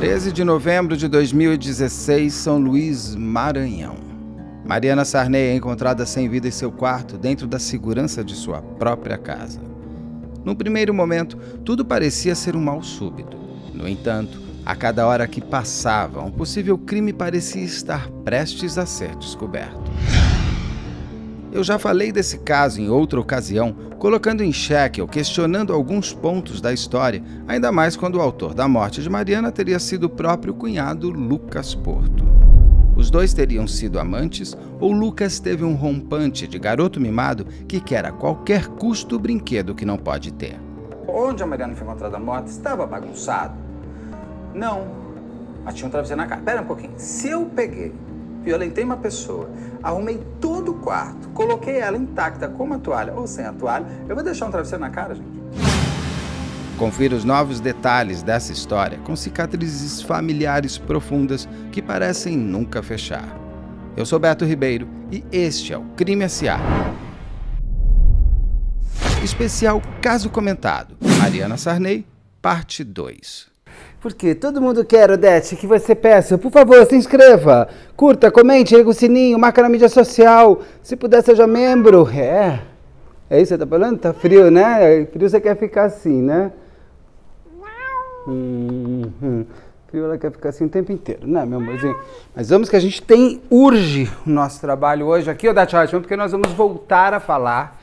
13 de novembro de 2016, São Luís, Maranhão. Mariana Sarney é encontrada sem vida em seu quarto, dentro da segurança de sua própria casa. No primeiro momento, tudo parecia ser um mal súbito. No entanto, a cada hora que passava, um possível crime parecia estar prestes a ser descoberto. Eu já falei desse caso em outra ocasião, colocando em xeque ou questionando alguns pontos da história, ainda mais quando o autor da morte de Mariana teria sido o próprio cunhado Lucas Porto. Os dois teriam sido amantes ou Lucas teve um rompante de garoto mimado que quer a qualquer custo o brinquedo que não pode ter. Onde a Mariana foi encontrada morta estava bagunçado? Não. Mas tinha um travesseiro na cara. Pera um pouquinho. Se eu peguei violentei uma pessoa, arrumei todo o quarto, coloquei ela intacta com uma toalha ou sem a toalha, eu vou deixar um travesseiro na cara, gente? Confira os novos detalhes dessa história com cicatrizes familiares profundas que parecem nunca fechar. Eu sou Beto Ribeiro e este é o Crime S.A. Especial Caso Comentado. Mariana Sarney, parte 2. Porque todo mundo quer, Odete, que você peça, por favor, se inscreva, curta, comente, liga o sininho, marca na mídia social, se puder seja membro. É, é isso que você tá falando? Tá frio, né? É, frio você quer ficar assim, né? Hum, hum. Frio ela quer ficar assim o tempo inteiro, né, meu amorzinho? Mas vamos que a gente tem, urge o nosso trabalho hoje aqui, Odete Hotman, porque nós vamos voltar a falar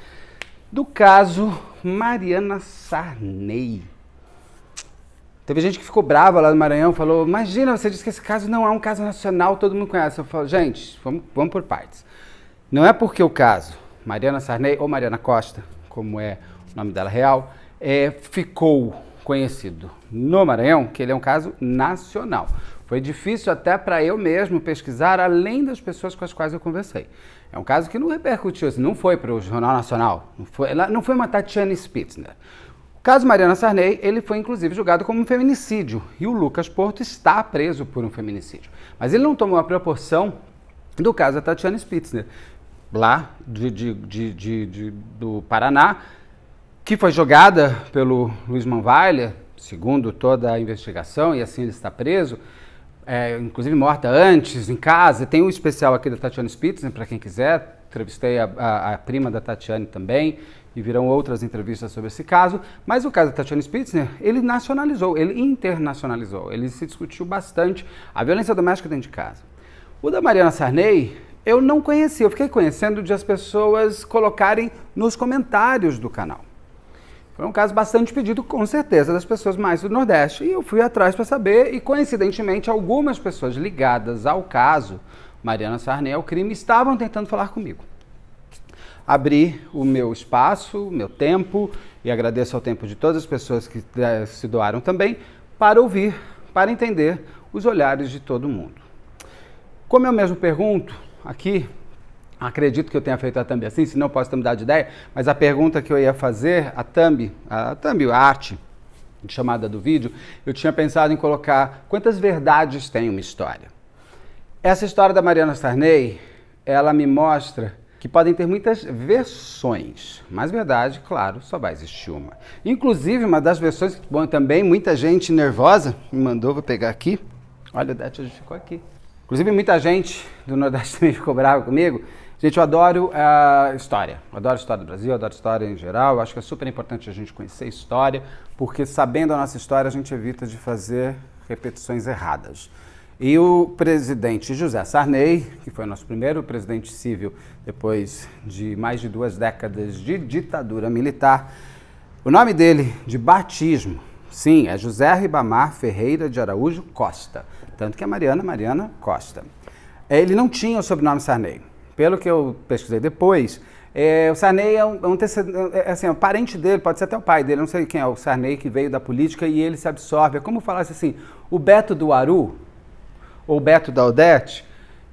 do caso Mariana Sarney. Teve gente que ficou brava lá no Maranhão, falou: Imagina, você disse que esse caso não é um caso nacional, todo mundo conhece. Eu falo: Gente, vamos, vamos por partes. Não é porque o caso Mariana Sarney ou Mariana Costa, como é o nome dela real, é, ficou conhecido no Maranhão que ele é um caso nacional. Foi difícil até para eu mesmo pesquisar, além das pessoas com as quais eu conversei. É um caso que não repercutiu, assim, não foi para o Jornal Nacional, não foi, não foi uma Tatiana Spitzner. Caso Mariana Sarney, ele foi inclusive julgado como um feminicídio e o Lucas Porto está preso por um feminicídio. Mas ele não tomou a proporção do caso da Tatiana Spitzner, lá de, de, de, do Paraná, que foi jogada pelo Luiz Manvalha, segundo toda a investigação, e assim ele está preso, é, inclusive morta antes, em casa. Tem um especial aqui da Tatiana Spitzner, para quem quiser. Entrevistei a, a, a prima da Tatiane também e virão outras entrevistas sobre esse caso, mas o caso da Tatiana Spitzner, né, ele nacionalizou, ele internacionalizou, ele se discutiu bastante a violência doméstica dentro de casa. O da Mariana Sarney, eu não conhecia, eu fiquei conhecendo de as pessoas colocarem nos comentários do canal. Foi um caso bastante pedido, com certeza, das pessoas mais do Nordeste. E eu fui atrás para saber, e coincidentemente, algumas pessoas ligadas ao caso Mariana Sarney ao crime estavam tentando falar comigo abrir o meu espaço, o meu tempo, e agradeço ao tempo de todas as pessoas que eh, se doaram também, para ouvir, para entender os olhares de todo mundo. Como eu mesmo pergunto aqui, acredito que eu tenha feito a Thumb assim, se não posso ter mudado de ideia, mas a pergunta que eu ia fazer, a Thumb, a Thumb, a arte, de chamada do vídeo, eu tinha pensado em colocar quantas verdades tem uma história. Essa história da Mariana Sarney, ela me mostra que podem ter muitas versões, mas verdade, claro, só vai existir uma. Inclusive, uma das versões que bom, também muita gente nervosa me mandou, vou pegar aqui. Olha, o Dete ficou aqui. Inclusive, muita gente do Nordeste também ficou brava comigo. Gente, eu adoro a uh, história. Eu adoro a história do Brasil, adoro a história em geral. Eu acho que é super importante a gente conhecer a história, porque sabendo a nossa história, a gente evita de fazer repetições erradas. E o presidente José Sarney, que foi nosso primeiro presidente civil depois de mais de duas décadas de ditadura militar, o nome dele de batismo, sim, é José Ribamar Ferreira de Araújo Costa, tanto que a é Mariana Mariana Costa. É, ele não tinha o sobrenome Sarney. Pelo que eu pesquisei depois, é, o Sarney é um, é um, é, é, assim, é um parente dele, pode ser até o pai dele, não sei quem é o Sarney que veio da política e ele se absorve. É como falasse assim, o Beto do Aru, ou Beto Odete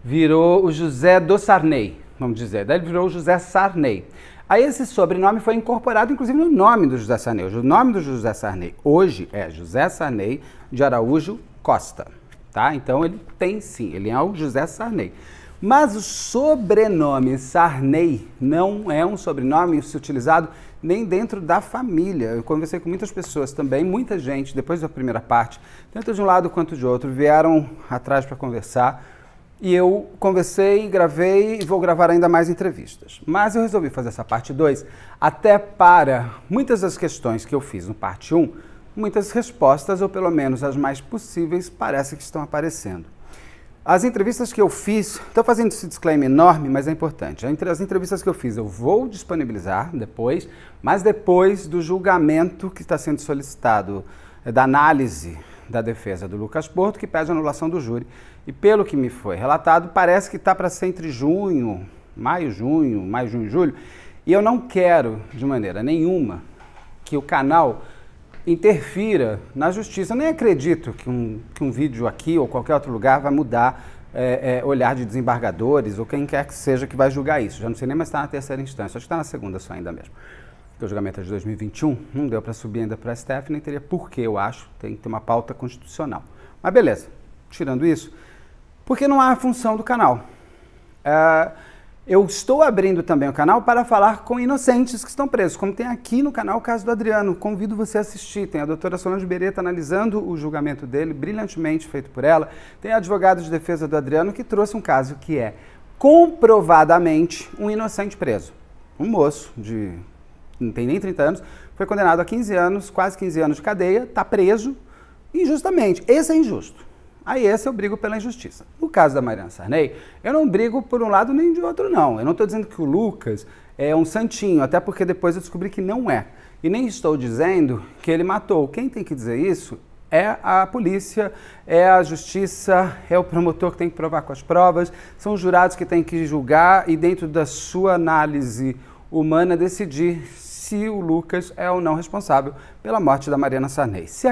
virou o José do Sarney, vamos dizer. Daí ele virou o José Sarney. Aí esse sobrenome foi incorporado, inclusive, no nome do José Sarney. O nome do José Sarney hoje é José Sarney de Araújo Costa, tá? Então ele tem sim, ele é o José Sarney. Mas o sobrenome Sarney não é um sobrenome utilizado nem dentro da família. Eu conversei com muitas pessoas também, muita gente, depois da primeira parte, tanto de um lado quanto de outro, vieram atrás para conversar. E eu conversei, gravei e vou gravar ainda mais entrevistas. Mas eu resolvi fazer essa parte 2 até para muitas das questões que eu fiz no parte 1, um, muitas respostas, ou pelo menos as mais possíveis, parece que estão aparecendo. As entrevistas que eu fiz, estou fazendo esse disclaimer enorme, mas é importante. As entrevistas que eu fiz eu vou disponibilizar depois, mas depois do julgamento que está sendo solicitado, eh, da análise da defesa do Lucas Porto, que pede anulação do júri. E pelo que me foi relatado, parece que está para ser entre junho, maio, junho, maio, junho, julho. E eu não quero, de maneira nenhuma, que o canal interfira na justiça. Eu nem acredito que um, que um vídeo aqui ou qualquer outro lugar vai mudar é, é, olhar de desembargadores ou quem quer que seja que vai julgar isso. Já não sei nem mais se está na terceira instância, acho que está na segunda só ainda mesmo. Porque o julgamento é de 2021, não deu para subir ainda para a STF, nem teria porquê, eu acho, tem que ter uma pauta constitucional. Mas beleza, tirando isso, porque não há função do canal. É, eu estou abrindo também o canal para falar com inocentes que estão presos, como tem aqui no canal o caso do Adriano. Convido você a assistir. Tem a doutora Solange Beretta analisando o julgamento dele, brilhantemente feito por ela. Tem a advogada de defesa do Adriano que trouxe um caso que é comprovadamente um inocente preso. Um moço de não tem nem 30 anos, foi condenado a 15 anos, quase 15 anos de cadeia, está preso injustamente. Esse é injusto. Aí esse eu brigo pela injustiça. No caso da Mariana Sarney, eu não brigo por um lado nem de outro, não. Eu não estou dizendo que o Lucas é um santinho, até porque depois eu descobri que não é. E nem estou dizendo que ele matou. Quem tem que dizer isso é a polícia, é a justiça, é o promotor que tem que provar com as provas, são os jurados que têm que julgar e, dentro da sua análise humana, decidir se o Lucas é ou não responsável pela morte da Mariana Sarney. Se,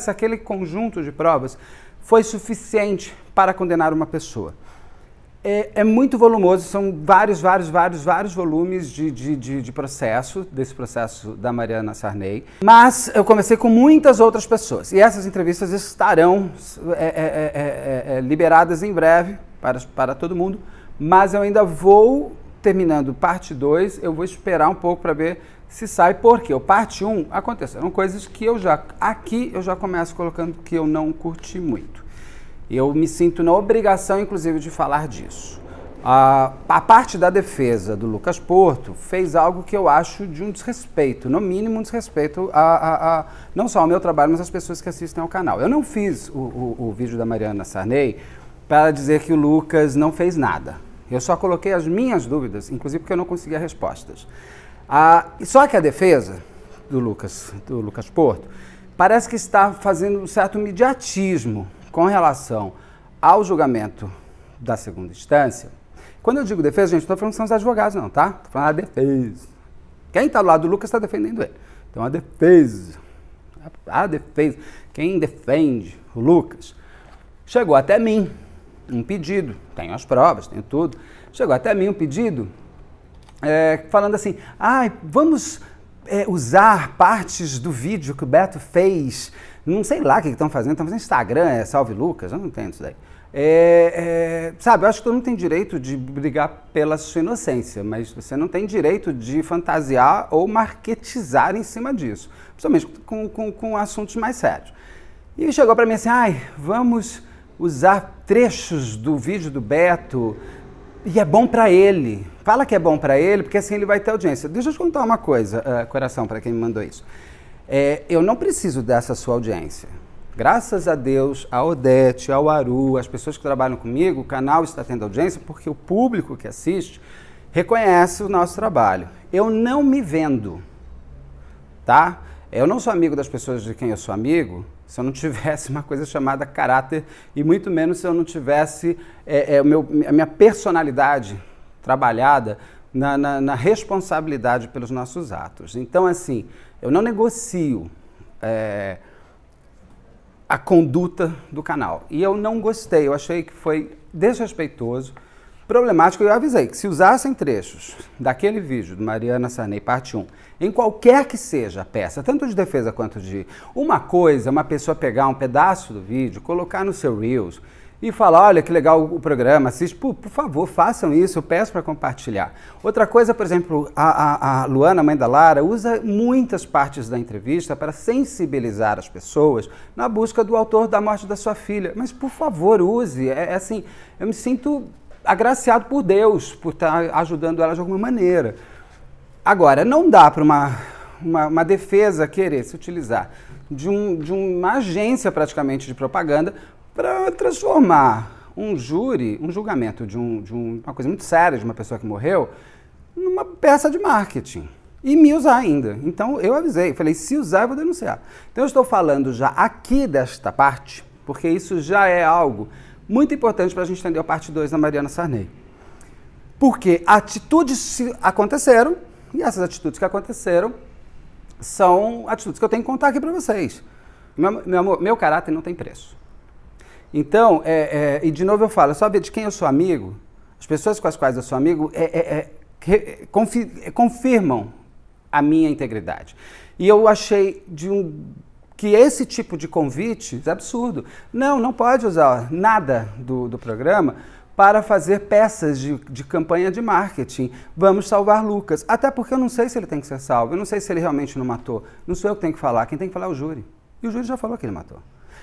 se aquele conjunto de provas foi suficiente para condenar uma pessoa. É, é, muito volumoso, são vários, vários, vários, vários volumes de, de, de, de, processo, desse processo da Mariana Sarney. Mas eu comecei com muitas outras pessoas. E essas entrevistas estarão é, é, é, é, é liberadas em breve para, para todo mundo. Mas eu ainda vou, terminando parte 2, eu vou esperar um pouco para ver se sai porque o parte 1 um, aconteceram coisas que eu já aqui eu já começo colocando que eu não curti muito. Eu me sinto na obrigação, inclusive, de falar disso. A, a parte da defesa do Lucas Porto fez algo que eu acho de um desrespeito, no mínimo um desrespeito a, a, a não só ao meu trabalho, mas às pessoas que assistem ao canal. Eu não fiz o, o, o vídeo da Mariana Sarney para dizer que o Lucas não fez nada. Eu só coloquei as minhas dúvidas, inclusive porque eu não conseguia respostas. Ah, só que a defesa do Lucas, do Lucas Porto parece que está fazendo um certo mediatismo com relação ao julgamento da segunda instância. Quando eu digo defesa, gente, não estou falando que são os advogados, não, tá? Estou falando a defesa. Quem está do lado do Lucas está defendendo ele. Então a defesa. A defesa. Quem defende o Lucas chegou até mim um pedido, tenho as provas, tenho tudo. Chegou até mim um pedido é, falando assim, ah, vamos é, usar partes do vídeo que o Beto fez. Não sei lá o que estão fazendo, estão fazendo Instagram, é Salve Lucas, eu não entendo isso daí. É, é sabe, eu acho que todo mundo tem direito de brigar pela sua inocência, mas você não tem direito de fantasiar ou marketizar em cima disso, principalmente com, com, com assuntos mais sérios. E chegou para mim assim, ai, vamos usar trechos do vídeo do Beto e é bom para ele. Fala que é bom para ele, porque assim ele vai ter audiência. Deixa eu te contar uma coisa, uh, coração, para quem me mandou isso. É, eu não preciso dessa sua audiência. Graças a Deus, a Odete, ao Aru, as pessoas que trabalham comigo, o canal está tendo audiência porque o público que assiste reconhece o nosso trabalho. Eu não me vendo, tá? Eu não sou amigo das pessoas de quem eu sou amigo se eu não tivesse uma coisa chamada caráter e muito menos se eu não tivesse é, é, meu, a minha personalidade trabalhada na, na, na responsabilidade pelos nossos atos. Então, assim, eu não negocio é, a conduta do canal. E eu não gostei, eu achei que foi desrespeitoso, problemático. Eu avisei que se usassem trechos daquele vídeo do Mariana Sarney, parte 1, em qualquer que seja a peça, tanto de defesa quanto de. Uma coisa, uma pessoa pegar um pedaço do vídeo, colocar no seu Reels e falar, olha que legal o programa, assiste, por, por favor, façam isso, eu peço para compartilhar. Outra coisa, por exemplo, a, a, a Luana, mãe da Lara, usa muitas partes da entrevista para sensibilizar as pessoas na busca do autor da morte da sua filha. Mas, por favor, use. É, é assim, eu me sinto agraciado por Deus, por estar tá ajudando ela de alguma maneira. Agora, não dá para uma, uma, uma defesa querer se utilizar de, um, de, uma agência praticamente de propaganda para transformar um júri, um julgamento de, um, de um, uma coisa muito séria de uma pessoa que morreu, numa peça de marketing. E me usar ainda. Então eu avisei, falei, se usar, eu vou denunciar. Então eu estou falando já aqui desta parte, porque isso já é algo muito importante para a gente entender a parte 2 da Mariana Sarney. Porque atitudes aconteceram, e essas atitudes que aconteceram são atitudes que eu tenho que contar aqui para vocês. Meu, meu, meu caráter não tem preço. Então, é, é, e de novo eu falo, sabe de quem eu sou amigo? As pessoas com as quais eu sou amigo é, é, é confirmam a minha integridade. E eu achei de um que esse tipo de convite é absurdo. Não, não pode usar nada do, do programa para fazer peças de, de, campanha de marketing. Vamos salvar Lucas. Até porque eu não sei se ele tem que ser salvo, eu não sei se ele realmente não matou. Não sou eu que tenho que falar, quem tem que falar é o júri. E o júri já falou que ele matou.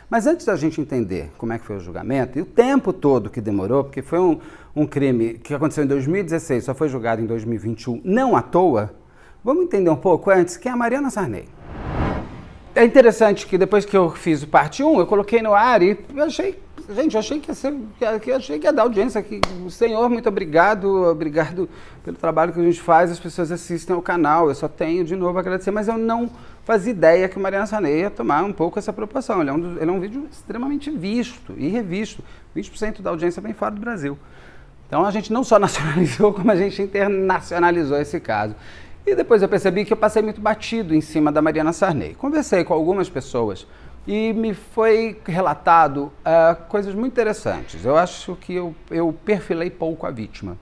Mas antes da gente entender como é que foi o julgamento e o tempo todo que demorou, porque foi um, um crime que aconteceu em 2016, só foi julgado em 2021, não à toa, vamos entender um pouco antes quem é a Mariana Sarney. É interessante que depois que eu fiz o parte 1, eu coloquei no ar e eu achei gente, eu achei que ia ser, que achei que ia dar audiência aqui. O senhor, muito obrigado, obrigado pelo trabalho que a gente faz, as pessoas assistem ao canal. Eu só tenho de novo a agradecer, mas eu não fazia ideia que o Mariana Sané ia tomar um pouco essa proporção. Ele é um, do, ele é um vídeo extremamente visto e revisto. 20% da audiência vem fora do Brasil. Então a gente não só nacionalizou, como a gente internacionalizou esse caso. E depois eu percebi que eu passei muito batido em cima da Mariana Sarney. Conversei com algumas pessoas e me foi relatado uh, coisas muito interessantes. Eu acho que eu, eu perfilei pouco a vítima.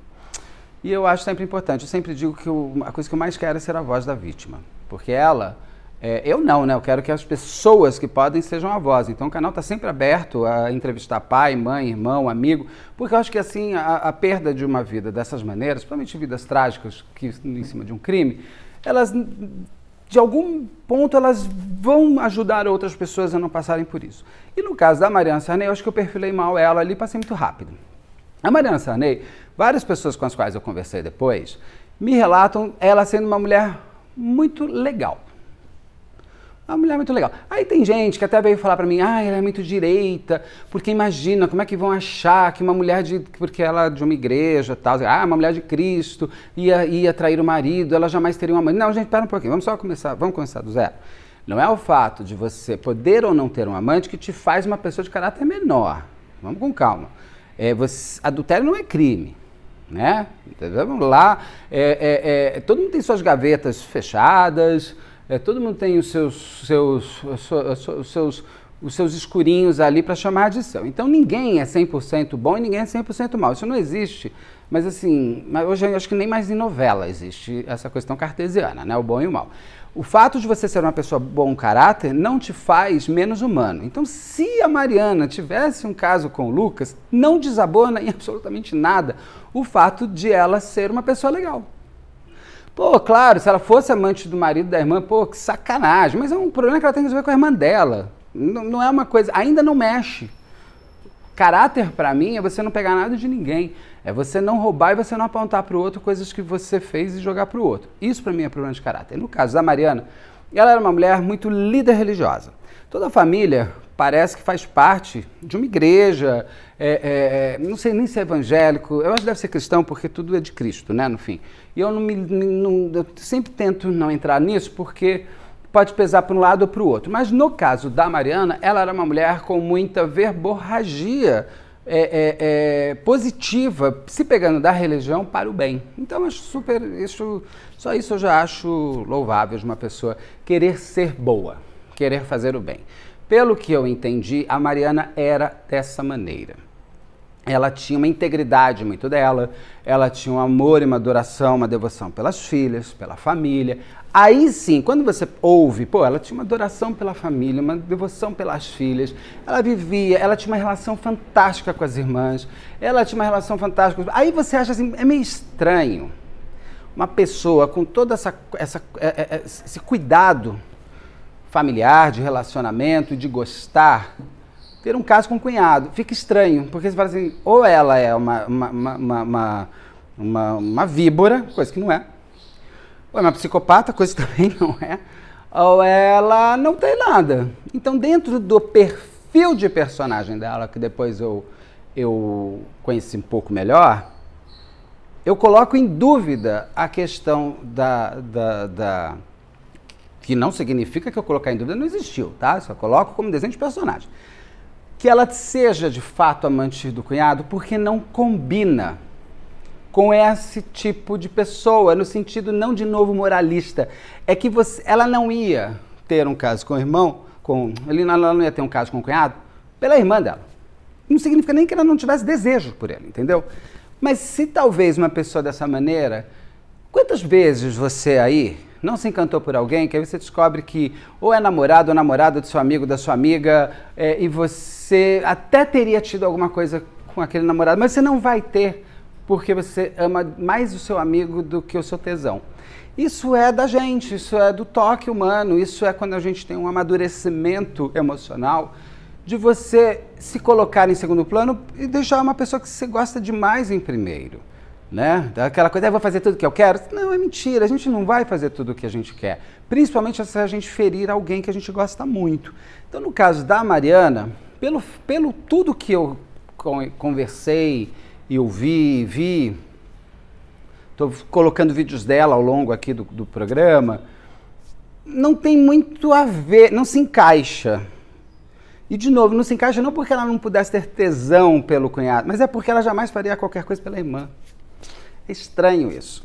E eu acho sempre importante, eu sempre digo que eu, a coisa que eu mais quero é ser a voz da vítima. Porque ela é, eu não, né? Eu quero que as pessoas que podem sejam a voz. Então o canal está sempre aberto a entrevistar pai, mãe, irmão, amigo, porque eu acho que assim a, a perda de uma vida dessas maneiras, principalmente vidas trágicas que em cima de um crime, elas de algum ponto elas vão ajudar outras pessoas a não passarem por isso. E no caso da Mariana Sarney, eu acho que eu perfilei mal ela ali, passei muito rápido. A Mariana Sarney, várias pessoas com as quais eu conversei depois, me relatam ela sendo uma mulher muito legal a mulher é muito legal. Aí tem gente que até veio falar para mim, ah, ela é muito direita, porque imagina, como é que vão achar que uma mulher de. porque ela é de uma igreja tal, ah, é uma mulher de Cristo, ia, ia trair o marido, ela jamais teria uma mãe. Não, gente, pera um pouquinho, vamos só começar, vamos começar do zero. Não é o fato de você poder ou não ter um amante que te faz uma pessoa de caráter menor. Vamos com calma. É, você, adultério não é crime né? Então, vamos lá. É, é, é, todo mundo tem suas gavetas fechadas, é, todo mundo tem os seus, seus, os seus, os seus escurinhos ali para chamar de seu. Então ninguém é 100% bom e ninguém é 100% mal. Isso não existe. Mas assim, hoje eu acho que nem mais em novela existe essa questão cartesiana, né? O bom e o mal. O fato de você ser uma pessoa bom caráter não te faz menos humano. Então, se a Mariana tivesse um caso com o Lucas, não desabona em absolutamente nada o fato de ela ser uma pessoa legal. Pô, claro, se ela fosse amante do marido da irmã, pô, que sacanagem. Mas é um problema que ela tem que resolver com a irmã dela. Não, não é uma coisa. Ainda não mexe. Caráter, para mim, é você não pegar nada de ninguém. É você não roubar e você não apontar para o outro coisas que você fez e jogar para o outro. Isso, para mim, é problema de caráter. No caso da Mariana, ela era uma mulher muito líder religiosa. Toda a família parece que faz parte de uma igreja, é, é, é, não sei nem se é evangélico, eu acho que deve ser cristão porque tudo é de Cristo, né, no fim. E eu, não me, não, eu sempre tento não entrar nisso porque pode pesar para um lado ou para o outro. Mas no caso da Mariana, ela era uma mulher com muita verborragia é, é, é, positiva, se pegando da religião para o bem. Então, acho super. Isso, só isso eu já acho louvável de uma pessoa querer ser boa, querer fazer o bem. Pelo que eu entendi, a Mariana era dessa maneira. Ela tinha uma integridade muito dela, ela tinha um amor e uma adoração, uma devoção pelas filhas, pela família. Aí sim, quando você ouve, pô, ela tinha uma adoração pela família, uma devoção pelas filhas, ela vivia, ela tinha uma relação fantástica com as irmãs, ela tinha uma relação fantástica. com... Aí você acha assim, é meio estranho uma pessoa com todo essa, essa, é, é, é, esse cuidado familiar, de relacionamento, de gostar, ter um caso com um cunhado. Fica estranho, porque você fala assim, ou ela é uma, uma, uma, uma, uma víbora, coisa que não é, ou é uma psicopata, coisa que também não é, ou ela não tem nada. Então, dentro do perfil de personagem dela, que depois eu, eu conheci um pouco melhor, eu coloco em dúvida a questão da, da, da que não significa que eu colocar em dúvida não existiu, tá? Só coloco como desenho de personagem. Que ela seja de fato amante do cunhado porque não combina com esse tipo de pessoa, no sentido não de novo moralista. É que você, ela não ia ter um caso com o irmão, com, ela não ia ter um caso com o cunhado pela irmã dela. Não significa nem que ela não tivesse desejo por ele, entendeu? Mas se talvez uma pessoa dessa maneira, quantas vezes você aí não se encantou por alguém, que aí você descobre que ou é namorado ou namorada do seu amigo, da sua amiga, é, e você até teria tido alguma coisa com aquele namorado, mas você não vai ter, porque você ama mais o seu amigo do que o seu tesão. Isso é da gente, isso é do toque humano, isso é quando a gente tem um amadurecimento emocional de você se colocar em segundo plano e deixar uma pessoa que você gosta demais em primeiro né? Aquela coisa, é, vou fazer tudo o que eu quero. Não, é mentira, a gente não vai fazer tudo o que a gente quer. Principalmente se a gente ferir alguém que a gente gosta muito. Então, no caso da Mariana, pelo, pelo tudo que eu conversei e ouvi, vi, estou colocando vídeos dela ao longo aqui do, do programa, não tem muito a ver, não se encaixa. E de novo, não se encaixa não porque ela não pudesse ter tesão pelo cunhado, mas é porque ela jamais faria qualquer coisa pela irmã estranho isso.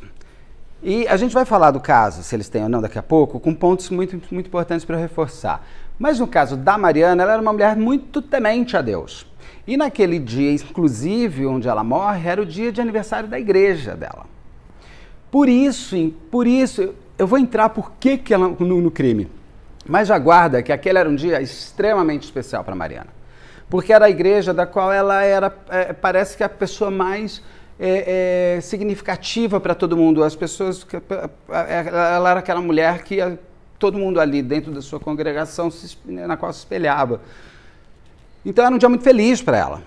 E a gente vai falar do caso, se eles têm ou não daqui a pouco, com pontos muito, muito importantes para reforçar. Mas no caso da Mariana, ela era uma mulher muito temente a Deus. E naquele dia, inclusive, onde ela morre, era o dia de aniversário da igreja dela. Por isso, por isso, eu vou entrar por que, que ela, no, no crime. Mas aguarda que aquele era um dia extremamente especial para Mariana. Porque era a igreja da qual ela era, é, parece que a pessoa mais é, é, significativa para todo mundo. As pessoas, ela era aquela mulher que todo mundo ali dentro da sua congregação se, né, na qual se espelhava. Então era um dia muito feliz para ela.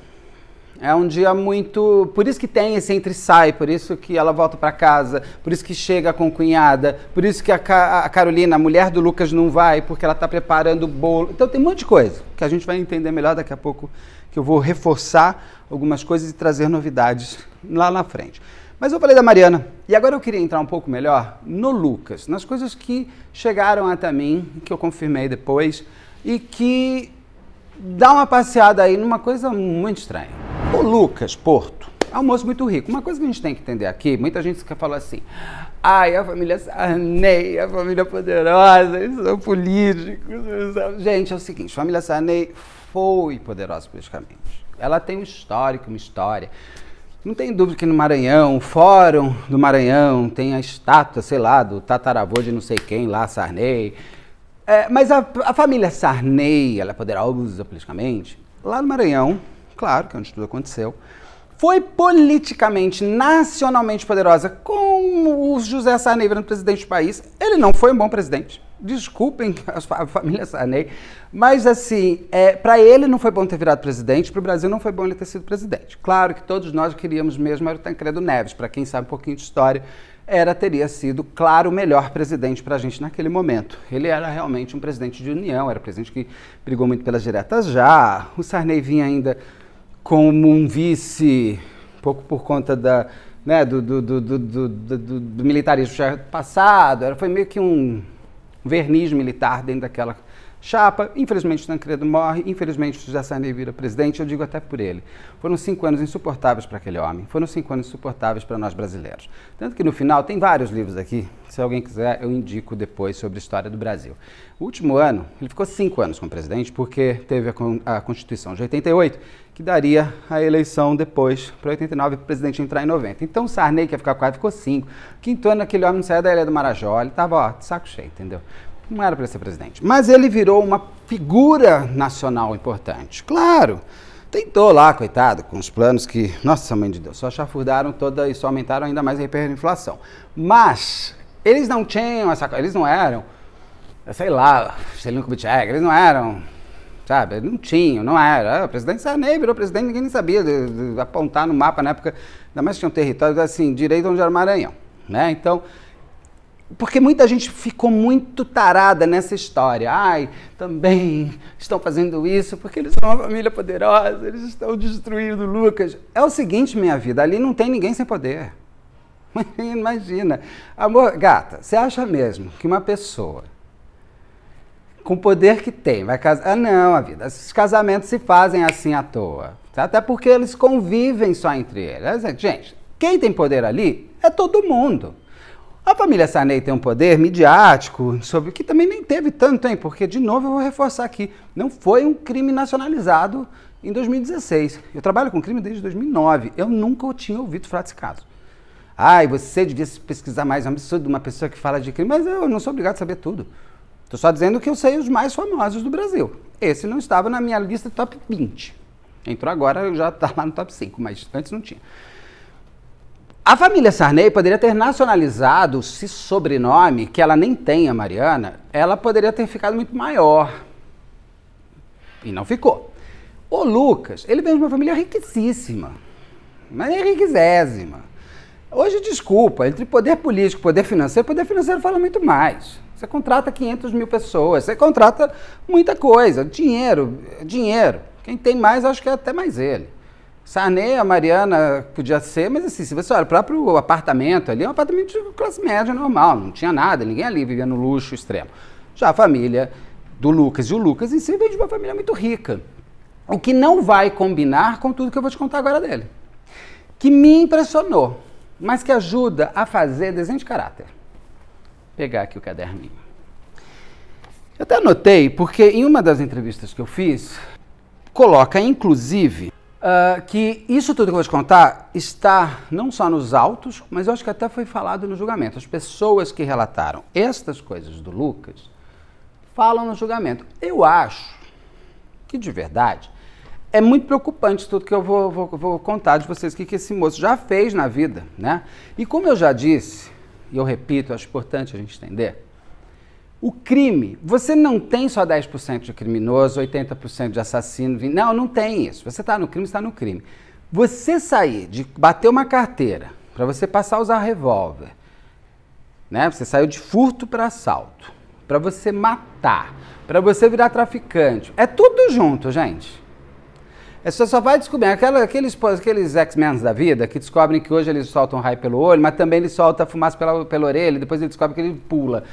É um dia muito. Por isso que tem esse entre sai, por isso que ela volta para casa, por isso que chega com cunhada, por isso que a, Ca... a, Carolina, a mulher do Lucas, não vai, porque ela está preparando o bolo. Então tem um monte de coisa que a gente vai entender melhor daqui a pouco que eu vou reforçar algumas coisas e trazer novidades lá na frente. Mas eu falei da Mariana e agora eu queria entrar um pouco melhor no Lucas, nas coisas que chegaram até mim, que eu confirmei depois e que dá uma passeada aí numa coisa muito estranha. O Lucas Porto é um moço muito rico. Uma coisa que a gente tem que entender aqui, muita gente fica falando assim, ai, a família Sarney, a família poderosa, eles são políticos. Eles são... Gente, é o seguinte, família Sarney foi poderosa politicamente. Ela tem um histórico, uma história. Não tem dúvida que no Maranhão, o Fórum do Maranhão, tem a estátua, sei lá, do tataravô de não sei quem lá, Sarney. É, mas a, a, família Sarney, ela é poderosa politicamente? Lá no Maranhão, claro, que é onde tudo aconteceu, foi politicamente, nacionalmente poderosa, com o José Sarney virando presidente do país. Ele não foi um bom presidente desculpem a família Sarney, mas assim, é, para ele não foi bom ter virado presidente, para o Brasil não foi bom ele ter sido presidente. Claro que todos nós queríamos mesmo era o Tancredo Neves, para quem sabe um pouquinho de história, era teria sido, claro, o melhor presidente para a gente naquele momento. Ele era realmente um presidente de união, era um presidente que brigou muito pelas diretas já. O Sarney vinha ainda como um vice, pouco por conta da, né, do, do, do, do militarismo já passado, era, foi meio que um verniz militar dentro daquela chapa. Infelizmente, Tancredo morre, infelizmente, José Sarney vira presidente, eu digo até por ele. Foram cinco anos insuportáveis para aquele homem, foram cinco anos insuportáveis para nós brasileiros. Tanto que no final, tem vários livros aqui, se alguém quiser, eu indico depois sobre a história do Brasil. O último ano, ele ficou cinco anos como presidente, porque teve a, a Constituição de 88, que daria a eleição depois para 89 para o presidente entrar em 90. Então Sarney, que ia ficar quatro, ficou cinco. Quinto ano, aquele homem não saía da Ilha do Marajó, ele estava, ó, de saco cheio, entendeu? não era para ser presidente. Mas ele virou uma figura nacional importante. Claro, tentou lá, coitado, com os planos que, nossa mãe de Deus, só chafurdaram toda e só aumentaram ainda mais a hiperinflação. Mas eles não tinham essa eles não eram, sei lá, Celino Kubitschek, eles não eram, sabe, não tinham, não era. Ah, o presidente Sarney virou presidente, ninguém nem sabia de, de apontar no mapa na época, ainda mais que tinha um território, assim, direito onde era o Maranhão, né? Então, porque muita gente ficou muito tarada nessa história. Ai, também estão fazendo isso porque eles são uma família poderosa, eles estão destruindo Lucas. É o seguinte, minha vida, ali não tem ninguém sem poder. Imagina. Amor, gata, você acha mesmo que uma pessoa com o poder que tem vai casar? Ah, não, a vida. Esses casamentos se fazem assim à toa. Até porque eles convivem só entre eles. Gente, quem tem poder ali é todo mundo. A família Sanei tem um poder midiático sobre o que também nem teve tanto, hein? Porque, de novo, eu vou reforçar aqui, não foi um crime nacionalizado em 2016. Eu trabalho com crime desde 2009. Eu nunca tinha ouvido falar desse caso. Ai, você devia pesquisar mais, é um absurdo uma pessoa que fala de crime, mas eu não sou obrigado a saber tudo. Estou só dizendo que eu sei os mais famosos do Brasil. Esse não estava na minha lista top 20. Entrou agora, já está lá no top 5, mas antes não tinha. A família Sarney poderia ter nacionalizado esse sobrenome, que ela nem tem, a Mariana, ela poderia ter ficado muito maior. E não ficou. O Lucas, ele vem de uma família riquíssima, mas nem é riquizésima. Hoje, desculpa, entre poder político e poder financeiro, poder financeiro fala muito mais. Você contrata 500 mil pessoas, você contrata muita coisa, dinheiro, dinheiro. Quem tem mais, acho que é até mais ele. Sarney, a Mariana podia ser, mas assim, se você olha, o próprio apartamento ali é um apartamento de classe média normal, não tinha nada, ninguém ali vivia no luxo extremo. Já a família do Lucas e o Lucas em si vem de uma família muito rica, o que não vai combinar com tudo que eu vou te contar agora dele. Que me impressionou, mas que ajuda a fazer desenho de caráter. Vou pegar aqui o caderninho. Eu até anotei, porque em uma das entrevistas que eu fiz, coloca inclusive Uh, que isso tudo que eu vou te contar está não só nos autos, mas eu acho que até foi falado no julgamento. As pessoas que relataram estas coisas do Lucas falam no julgamento. Eu acho que, de verdade, é muito preocupante tudo que eu vou, vou, vou contar de vocês, o que, que esse moço já fez na vida, né? E como eu já disse, e eu repito, acho importante a gente entender, o crime, você não tem só 10% de criminoso, 80% de assassino, não, não tem isso. Você está no crime, está no crime. Você sair de bater uma carteira, para você passar a usar revólver, né? Você saiu de furto para assalto, para você matar, para você virar traficante. É tudo junto, gente. Você é só vai descobrir. Aquela, aqueles aqueles X-Men da vida que descobrem que hoje eles soltam raio pelo olho, mas também ele solta fumaça pela, pela orelha, depois ele descobre que ele pula.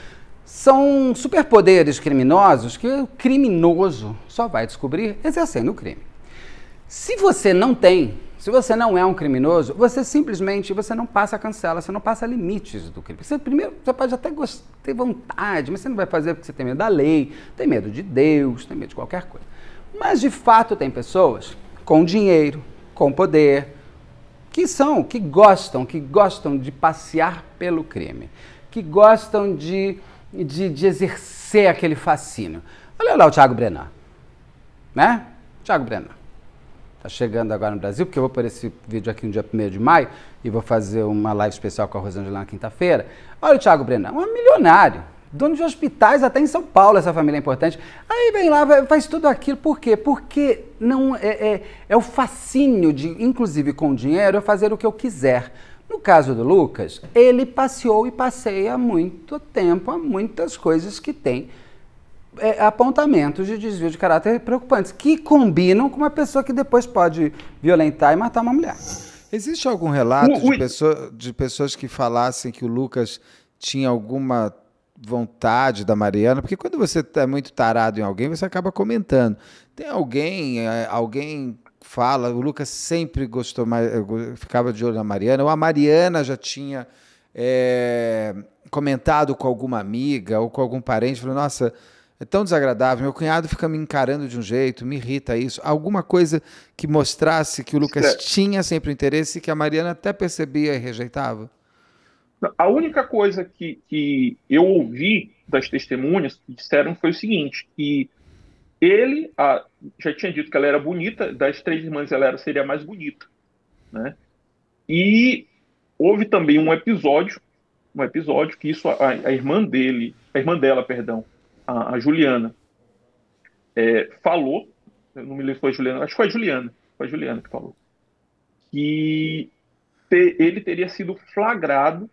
São superpoderes criminosos que o criminoso só vai descobrir exercendo o crime. Se você não tem, se você não é um criminoso, você simplesmente você não passa a cancela, você não passa limites do crime. Você, primeiro, você pode até ter vontade, mas você não vai fazer porque você tem medo da lei, tem medo de Deus, tem medo de qualquer coisa. Mas de fato tem pessoas com dinheiro, com poder, que são, que gostam, que gostam de passear pelo crime, que gostam de de, de exercer aquele fascínio. Olha lá o Thiago Brenan, né? Thiago Brenan. Tá chegando agora no Brasil, porque eu vou pôr esse vídeo aqui no dia 1 de maio e vou fazer uma live especial com a Rosângela na quinta-feira. Olha o Thiago Brenan, um milionário, dono de hospitais até em São Paulo, essa família é importante. Aí vem lá, faz tudo aquilo, por quê? Porque não é, é, é o fascínio de, inclusive com dinheiro, eu fazer o que eu quiser. No caso do Lucas, ele passeou e passeia muito tempo a muitas coisas que têm é, apontamentos de desvio de caráter preocupantes, que combinam com uma pessoa que depois pode violentar e matar uma mulher. Existe algum relato de, pessoa, de pessoas que falassem que o Lucas tinha alguma vontade da Mariana, porque quando você é muito tarado em alguém, você acaba comentando. Tem alguém, é, alguém fala, o Lucas sempre gostou, ficava de olho na Mariana, ou a Mariana já tinha é, comentado com alguma amiga ou com algum parente, falou, nossa, é tão desagradável, meu cunhado fica me encarando de um jeito, me irrita isso. Alguma coisa que mostrasse que o Lucas é. tinha sempre interesse e que a Mariana até percebia e rejeitava? A única coisa que, que eu ouvi das testemunhas que disseram foi o seguinte, que ele a, já tinha dito que ela era bonita, das três irmãs ela era, seria a mais bonita. Né? E houve também um episódio, um episódio que isso a, a irmã dele, a irmã dela, perdão, a, a Juliana, é, falou, não me lembro se foi a Juliana, acho que foi a Juliana, foi a Juliana que falou, que te, ele teria sido flagrado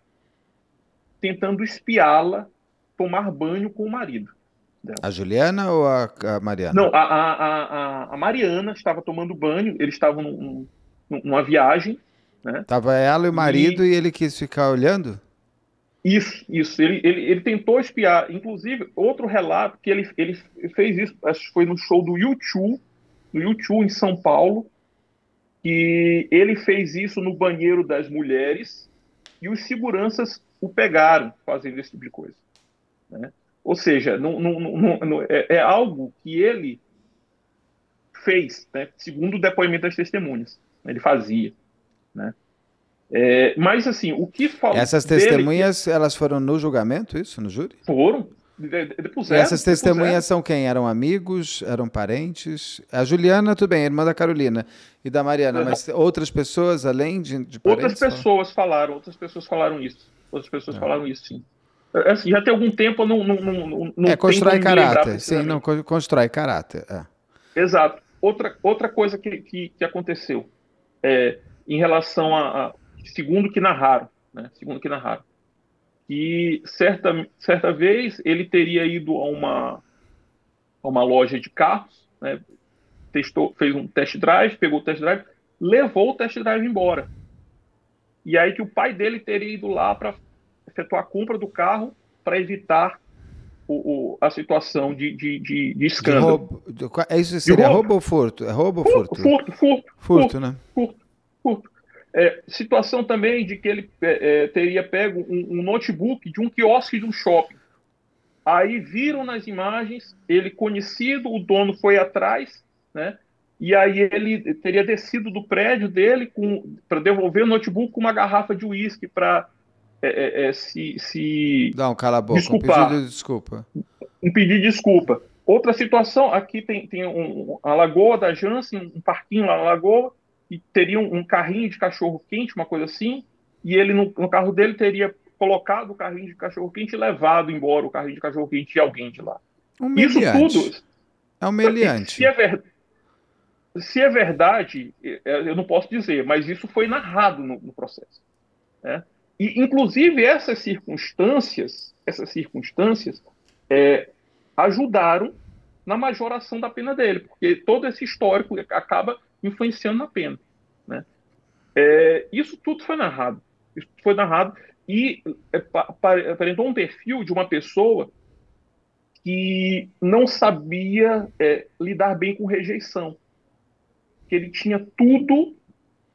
tentando espiá-la tomar banho com o marido dela. A Juliana ou a, a Mariana? Não, a, a, a, Mariana estava tomando banho, eles estavam num, numa viagem. Né? Tava ela e o marido e... e ele quis ficar olhando? Isso, isso. Ele, ele, ele, tentou espiar. Inclusive, outro relato que ele, ele fez isso, acho que foi no show do YouTube, no YouTube em São Paulo, que ele fez isso no banheiro das mulheres e os seguranças o pegaram fazendo esse tipo de coisa. Né? Ou seja, não, não, não, é, é, algo que ele fez, né? segundo o depoimento das testemunhas. Né, ele fazia. Né? É, mas, assim, o que falou Essas é testemunhas, dele... elas foram no julgamento, isso, no júri? Foram. Depuseram, essas testemunhas depuseram. são quem? Eram amigos? Eram parentes? A Juliana, tudo bem, irmã da Carolina e da Mariana, mas outras pessoas além de, de parentes? Outras pessoas falaram, outras pessoas falaram isso. Outras pessoas falaram isso, sim. É, assim, já tem algum tempo eu não, não, não, não É, constrói caráter. Sim, não, constrói caráter. É. Exato. Outra, outra coisa que, que, que aconteceu é, em relação a, a, Segundo que narraram, né? Segundo que narraram. Que certa, certa vez ele teria ido a uma, a uma loja de carros, né? Testou, fez um test drive, pegou o test drive, levou o test drive embora. E aí que o pai dele teria ido lá para efetuar a compra do carro para evitar o, o, a situação de, de, de, de escândalo. De roubo, é isso seria roubo. roubo. ou furto? É roubo ou furto? Furto, furto. Furto, furto, né? Furto, furto. É, situação também de que ele é, é, teria pego um, um notebook de um quiosque de um shopping. Aí viram nas imagens, ele conhecido, o dono foi atrás, né? E aí ele teria descido do prédio dele para devolver o notebook com uma garrafa de uísque para é, é, é, se, se. Não, cala a boca. Desculpar. Um pedido de desculpa. Um pedido de desculpa. Outra situação, aqui tem, tem um, a Lagoa da Jansen, um parquinho lá na Lagoa, e teria um, um carrinho de cachorro quente, uma coisa assim, e ele no, no carro dele teria colocado o carrinho de cachorro quente e levado embora o carrinho de cachorro quente de alguém de lá. Isso tudo. É humilhante. Se é, se é verdade, é, é, eu não posso dizer, mas isso foi narrado no, no processo. Né? E, inclusive, essas circunstâncias, essas circunstâncias é, ajudaram na majoração da pena dele, porque todo esse histórico acaba influenciando na pena. Né? É, isso tudo foi narrado. Isso foi narrado e é, apresentou um perfil de uma pessoa que não sabia é, lidar bem com rejeição. Que ele tinha tudo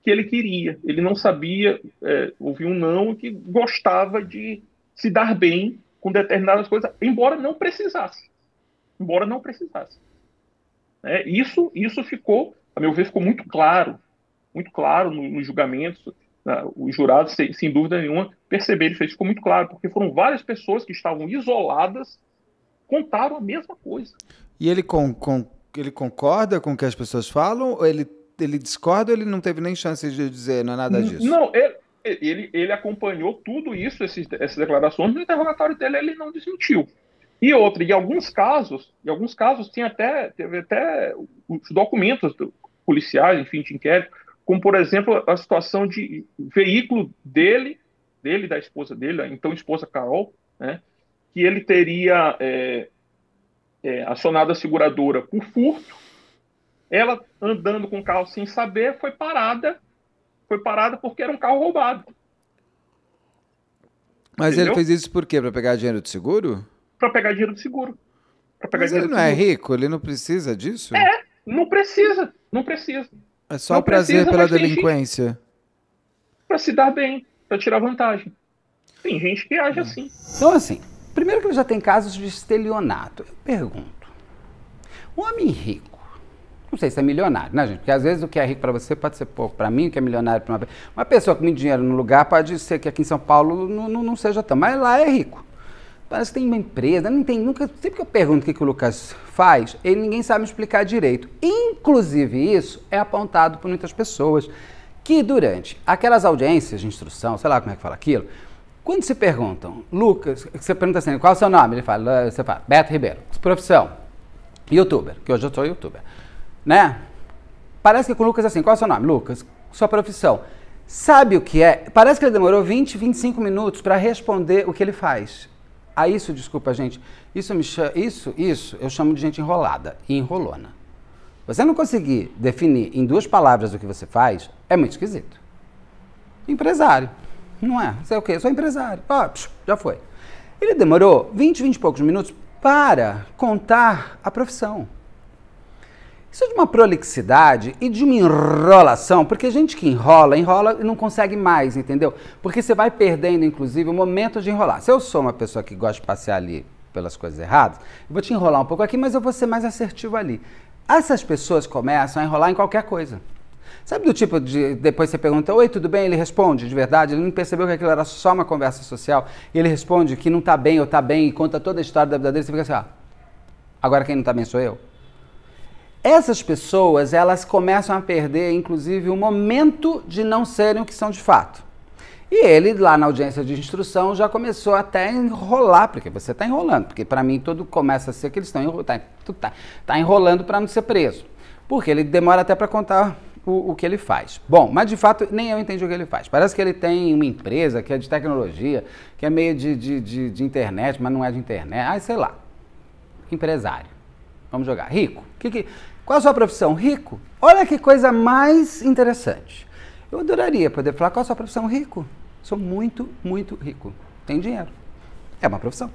que ele queria. Ele não sabia é, ouvir um não que gostava de se dar bem com determinadas coisas, embora não precisasse. Embora não precisasse. É, isso, isso ficou, a meu ver, ficou muito claro, muito claro nos no julgamentos. os jurados, sem, sem dúvida nenhuma, perceberam isso. Ficou muito claro, porque foram várias pessoas que estavam isoladas contaram a mesma coisa. E ele, com, com, ele concorda com o que as pessoas falam? Ou ele ele discorda ou ele não teve nem chance de dizer, não é nada disso? Não, ele, ele, ele acompanhou tudo isso, esses, essas declarações, no interrogatório dele ele não desmentiu. E outra, em alguns casos, em alguns casos tem até, teve até os documentos do, policiais, enfim, de inquérito, como, por exemplo, a situação de veículo dele, dele da esposa dele, a então esposa Carol, né, que ele teria é, é, acionado a seguradora por furto, ela andando com o carro sem saber foi parada, foi parada porque era um carro roubado. Mas Entendeu? ele fez isso por quê? Para pegar dinheiro de seguro? Para pegar dinheiro de seguro. Pra pegar Mas dinheiro ele não é rico, ele não precisa disso? É, não precisa, não precisa. É só não prazer precisa, pela delinquência. Para se dar bem, para tirar vantagem. Tem gente que age é. assim. Então, assim, primeiro que ele já tem casos de estelionato. Eu pergunto: um homem rico não sei se é milionário, né, gente? Porque às vezes o que é rico para você pode ser pouco para mim, o que é milionário para uma... uma pessoa com muito dinheiro no lugar pode ser que aqui em São Paulo não, não, não seja tão, mas lá é rico. Parece que tem uma empresa, não tem nunca. Sempre que eu pergunto o que, que o Lucas faz, ele ninguém sabe me explicar direito. Inclusive, isso é apontado por muitas pessoas que durante aquelas audiências de instrução, sei lá como é que fala aquilo, quando se perguntam, Lucas, você pergunta assim, qual é o seu nome? Ele fala, você fala, Beto Ribeiro. Profissão, youtuber, que hoje eu sou youtuber né? Parece que com o Lucas assim, qual é o seu nome? Lucas, sua profissão. Sabe o que é? Parece que ele demorou 20, 25 minutos para responder o que ele faz. A ah, isso, desculpa, gente. Isso me chama, isso, isso, eu chamo de gente enrolada e enrolona. Você não conseguir definir em duas palavras o que você faz é muito esquisito. Empresário, não é? Você é o quê? Eu sou empresário. Ó, oh, ah, já foi. Ele demorou 20, 20 e poucos minutos para contar a profissão. Isso é de uma prolixidade e de uma enrolação, porque gente que enrola, enrola e não consegue mais, entendeu? Porque você vai perdendo, inclusive, o momento de enrolar. Se eu sou uma pessoa que gosta de passear ali pelas coisas erradas, eu vou te enrolar um pouco aqui, mas eu vou ser mais assertivo ali. Essas pessoas começam a enrolar em qualquer coisa. Sabe do tipo de depois você pergunta, oi, tudo bem? Ele responde, de verdade, ele não percebeu que aquilo era só uma conversa social, e ele responde que não tá bem ou tá bem e conta toda a história da vida dele, você fica assim, ó, ah, agora quem não tá bem sou eu. Essas pessoas, elas começam a perder, inclusive, o momento de não serem o que são de fato. E ele, lá na audiência de instrução, já começou até a enrolar, porque você está enrolando, porque para mim tudo começa a ser que eles estão enrolando, está tá, tá, enrolando para não ser preso. Porque ele demora até para contar o, o, que ele faz. Bom, mas de fato nem eu entendi o que ele faz. Parece que ele tem uma empresa que é de tecnologia, que é meio de, de, de, de internet, mas não é de internet. Ah, sei lá. Empresário. Vamos jogar. Rico. Que, que, qual a sua profissão? Rico. Olha que coisa mais interessante. Eu adoraria poder falar qual a sua profissão? Rico. Sou muito, muito rico. Tenho dinheiro. É uma profissão,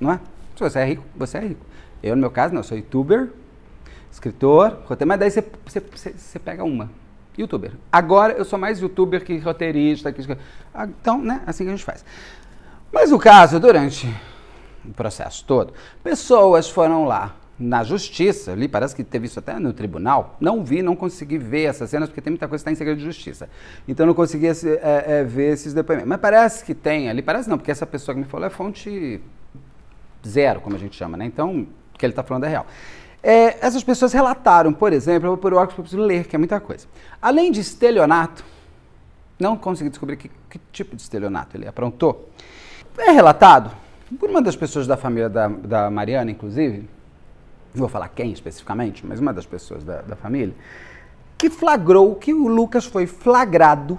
não é? Se você é rico, você é rico. Eu, no meu caso, não. Eu sou youtuber, escritor, roteiro. Mas daí você, você, você, você pega uma. Youtuber. Agora eu sou mais youtuber que roteirista. Que... Ah, então, né? Assim que a gente faz. Mas o caso, durante o processo todo, pessoas foram lá na justiça ali, parece que teve isso até no tribunal. Não vi, não consegui ver essas cenas, porque tem muita coisa que está em segredo de justiça. Então não consegui é, é, ver esses depoimentos. Mas parece que tem ali, parece não, porque essa pessoa que me falou é fonte zero, como a gente chama, né? Então, o que ele está falando é real. É, essas pessoas relataram, por exemplo, eu vou por óculos, eu preciso ler, que é muita coisa. Além de estelionato, não consegui descobrir que, que tipo de estelionato ele aprontou. É relatado por uma das pessoas da família da, da Mariana, inclusive, não vou falar quem especificamente, mas uma das pessoas da, da família, que flagrou que o Lucas foi flagrado.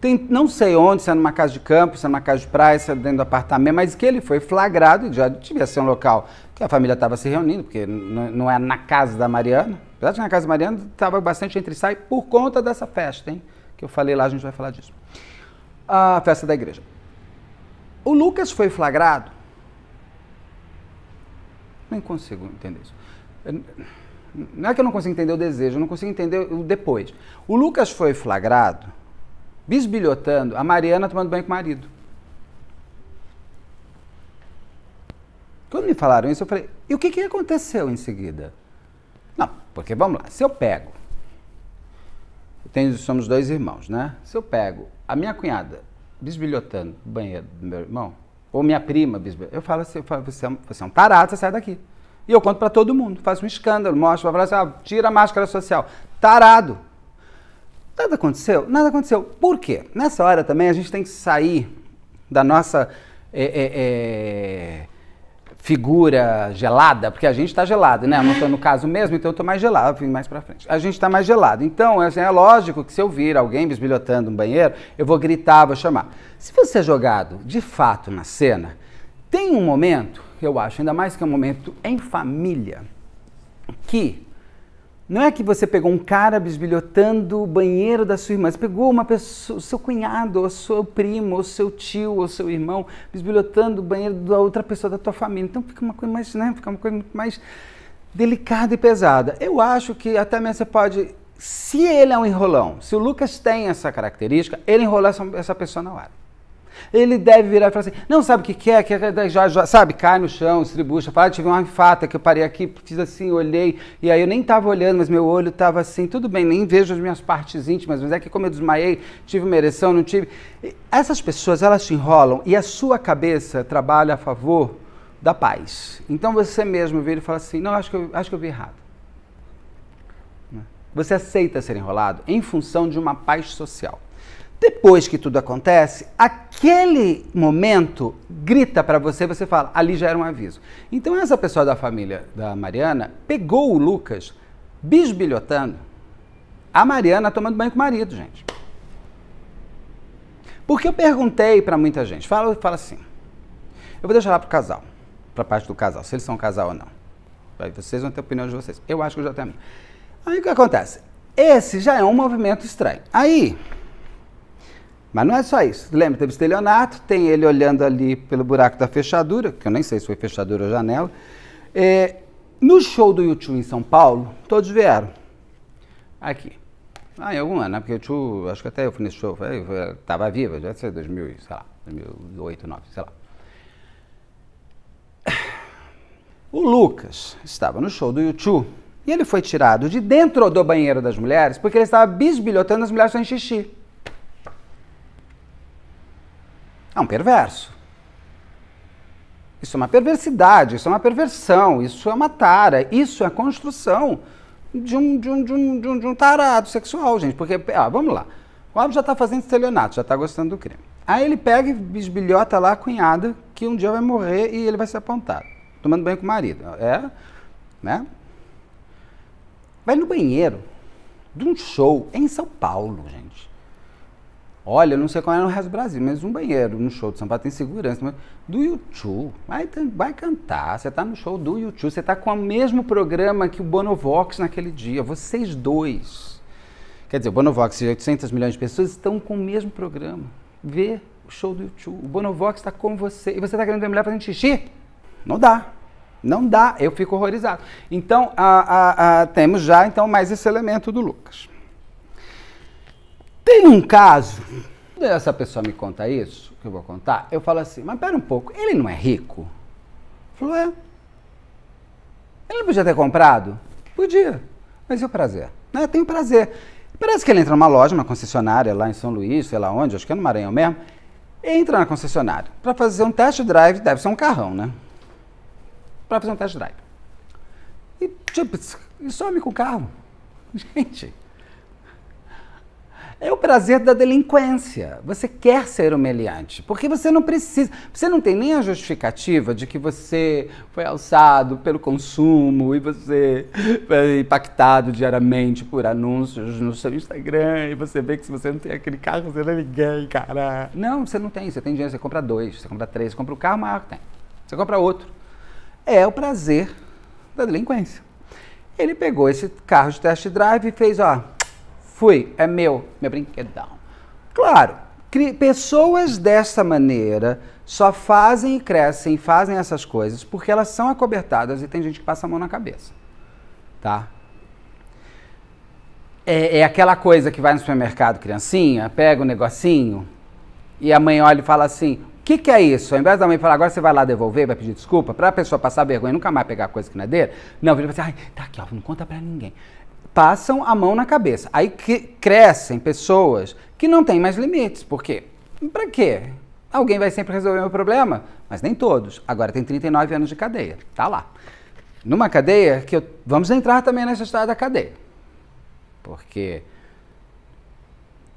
Tem, não sei onde, se é numa casa de campo, se é numa casa de praia, se é dentro do apartamento, mas que ele foi flagrado e já devia ser um local que a família estava se reunindo, porque não é na casa da Mariana. Apesar de que na casa da Mariana estava bastante entre sai por conta dessa festa, hein? Que eu falei lá, a gente vai falar disso. A festa da igreja. O Lucas foi flagrado nem consigo entender isso. É, não é que eu não consigo entender o desejo, eu não consigo entender o depois. O Lucas foi flagrado bisbilhotando a Mariana tomando banho com o marido. Quando me falaram isso, eu falei: e o que, que aconteceu em seguida? Não, porque vamos lá, se eu pego. Eu tenho, somos dois irmãos, né? Se eu pego a minha cunhada bisbilhotando o banheiro do meu irmão, ou minha prima, Eu falo assim, eu falo, é você, é um tarado, você sai daqui. E eu conto para todo mundo, faço um escândalo, mostro, assim, ah, tira a máscara social. Tarado. Nada aconteceu? Nada aconteceu. Por quê? Nessa hora também a gente tem que sair da nossa é, é, é, figura gelada, porque a gente está gelado, né? Eu não estou no caso mesmo, então eu estou mais gelado, vim mais para frente. A gente está mais gelado. Então, assim, é lógico que se eu vir alguém bisbilhotando um banheiro, eu vou gritar, vou chamar. Se você é jogado de fato na cena, tem um momento, eu acho, ainda mais que é um momento em família, que não é que você pegou um cara bisbilhotando o banheiro da sua irmã, você pegou uma pessoa, seu cunhado, ou seu primo, ou seu tio, ou seu irmão, bisbilhotando o banheiro da outra pessoa da tua família. Então fica uma coisa mais, né? Fica uma coisa muito mais delicada e pesada. Eu acho que até mesmo você pode, se ele é um enrolão, se o Lucas tem essa característica, ele enrolar essa pessoa na hora. Ele deve virar e falar assim: não sabe o que quer, é? quer, quer é, né, já, já, sabe, cai no chão, estribucha, fala, ah, tive uma infata que eu parei aqui, fiz assim, olhei, e aí eu nem estava olhando, mas meu olho estava assim, tudo bem, nem vejo as minhas partes íntimas, mas é que como eu desmaiei, tive uma ereção, não tive. Essas pessoas, elas te enrolam e a sua cabeça trabalha a favor da paz. Então você mesmo vira e fala assim: não, acho que eu, acho que eu vi errado. Né? Você aceita ser enrolado em função de uma paz social. Depois que tudo acontece, aquele momento grita para você, você fala, ali já era um aviso. Então essa pessoa da família da Mariana pegou o Lucas bisbilhotando a Mariana tomando banho com o marido, gente. Porque eu perguntei para muita gente, fala, fala assim, eu vou deixar lá pro casal, pra parte do casal, se eles são um casal ou não. Aí vocês vão ter a opinião de vocês. Eu acho que eu já tenho a Aí o que acontece? Esse já é um movimento estranho. Aí, mas não é só isso. Lembra, teve estelionato, tem ele olhando ali pelo buraco da fechadura, que eu nem sei se foi fechadura ou janela. É, no show do YouTube em São Paulo, todos vieram. Aqui. Ah, em algum ano, né? Porque o Tchu, acho que até eu fui nesse show, estava viva, já sei, 2000, sei lá, 2008, 2009, sei lá. O Lucas estava no show do YouTube e ele foi tirado de dentro do banheiro das mulheres porque ele estava bisbilhotando as mulheres fazendo xixi. É um perverso. Isso é uma perversidade, isso é uma perversão, isso é uma tara, isso é a construção de um, de um, de um, de um, de um tarado sexual, gente. Porque, ah, vamos lá. O Alves já está fazendo estelionato, já está gostando do crime. Aí ele pega e bisbilhota lá a cunhada, que um dia vai morrer e ele vai ser apontado. Tomando banho com o marido. É, né? Vai no banheiro de um show em São Paulo, gente. Olha, eu não sei qual é no resto do Brasil, mas um banheiro no show de São Paulo tem segurança. Mas do YouTube, vai, vai cantar. Você está no show do YouTube, você está com o mesmo programa que o Bonovox naquele dia. Vocês dois. Quer dizer, o Bonovox e 800 milhões de pessoas estão com o mesmo programa. Vê o show do YouTube. O Bonovox está com você. E você está querendo ver a mulher fazendo xixi? Não dá. Não dá. Eu fico horrorizado. Então, a, a, a, temos já então mais esse elemento do Lucas. Tem um caso, quando essa pessoa me conta isso, que eu vou contar, eu falo assim, mas pera um pouco, ele não é rico? Falou, é. Ele podia ter comprado? Podia. Mas e o prazer? Né? Tem o prazer. Parece que ele entra numa loja, numa concessionária lá em São Luís, sei lá onde, acho que é no Maranhão mesmo. Entra na concessionária para fazer um test drive, deve ser um carrão, né? Para fazer um test drive. E tipo, e some é com o carro. Gente, é o prazer da delinquência. Você quer ser humilhante, porque você não precisa. Você não tem nem a justificativa de que você foi alçado pelo consumo e você foi impactado diariamente por anúncios no seu Instagram e você vê que se você não tem aquele carro, você não é ninguém, cara. Não, você não tem. Você tem dinheiro, você compra dois, você compra três, você compra o um carro maior que tem. Você compra outro. É o prazer da delinquência. Ele pegou esse carro de test drive e fez, ó, fui, é meu, meu brinquedão. Claro, pessoas dessa maneira só fazem e crescem, fazem essas coisas porque elas são acobertadas e tem gente que passa a mão na cabeça, tá? É, é aquela coisa que vai no supermercado, criancinha, pega o um negocinho e a mãe olha e fala assim: o que, que é isso? Ao invés da mãe falar, agora você vai lá devolver, vai pedir desculpa, para a pessoa passar vergonha e nunca mais pegar coisa que não é dele, não, o filho vai dizer, ai, tá aqui, ó, não conta para ninguém passam a mão na cabeça. Aí crescem pessoas que não têm mais limites, porque para quê? Alguém vai sempre resolver meu problema, mas nem todos. Agora tem 39 anos de cadeia, tá lá. Numa cadeia que eu... vamos entrar também nessa história da cadeia. Porque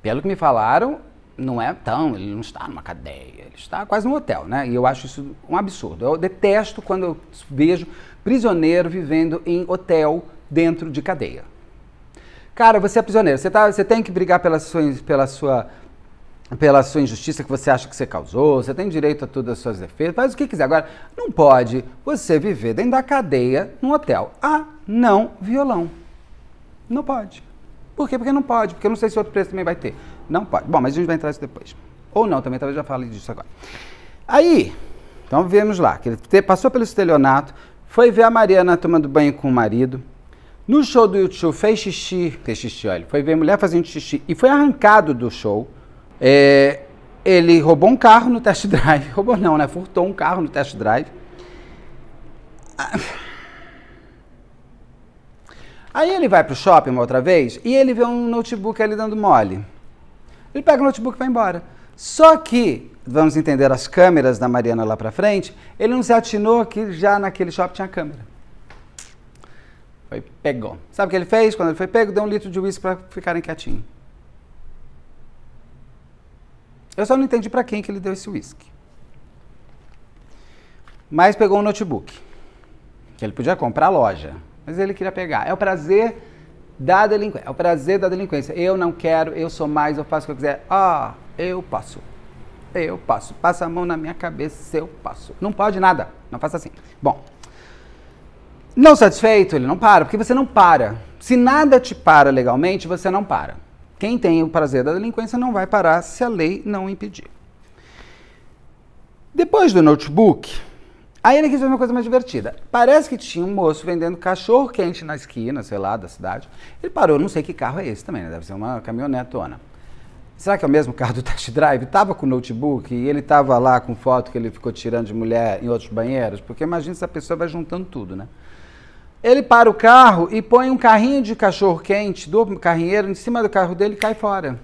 pelo que me falaram, não é tão, ele não está numa cadeia, ele está quase num hotel, né? E eu acho isso um absurdo. Eu detesto quando eu vejo prisioneiro vivendo em hotel dentro de cadeia. Cara, você é prisioneiro. Você, tá, você tem que brigar pela sua, pela, sua, pela sua injustiça que você acha que você causou. Você tem direito a todas as suas defesas. Faz o que quiser. Agora, não pode você viver dentro da cadeia num hotel. Ah, não, violão. Não pode. Por quê? Porque não pode. Porque eu não sei se outro preço também vai ter. Não pode. Bom, mas a gente vai entrar nisso depois. Ou não, também talvez já fale disso agora. Aí, então vemos lá. Que ele passou pelo estelionato, foi ver a Mariana tomando banho com o marido. No show do YouTube Show fez xixi, fez xixi, olha, foi ver mulher fazendo xixi e foi arrancado do show. É, ele roubou um carro no test drive, roubou não, né? Furtou um carro no test drive. Ah. Aí ele vai pro shopping uma outra vez e ele vê um notebook ali dando mole. Ele pega o notebook e vai embora. Só que, vamos entender as câmeras da Mariana lá pra frente, ele não se atinou que já naquele shopping tinha câmera. Foi pego. Sabe o que ele fez? Quando ele foi pego, deu um litro de uísque para ficarem quietinhos. Eu só não entendi para quem que ele deu esse uísque. Mas pegou um notebook. Que ele podia comprar a loja. Mas ele queria pegar. É o prazer da delinquência. É o prazer da delinquência. Eu não quero, eu sou mais, eu faço o que eu quiser. Ah, eu passo. Eu passo. Passa a mão na minha cabeça, eu passo. Não pode nada. Não faça assim. Bom, não satisfeito, ele não para, porque você não para. Se nada te para legalmente, você não para. Quem tem o prazer da delinquência não vai parar se a lei não impedir. Depois do notebook, aí ele quis fazer uma coisa mais divertida. Parece que tinha um moço vendendo cachorro quente na esquina, sei lá, da cidade. Ele parou, não sei que carro é esse também, né? deve ser uma caminhonetona. Será que é o mesmo carro do test drive? Tava com notebook e ele tava lá com foto que ele ficou tirando de mulher em outros banheiros? Porque imagina se a pessoa vai juntando tudo, né? Ele para o carro e põe um carrinho de cachorro quente do carrinheiro em cima do carro dele e cai fora.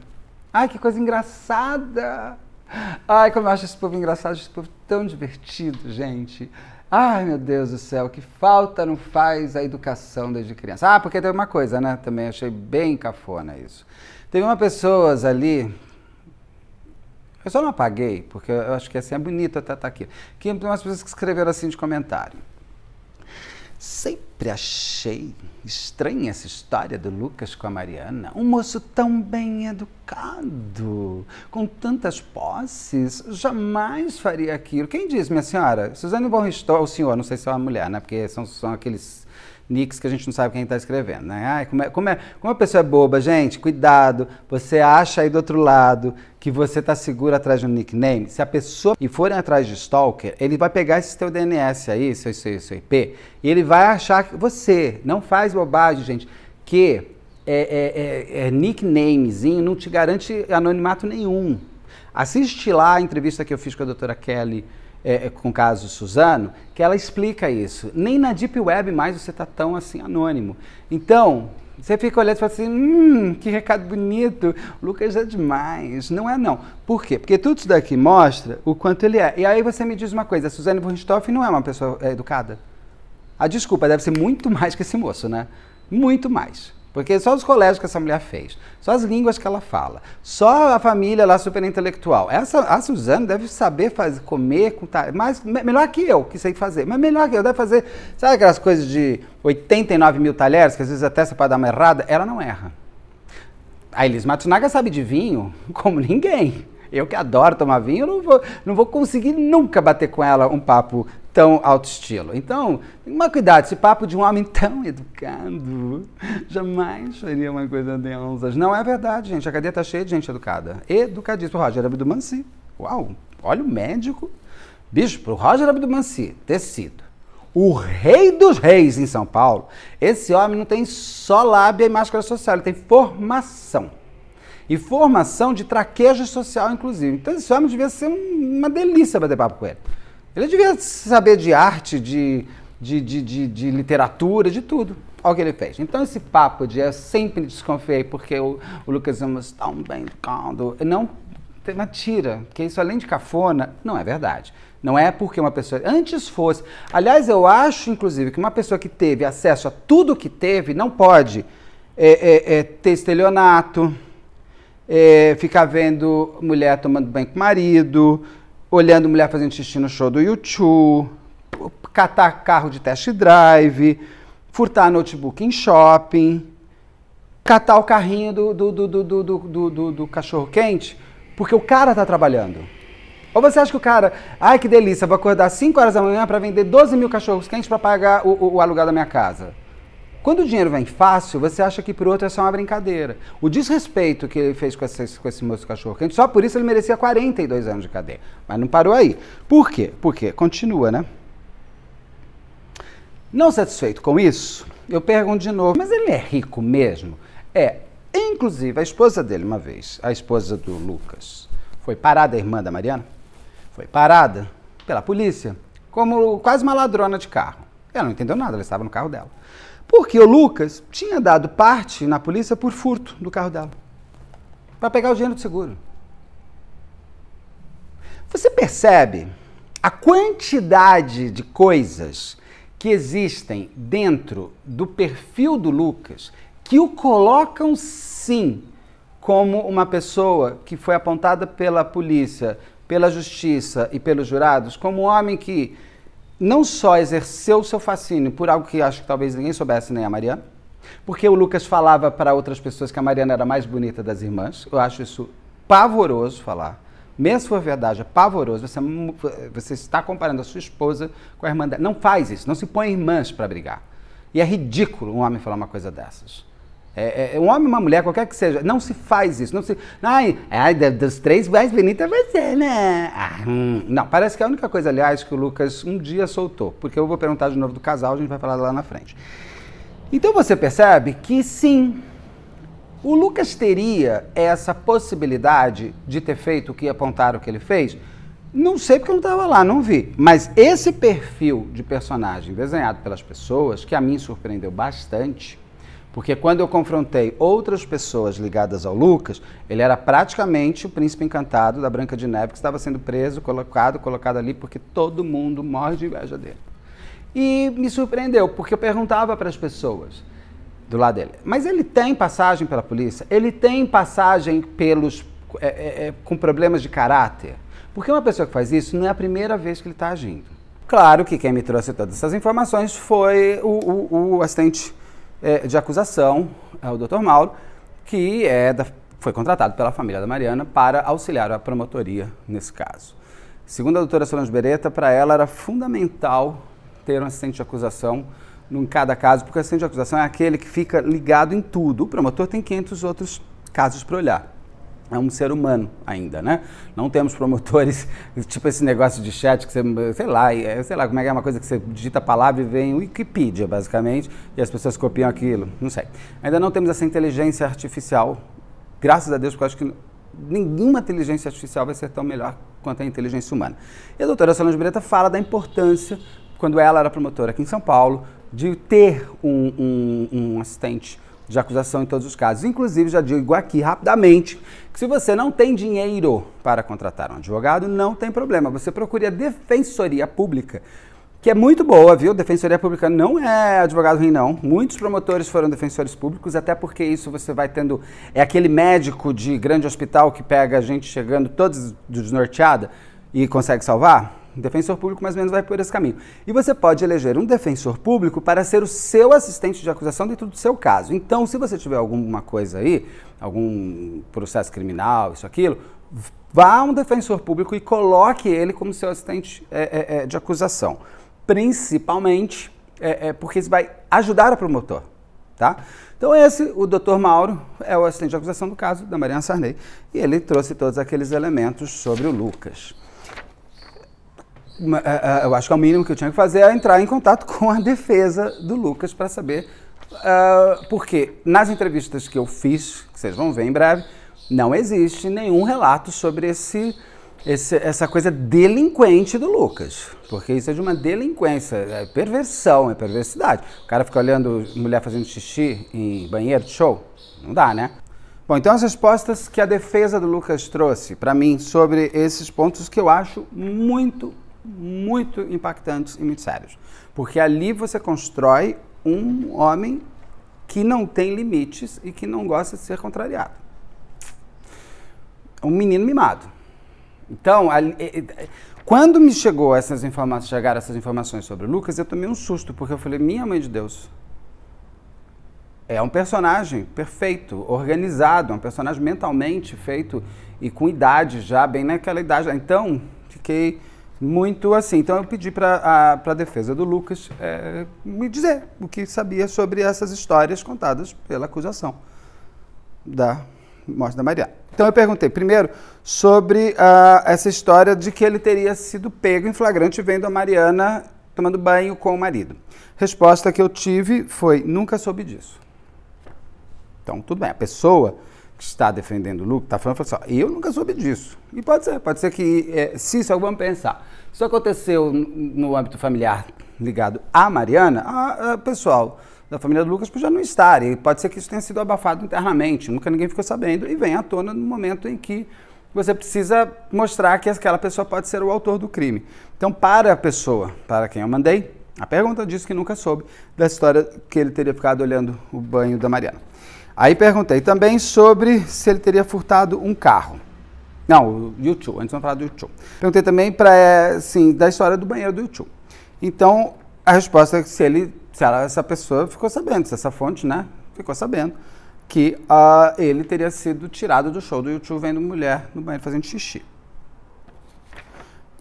Ai, que coisa engraçada! Ai, como eu acho esse povo engraçado, esse povo tão divertido, gente. Ai, meu Deus do céu, que falta não faz a educação desde criança. Ah, porque tem uma coisa, né? Também achei bem cafona isso. Teve uma pessoa ali, eu só não apaguei, porque eu acho que assim é bonito até estar tá aqui, que umas pessoas que escreveram assim de comentário. Sempre achei estranha essa história do Lucas com a Mariana. Um moço tão bem educado, com tantas posses, jamais faria aquilo. Quem diz, minha senhora? Suzane Bonristó, o senhor, não sei se é uma mulher, né? Porque são, são aqueles nicks que a gente não sabe quem está escrevendo, né? Ai, como, é, como, é, como a pessoa é boba, gente, cuidado. Você acha aí do outro lado que você está seguro atrás de um nickname. Se a pessoa e forem atrás de stalker, ele vai pegar esse seu DNS aí, seu, seu, seu IP, e ele vai achar que você não faz bobagem, gente, que é, é, é, é nicknamezinho não te garante anonimato nenhum. Assiste lá a entrevista que eu fiz com a doutora Kelly é, é, com o caso Suzano, que ela explica isso. Nem na Deep Web mais você está tão assim anônimo. Então, você fica olhando e fala assim, hum, que recado bonito, o Lucas é demais. Não é não. Por quê? Porque tudo isso daqui mostra o quanto ele é. E aí você me diz uma coisa, a Suzane von não é uma pessoa é, educada? A desculpa deve ser muito mais que esse moço, né? Muito mais. Porque só os colégios que essa mulher fez, só as línguas que ela fala, só a família lá super intelectual. Essa, a Suzana deve saber fazer, comer, com mais, melhor que eu, que sei fazer, mas melhor que eu, deve fazer, sabe aquelas coisas de 89 mil talheres, que às vezes até você pode dar uma errada? Ela não erra. A Elis Matsunaga sabe de vinho como ninguém. Eu que adoro tomar vinho, não vou, não vou conseguir nunca bater com ela um papo tão alto estilo. Então, uma cuidado, esse papo de um homem tão educado jamais faria uma coisa de onzas. Não é verdade, gente. A cadeia está cheia de gente educada. Educadíssimo. Roger Abdumancy. Uau! Olha o médico. Bicho, pro Roger ter tecido. O rei dos reis em São Paulo. Esse homem não tem só lábia e máscara social, ele tem formação e formação de traquejo social, inclusive. Então, esse homem devia ser uma delícia bater papo com ele. Ele devia saber de arte, de, de, de, de, de literatura, de tudo. Olha o que ele fez. Então, esse papo de eu sempre desconfiei porque o, o Lucas Ramos está um bem educado. Não, uma tira, porque isso além de cafona, não é verdade. Não é porque uma pessoa. Antes fosse. Aliás, eu acho, inclusive, que uma pessoa que teve acesso a tudo que teve não pode é, é, é, ter estelionato, é, ficar vendo mulher tomando banho com marido olhando mulher fazendo xixi no show do YouTube, catar carro de test drive, furtar notebook em shopping, catar o carrinho do, do, do, do, do, do, do cachorro quente, porque o cara tá trabalhando. Ou você acha que o cara, ai que delícia, vou acordar 5 horas da manhã para vender 12 mil cachorros quentes para pagar o, o, o aluguel da minha casa? Quando o dinheiro vem fácil, você acha que o outro é só uma brincadeira. O desrespeito que ele fez com esse, com esse moço cachorro quente, só por isso ele merecia 42 anos de cadeia. Mas não parou aí. Por quê? Porque continua, né? Não satisfeito com isso, eu pergunto de novo, mas ele é rico mesmo? É. Inclusive, a esposa dele, uma vez, a esposa do Lucas, foi parada, a irmã da Mariana, foi parada pela polícia como quase uma ladrona de carro. Ela não entendeu nada, ela estava no carro dela. Porque o Lucas tinha dado parte na polícia por furto do carro dela para pegar o dinheiro do seguro. Você percebe a quantidade de coisas que existem dentro do perfil do Lucas que o colocam sim como uma pessoa que foi apontada pela polícia, pela justiça e pelos jurados como um homem que não só exerceu o seu fascínio por algo que acho que talvez ninguém soubesse, nem a Mariana, porque o Lucas falava para outras pessoas que a Mariana era a mais bonita das irmãs. Eu acho isso pavoroso falar. Mesmo se for verdade, é pavoroso. Você, é você está comparando a sua esposa com a irmã dela. Não faz isso. Não se põe irmãs para brigar. E é ridículo um homem falar uma coisa dessas. É, é, é, um homem, uma mulher, qualquer que seja, não se faz isso. Não se. Ai, ai dos três mais bonita é você, né? Ah, hum. Não, parece que a única coisa, aliás, que o Lucas um dia soltou, porque eu vou perguntar de novo do casal, a gente vai falar lá na frente. Então você percebe que sim, o Lucas teria essa possibilidade de ter feito o que apontaram que ele fez. Não sei porque eu não estava lá, não vi. Mas esse perfil de personagem desenhado pelas pessoas, que a mim surpreendeu bastante, porque quando eu confrontei outras pessoas ligadas ao Lucas, ele era praticamente o príncipe encantado da Branca de Neve, que estava sendo preso, colocado, colocado ali, porque todo mundo morre de inveja dele. E me surpreendeu, porque eu perguntava para as pessoas do lado dele. Mas ele tem passagem pela polícia? Ele tem passagem pelos é, é, é com problemas de caráter? Porque uma pessoa que faz isso não é a primeira vez que ele está agindo. Claro que quem me trouxe todas essas informações foi o, o, o assistente é, de acusação ao é Dr. Mauro, que é da, foi contratado pela família da Mariana para auxiliar a promotoria nesse caso. Segundo a doutora Solange Beretta, para ela era fundamental ter um assistente de acusação em cada caso, porque o assistente de acusação é aquele que fica ligado em tudo. O promotor tem 500 outros casos para olhar é um ser humano ainda, né? Não temos promotores, tipo esse negócio de chat que você, sei lá, é, sei lá como é que é uma coisa que você digita a palavra e vem Wikipedia, basicamente, e as pessoas copiam aquilo, não sei. Ainda não temos essa inteligência artificial, graças a Deus, porque eu acho que nenhuma inteligência artificial vai ser tão melhor quanto a inteligência humana. E a doutora Solange Breta fala da importância, quando ela era promotora aqui em São Paulo, de ter um, um, um assistente de acusação em todos os casos. Inclusive, já digo aqui rapidamente que se você não tem dinheiro para contratar um advogado, não tem problema. Você procure a defensoria pública, que é muito boa, viu? Defensoria pública não é advogado ruim, não. Muitos promotores foram defensores públicos, até porque isso você vai tendo. É aquele médico de grande hospital que pega a gente chegando todos desnorteada e consegue salvar? defensor público mais ou menos vai por esse caminho. E você pode eleger um defensor público para ser o seu assistente de acusação dentro do seu caso. Então, se você tiver alguma coisa aí, algum processo criminal, isso, aquilo, vá a um defensor público e coloque ele como seu assistente é, é, é de acusação. Principalmente é, é, porque isso vai ajudar o promotor. Tá? Então esse, o doutor Mauro, é o assistente de acusação do caso da Mariana Sarney, e ele trouxe todos aqueles elementos sobre o Lucas eu acho que é o mínimo que eu tinha que fazer é entrar em contato com a defesa do Lucas para saber. Uh, porque nas entrevistas que eu fiz, que vocês vão ver em breve, não existe nenhum relato sobre esse, esse, essa coisa delinquente do Lucas. Porque isso é de uma delinquência, é perversão, é perversidade. O cara fica olhando mulher fazendo xixi em banheiro de show? Não dá, né? Bom, então as respostas que a defesa do Lucas trouxe para mim sobre esses pontos que eu acho muito muito impactantes e muito sérios. Porque ali você constrói um homem que não tem limites e que não gosta de ser contrariado. Um menino mimado. Então, ali, quando me chegou essas informações, chegaram essas informações sobre o Lucas, eu tomei um susto, porque eu falei, minha mãe de Deus, é um personagem perfeito, organizado, um personagem mentalmente feito e com idade já, bem naquela idade. Então, fiquei muito assim. Então eu pedi para a defesa do Lucas é, me dizer o que sabia sobre essas histórias contadas pela acusação da morte da Maria. Então eu perguntei primeiro sobre uh, essa história de que ele teria sido pego em flagrante vendo a Mariana tomando banho com o marido. Resposta que eu tive foi: nunca soube disso. Então tudo bem, a pessoa que está defendendo o lucro, está falando, fala assim, eu nunca soube disso. E pode ser, pode ser que, é, se isso, é vamos pensar. Isso aconteceu no âmbito familiar ligado à Mariana, a, a pessoal da família do Lucas já não estar. E pode ser que isso tenha sido abafado internamente, nunca ninguém ficou sabendo, e vem à tona no momento em que você precisa mostrar que aquela pessoa pode ser o autor do crime. Então, para a pessoa para quem eu mandei, a pergunta disse que nunca soube da história que ele teria ficado olhando o banho da Mariana. Aí perguntei também sobre se ele teria furtado um carro. Não, o YouTube, antes vamos falar do YouTube. Perguntei também para, é, assim, da história do banheiro do YouTube. Então, a resposta é que se ele, se ela, essa pessoa ficou sabendo, se essa fonte, né, ficou sabendo que uh, ele teria sido tirado do show do YouTube vendo mulher no banheiro fazendo xixi.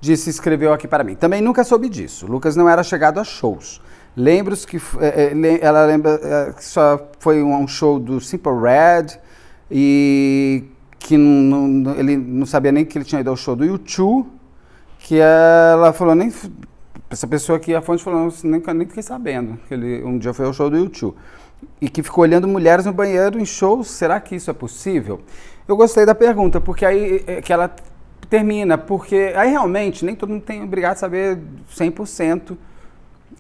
Disse, escreveu aqui para mim. Também nunca soube disso. Lucas não era chegado a shows. Lembro-se que é, é, ela lembra é, que só foi um show do Simple Red e que não, ele não sabia nem que ele tinha ido ao show do YouTube, que ela falou nem essa pessoa aqui, a fonte falou, nem, nem fiquei sabendo que ele um dia foi ao show do YouTube e que ficou olhando mulheres no banheiro em shows. Será que isso é possível? Eu gostei da pergunta porque aí é que ela termina, porque aí realmente nem todo mundo tem obrigado a saber 100%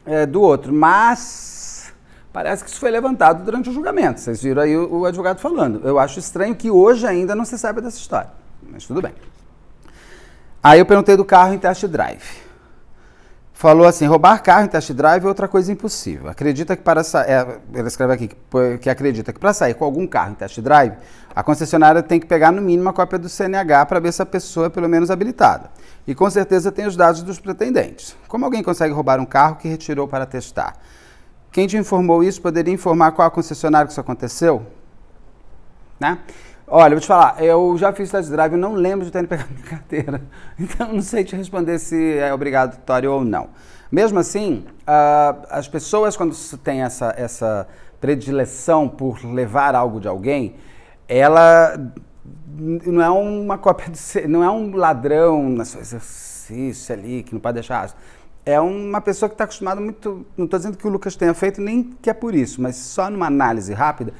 é, do outro. Mas parece que isso foi levantado durante o julgamento. Vocês viram aí o, o advogado falando. Eu acho estranho que hoje ainda não se saiba dessa história. Mas tudo bem. Aí eu perguntei do carro em test drive falou assim: roubar carro em test drive é outra coisa impossível. Acredita que para sair. É, escreve aqui que, que acredita que para sair com algum carro em test drive, a concessionária tem que pegar no mínimo a cópia do CNH para ver se a pessoa é pelo menos habilitada. E com certeza tem os dados dos pretendentes. Como alguém consegue roubar um carro que retirou para testar? Quem te informou isso poderia informar qual concessionária que isso aconteceu? Né? Olha, vou te falar, eu já fiz test drive, eu não lembro de ter pegado minha carteira. Então não sei te responder se é obrigatório ou não. Mesmo assim, uh, as pessoas quando têm essa, essa predileção por levar algo de alguém, ela não é uma cópia não é um ladrão na sua exercício ali, que não pode deixar rastro é uma pessoa que está acostumada muito. Não estou dizendo que o Lucas tenha feito, nem que é por isso, mas só numa análise rápida,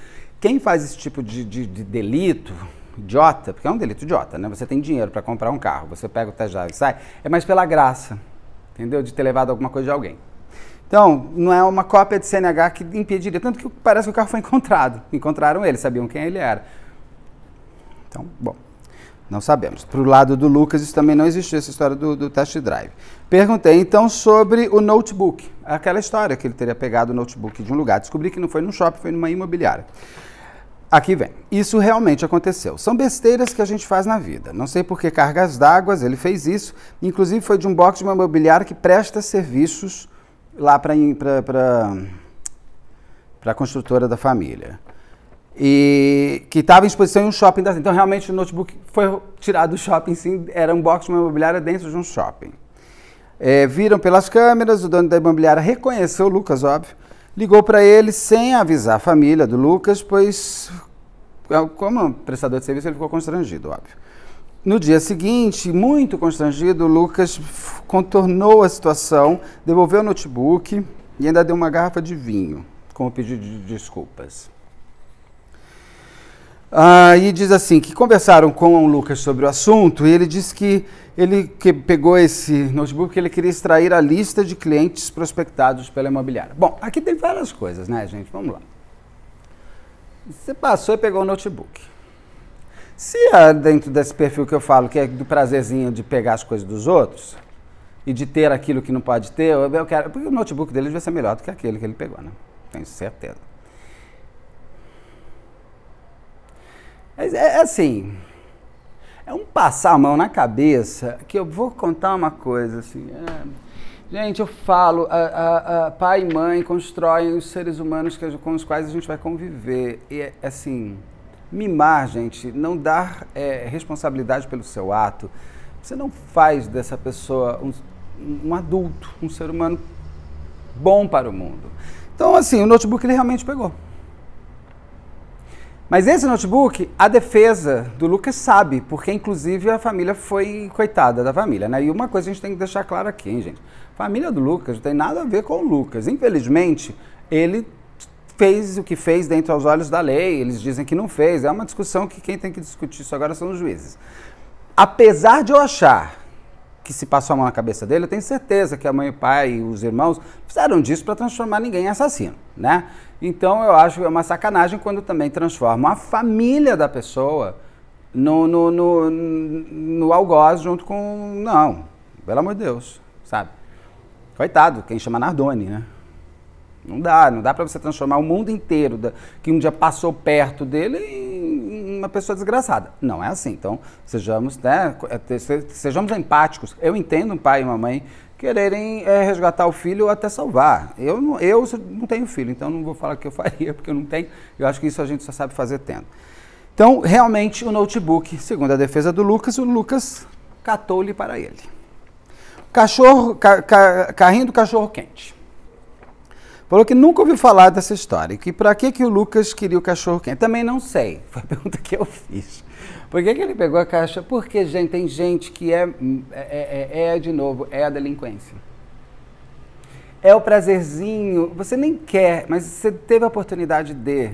quem faz esse tipo de, de, de delito, idiota, porque é um delito idiota, né? Você tem dinheiro para comprar um carro, você pega o test drive e sai, é mais pela graça, entendeu? De ter levado alguma coisa de alguém. Então, não é uma cópia de CNH que impediria, tanto que parece que o carro foi encontrado. Encontraram ele, sabiam quem ele era. Então, bom, não sabemos. Para o lado do Lucas, isso também não existiu, essa história do, do test drive. Perguntei então sobre o notebook, aquela história que ele teria pegado o notebook de um lugar. Descobri que não foi num shopping, foi numa imobiliária. Aqui vem. Isso realmente aconteceu. São besteiras que a gente faz na vida. Não sei por que cargas d'água ele fez isso. Inclusive foi de um box de uma imobiliária que presta serviços lá para a construtora da família. E que estava em exposição em um shopping. Da... Então realmente o notebook foi tirado do shopping sim. Era um box de uma imobiliária dentro de um shopping. É, viram pelas câmeras, o dono da imobiliária reconheceu o Lucas, óbvio Ligou para ele sem avisar a família do Lucas, pois, é, como prestador de serviço, ele ficou constrangido, óbvio. No dia seguinte, muito constrangido, o Lucas contornou a situação, devolveu o notebook e ainda deu uma garrafa de vinho como pedido de desculpas. Ah, e diz assim, que conversaram com o Lucas sobre o assunto e ele disse que ele que pegou esse notebook porque ele queria extrair a lista de clientes prospectados pela imobiliária. Bom, aqui tem várias coisas, né, gente? Vamos lá. Você passou e pegou o notebook. Se é dentro desse perfil que eu falo, que é do prazerzinho de pegar as coisas dos outros e de ter aquilo que não pode ter, eu quero, porque o notebook dele devia ser melhor do que aquele que ele pegou, né? Tenho certeza. Mas é, é, assim, é um passar a mão na cabeça que eu vou contar uma coisa, assim. É, gente, eu falo, a, a, a pai e mãe constroem os seres humanos que, com os quais a gente vai conviver. E, é, é assim, mimar, gente, não dar é, responsabilidade pelo seu ato. Você não faz dessa pessoa um, um adulto, um ser humano bom para o mundo. Então, assim, o notebook ele realmente pegou. Mas esse notebook, a defesa do Lucas sabe, porque inclusive a família foi coitada da família, né? E uma coisa a gente tem que deixar claro aqui, hein, gente? Família do Lucas não tem nada a ver com o Lucas. Infelizmente, ele fez o que fez dentro aos olhos da lei, eles dizem que não fez. É uma discussão que quem tem que discutir isso agora são os juízes. Apesar de eu achar que se passou a mão na cabeça dele, eu tenho certeza que a mãe, o pai e os irmãos fizeram disso para transformar ninguém em assassino, né? Então eu acho que é uma sacanagem quando também transformam a família da pessoa no, no, no, no algoz junto com. Não, pelo amor de Deus, sabe? Coitado, quem chama Nardoni, né? Não dá, não dá para você transformar o mundo inteiro da, que um dia passou perto dele em uma pessoa desgraçada. Não é assim. Então, sejamos, né, é, sejamos empáticos. Eu entendo um pai e uma mãe quererem é, resgatar o filho ou até salvar. Eu não, eu não tenho filho, então não vou falar que eu faria, porque eu não tenho. Eu acho que isso a gente só sabe fazer tendo. Então, realmente, o notebook, segundo a defesa do Lucas, o Lucas catou-lhe para ele. Cachorro, ca, ca, carrinho do cachorro quente. Falou que nunca ouviu falar dessa história. Que para que, que o Lucas queria o cachorro quente? Também não sei. Foi a pergunta que eu fiz. Por que, que ele pegou a caixa? Porque, gente, tem gente que é, é, é, é, de novo, é a delinquência. É o prazerzinho. Você nem quer, mas você teve a oportunidade de.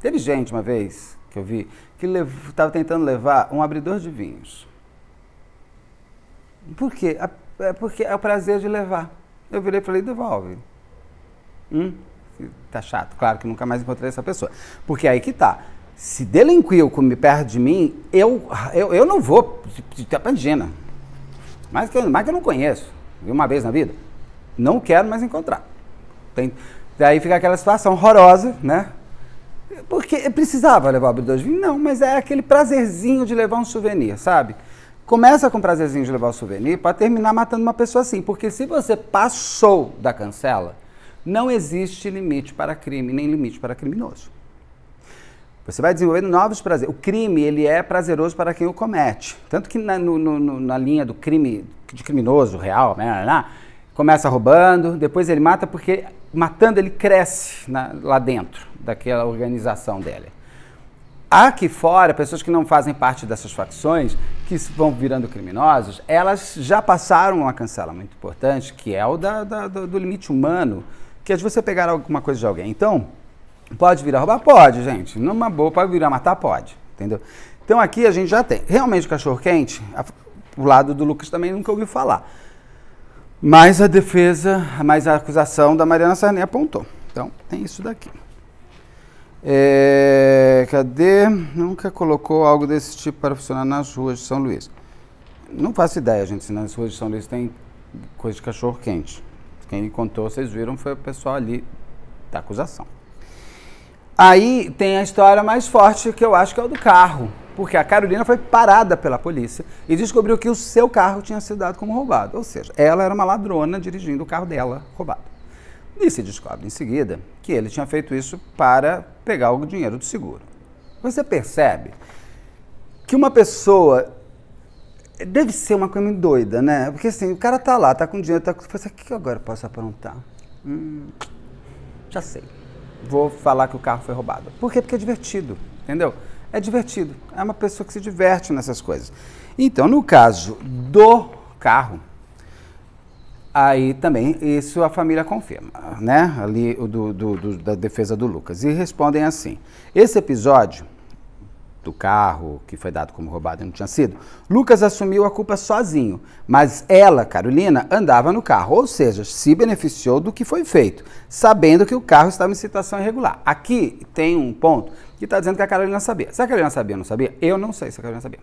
Teve gente uma vez que eu vi que estava tentando levar um abridor de vinhos. Por quê? É porque é o prazer de levar. Eu virei e falei, Devolve. Hum? Tá chato. Claro que nunca mais encontrei essa pessoa. Porque aí que tá. Se delinquiu com me perto de mim, eu, eu, eu não vou de Pandina. Mas que, mais que eu não conheço. Vi uma vez na vida. Não quero mais encontrar. Tem, daí fica aquela situação horrorosa, né? Porque precisava levar o abridor de vinho? Não, mas é aquele prazerzinho de levar um souvenir, sabe? Começa com o prazerzinho de levar o souvenir para terminar matando uma pessoa assim. Porque se você passou da cancela, não existe limite para crime, nem limite para criminoso. Você vai desenvolvendo novos prazeres. O crime, ele é prazeroso para quem o comete. Tanto que na, no, no, na linha do crime, de criminoso real, né, né, né, começa roubando, depois ele mata porque matando ele cresce na, lá dentro daquela organização dele. Aqui fora, pessoas que não fazem parte dessas facções, que vão virando criminosos, elas já passaram uma cancela muito importante, que é o da, da, do limite humano, que é de você pegar alguma coisa de alguém. Então, pode virar roubar? Pode, gente. Numa boa, pode virar matar? Pode. Entendeu? Então aqui a gente já tem. Realmente, o cachorro-quente, o lado do Lucas também nunca ouviu falar. Mas a defesa, mais a acusação da Mariana Sarney apontou. Então, tem isso daqui. É, cadê? Nunca colocou algo desse tipo para funcionar nas ruas de São Luís. Não faço ideia, gente, se nas ruas de São Luís tem coisa de cachorro quente. Quem me contou, vocês viram, foi o pessoal ali da acusação. Aí tem a história mais forte que eu acho que é o do carro. Porque a Carolina foi parada pela polícia e descobriu que o seu carro tinha sido dado como roubado. Ou seja, ela era uma ladrona dirigindo o carro dela roubado. E se descobre em seguida que ele tinha feito isso para pegar o dinheiro do seguro. Você percebe que uma pessoa deve ser uma coisa meio doida, né? Porque assim, o cara tá lá, tá com dinheiro, tá com. Assim, o que agora posso aprontar? Hum, já sei. Vou falar que o carro foi roubado. Por quê? Porque é divertido, entendeu? É divertido. É uma pessoa que se diverte nessas coisas. Então, no caso do carro, Aí também, isso a família confirma, né? Ali do, do, do, da defesa do Lucas. E respondem assim: esse episódio do carro que foi dado como roubado e não tinha sido, Lucas assumiu a culpa sozinho, mas ela, Carolina, andava no carro, ou seja, se beneficiou do que foi feito, sabendo que o carro estava em situação irregular. Aqui tem um ponto que está dizendo que a Carolina sabia. Se a Carolina sabia ou não sabia, eu não sei se a Carolina sabia.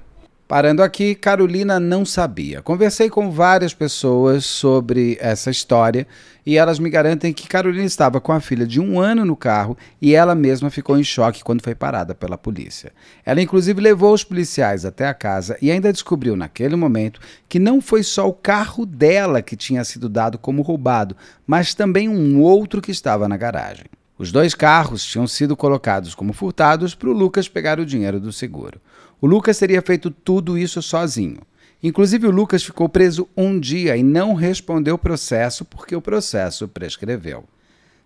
Parando aqui, Carolina não sabia. Conversei com várias pessoas sobre essa história e elas me garantem que Carolina estava com a filha de um ano no carro e ela mesma ficou em choque quando foi parada pela polícia. Ela, inclusive, levou os policiais até a casa e ainda descobriu naquele momento que não foi só o carro dela que tinha sido dado como roubado, mas também um outro que estava na garagem. Os dois carros tinham sido colocados como furtados para o Lucas pegar o dinheiro do seguro. O Lucas teria feito tudo isso sozinho. Inclusive, o Lucas ficou preso um dia e não respondeu o processo porque o processo prescreveu.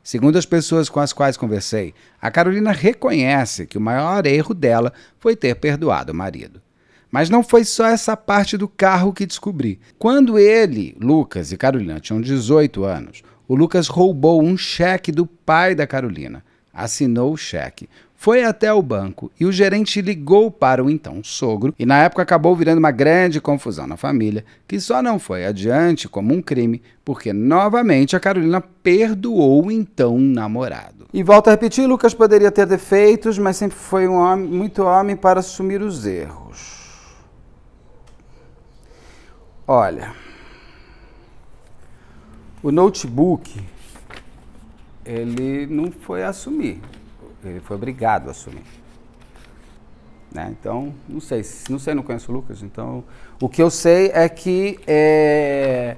Segundo as pessoas com as quais conversei, a Carolina reconhece que o maior erro dela foi ter perdoado o marido. Mas não foi só essa parte do carro que descobri. Quando ele, Lucas e Carolina tinham 18 anos, o Lucas roubou um cheque do pai da Carolina. Assinou o cheque, foi até o banco e o gerente ligou para o então sogro, e na época acabou virando uma grande confusão na família, que só não foi adiante como um crime, porque novamente a Carolina perdoou o então namorado. E volta a repetir: Lucas poderia ter defeitos, mas sempre foi um homem, muito homem para assumir os erros. Olha, o notebook ele não foi assumir ele foi obrigado a assumir. Né? Então, não sei, não sei, não conheço o Lucas. Então, o que eu sei é que é,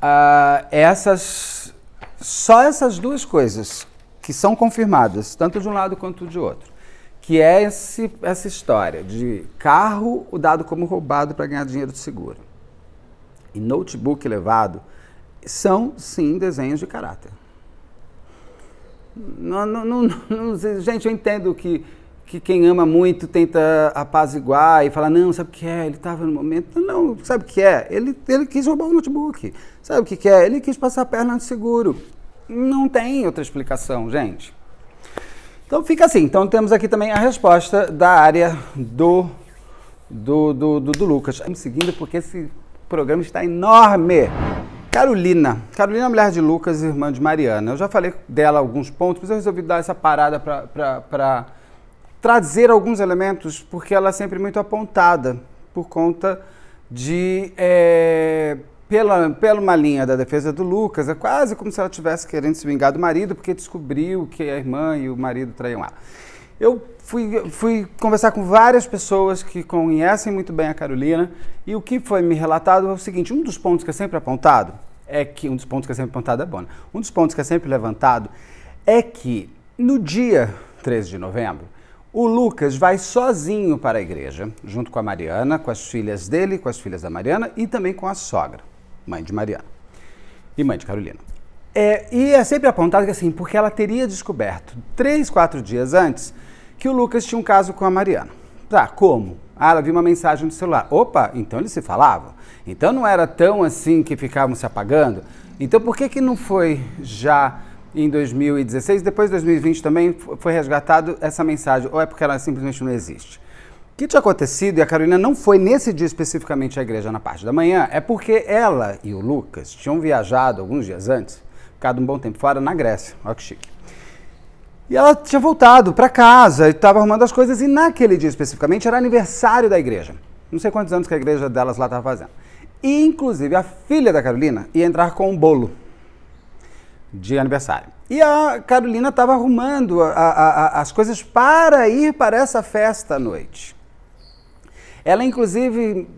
a, essas, só essas duas coisas que são confirmadas, tanto de um lado quanto de outro, que é esse, essa história de carro dado como roubado para ganhar dinheiro de seguro e notebook levado, são sim desenhos de caráter. Não, não, não, gente, eu entendo que, que quem ama muito tenta apaziguar e fala, não, sabe o que é? Ele estava no momento. Não, sabe o que é? Ele, ele quis roubar o notebook. Sabe o que, que é? Ele quis passar a perna no seguro. Não tem outra explicação, gente. Então fica assim. Então temos aqui também a resposta da área do, do, do, do, do Lucas. Vamos seguindo porque esse programa está enorme. Carolina. Carolina é mulher de Lucas, irmã de Mariana. Eu já falei dela alguns pontos, mas eu resolvi dar essa parada para trazer alguns elementos, porque ela é sempre muito apontada por conta de. É, pela, pela uma linha da defesa do Lucas, é quase como se ela tivesse querendo se vingar do marido, porque descobriu que a irmã e o marido traíam ela. Eu fui, fui conversar com várias pessoas que conhecem muito bem a Carolina e o que foi me relatado é o seguinte: um dos pontos que é sempre apontado é que um dos pontos que é sempre apontado é bom. Né? Um dos pontos que é sempre levantado é que no dia 13 de novembro, o Lucas vai sozinho para a igreja, junto com a Mariana, com as filhas dele, com as filhas da Mariana e também com a sogra, mãe de Mariana e mãe de Carolina. É, e é sempre apontado que assim, porque ela teria descoberto três, quatro dias antes que o Lucas tinha um caso com a Mariana. Tá, como? Ah, ela viu uma mensagem no celular. Opa, então eles se falavam. Então não era tão assim que ficavam se apagando. Então por que que não foi já em 2016, depois de 2020 também foi resgatado essa mensagem? Ou é porque ela simplesmente não existe? O que tinha acontecido, e a Carolina não foi nesse dia especificamente à igreja na parte da manhã, é porque ela e o Lucas tinham viajado alguns dias antes, ficado um bom tempo fora, na Grécia. Olha que chique e ela tinha voltado para casa e estava arrumando as coisas, e naquele dia especificamente era aniversário da igreja. Não sei quantos anos que a igreja delas lá estava fazendo. E, inclusive, a filha da Carolina ia entrar com um bolo de aniversário. E a Carolina estava arrumando a, a, a, as coisas para ir para essa festa à noite. Ela, inclusive,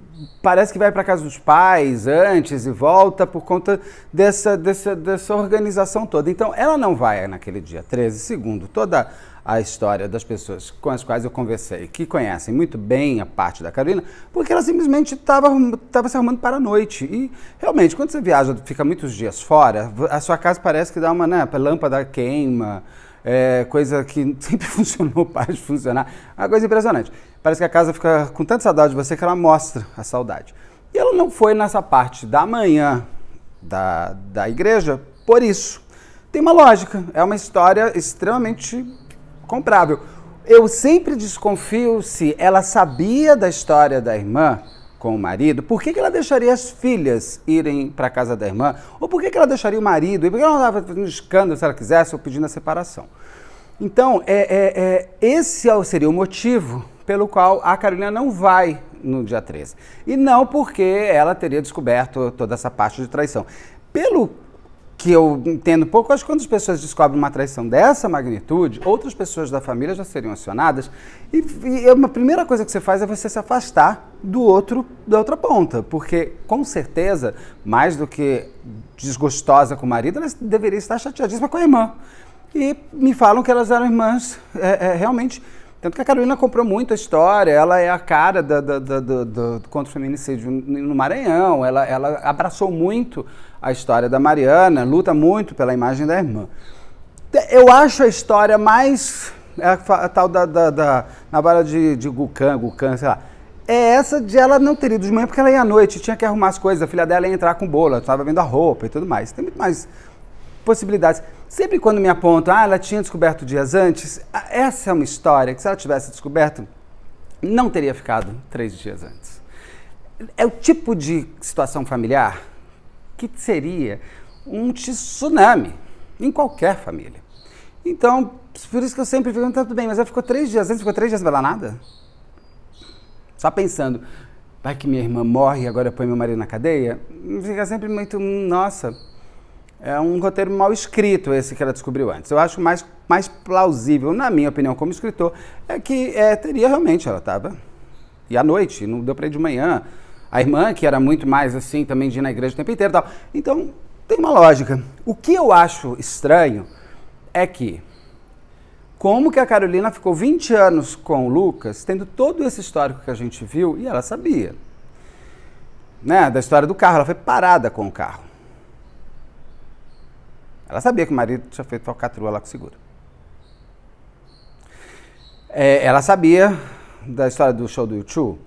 parece que vai para casa dos pais antes e volta por conta dessa, dessa, dessa organização toda. Então, ela não vai naquele dia 13, segundo toda a história das pessoas com as quais eu conversei, que conhecem muito bem a parte da Carolina, porque ela simplesmente estava se arrumando para a noite. E realmente, quando você viaja, fica muitos dias fora, a sua casa parece que dá uma né, lâmpada queima, é, coisa que sempre funcionou, para de funcionar, uma coisa impressionante parece que a casa fica com tanta saudade de você que ela mostra a saudade. E ela não foi nessa parte da manhã da, da igreja por isso. Tem uma lógica, é uma história extremamente comprável. Eu sempre desconfio se ela sabia da história da irmã com o marido, por que, que ela deixaria as filhas irem para a casa da irmã? Ou por que, que ela deixaria o marido? E por que ela não estava fazendo escândalo se ela quisesse ou pedindo a separação? Então, é, é, é, esse é seria o motivo pelo qual a Carolina não vai no dia 13. E não porque ela teria descoberto toda essa parte de traição. Pelo que eu entendo pouco, acho que quando as pessoas descobrem uma traição dessa magnitude, outras pessoas da família já seriam acionadas. E, e é uma primeira coisa que você faz é você se afastar do outro, da outra ponta, porque com certeza, mais do que desgostosa com o marido, ela deveria estar chateadíssima com a irmã. E me falam que elas eram irmãs é, é, realmente tanto que a Carolina comprou muito a história, ela é a cara do, contra o feminicídio no Maranhão, ela, ela abraçou muito a história da Mariana, luta muito pela imagem da irmã. É, eu acho a história mais. É a, tal da, da, da de, de Gucan, Gucan, sei lá. É essa de ela não ter ido de manhã porque ela ia à noite, tinha que arrumar as coisas, a filha dela ia entrar com bola, estava vendo a roupa e tudo mais. Tem muito mais possibilidades. Sempre quando me apontam, ah, ela tinha descoberto dias antes, essa é uma história que se ela tivesse descoberto, não teria ficado três dias antes. É o tipo de situação familiar que seria um tsunami em qualquer família. Então, por isso que eu sempre fico, tá tudo bem, mas ela ficou três dias antes, ficou três dias nada? Só pensando, vai que minha irmã morre e agora põe meu marido na cadeia? Fica sempre muito, nossa, é um roteiro mal escrito esse que ela descobriu antes. Eu acho mais, mais plausível, na minha opinião, como escritor, é que é, teria realmente, ela estava. E à noite, não deu para ir de manhã. A irmã, que era muito mais assim, também de ir na igreja o tempo inteiro tal. Então, tem uma lógica. O que eu acho estranho é que como que a Carolina ficou 20 anos com o Lucas, tendo todo esse histórico que a gente viu, e ela sabia. Né? Da história do carro, ela foi parada com o carro. Ela sabia que o marido tinha feito falcatrua lá com o seguro. É, ela sabia da história do show do YouTube?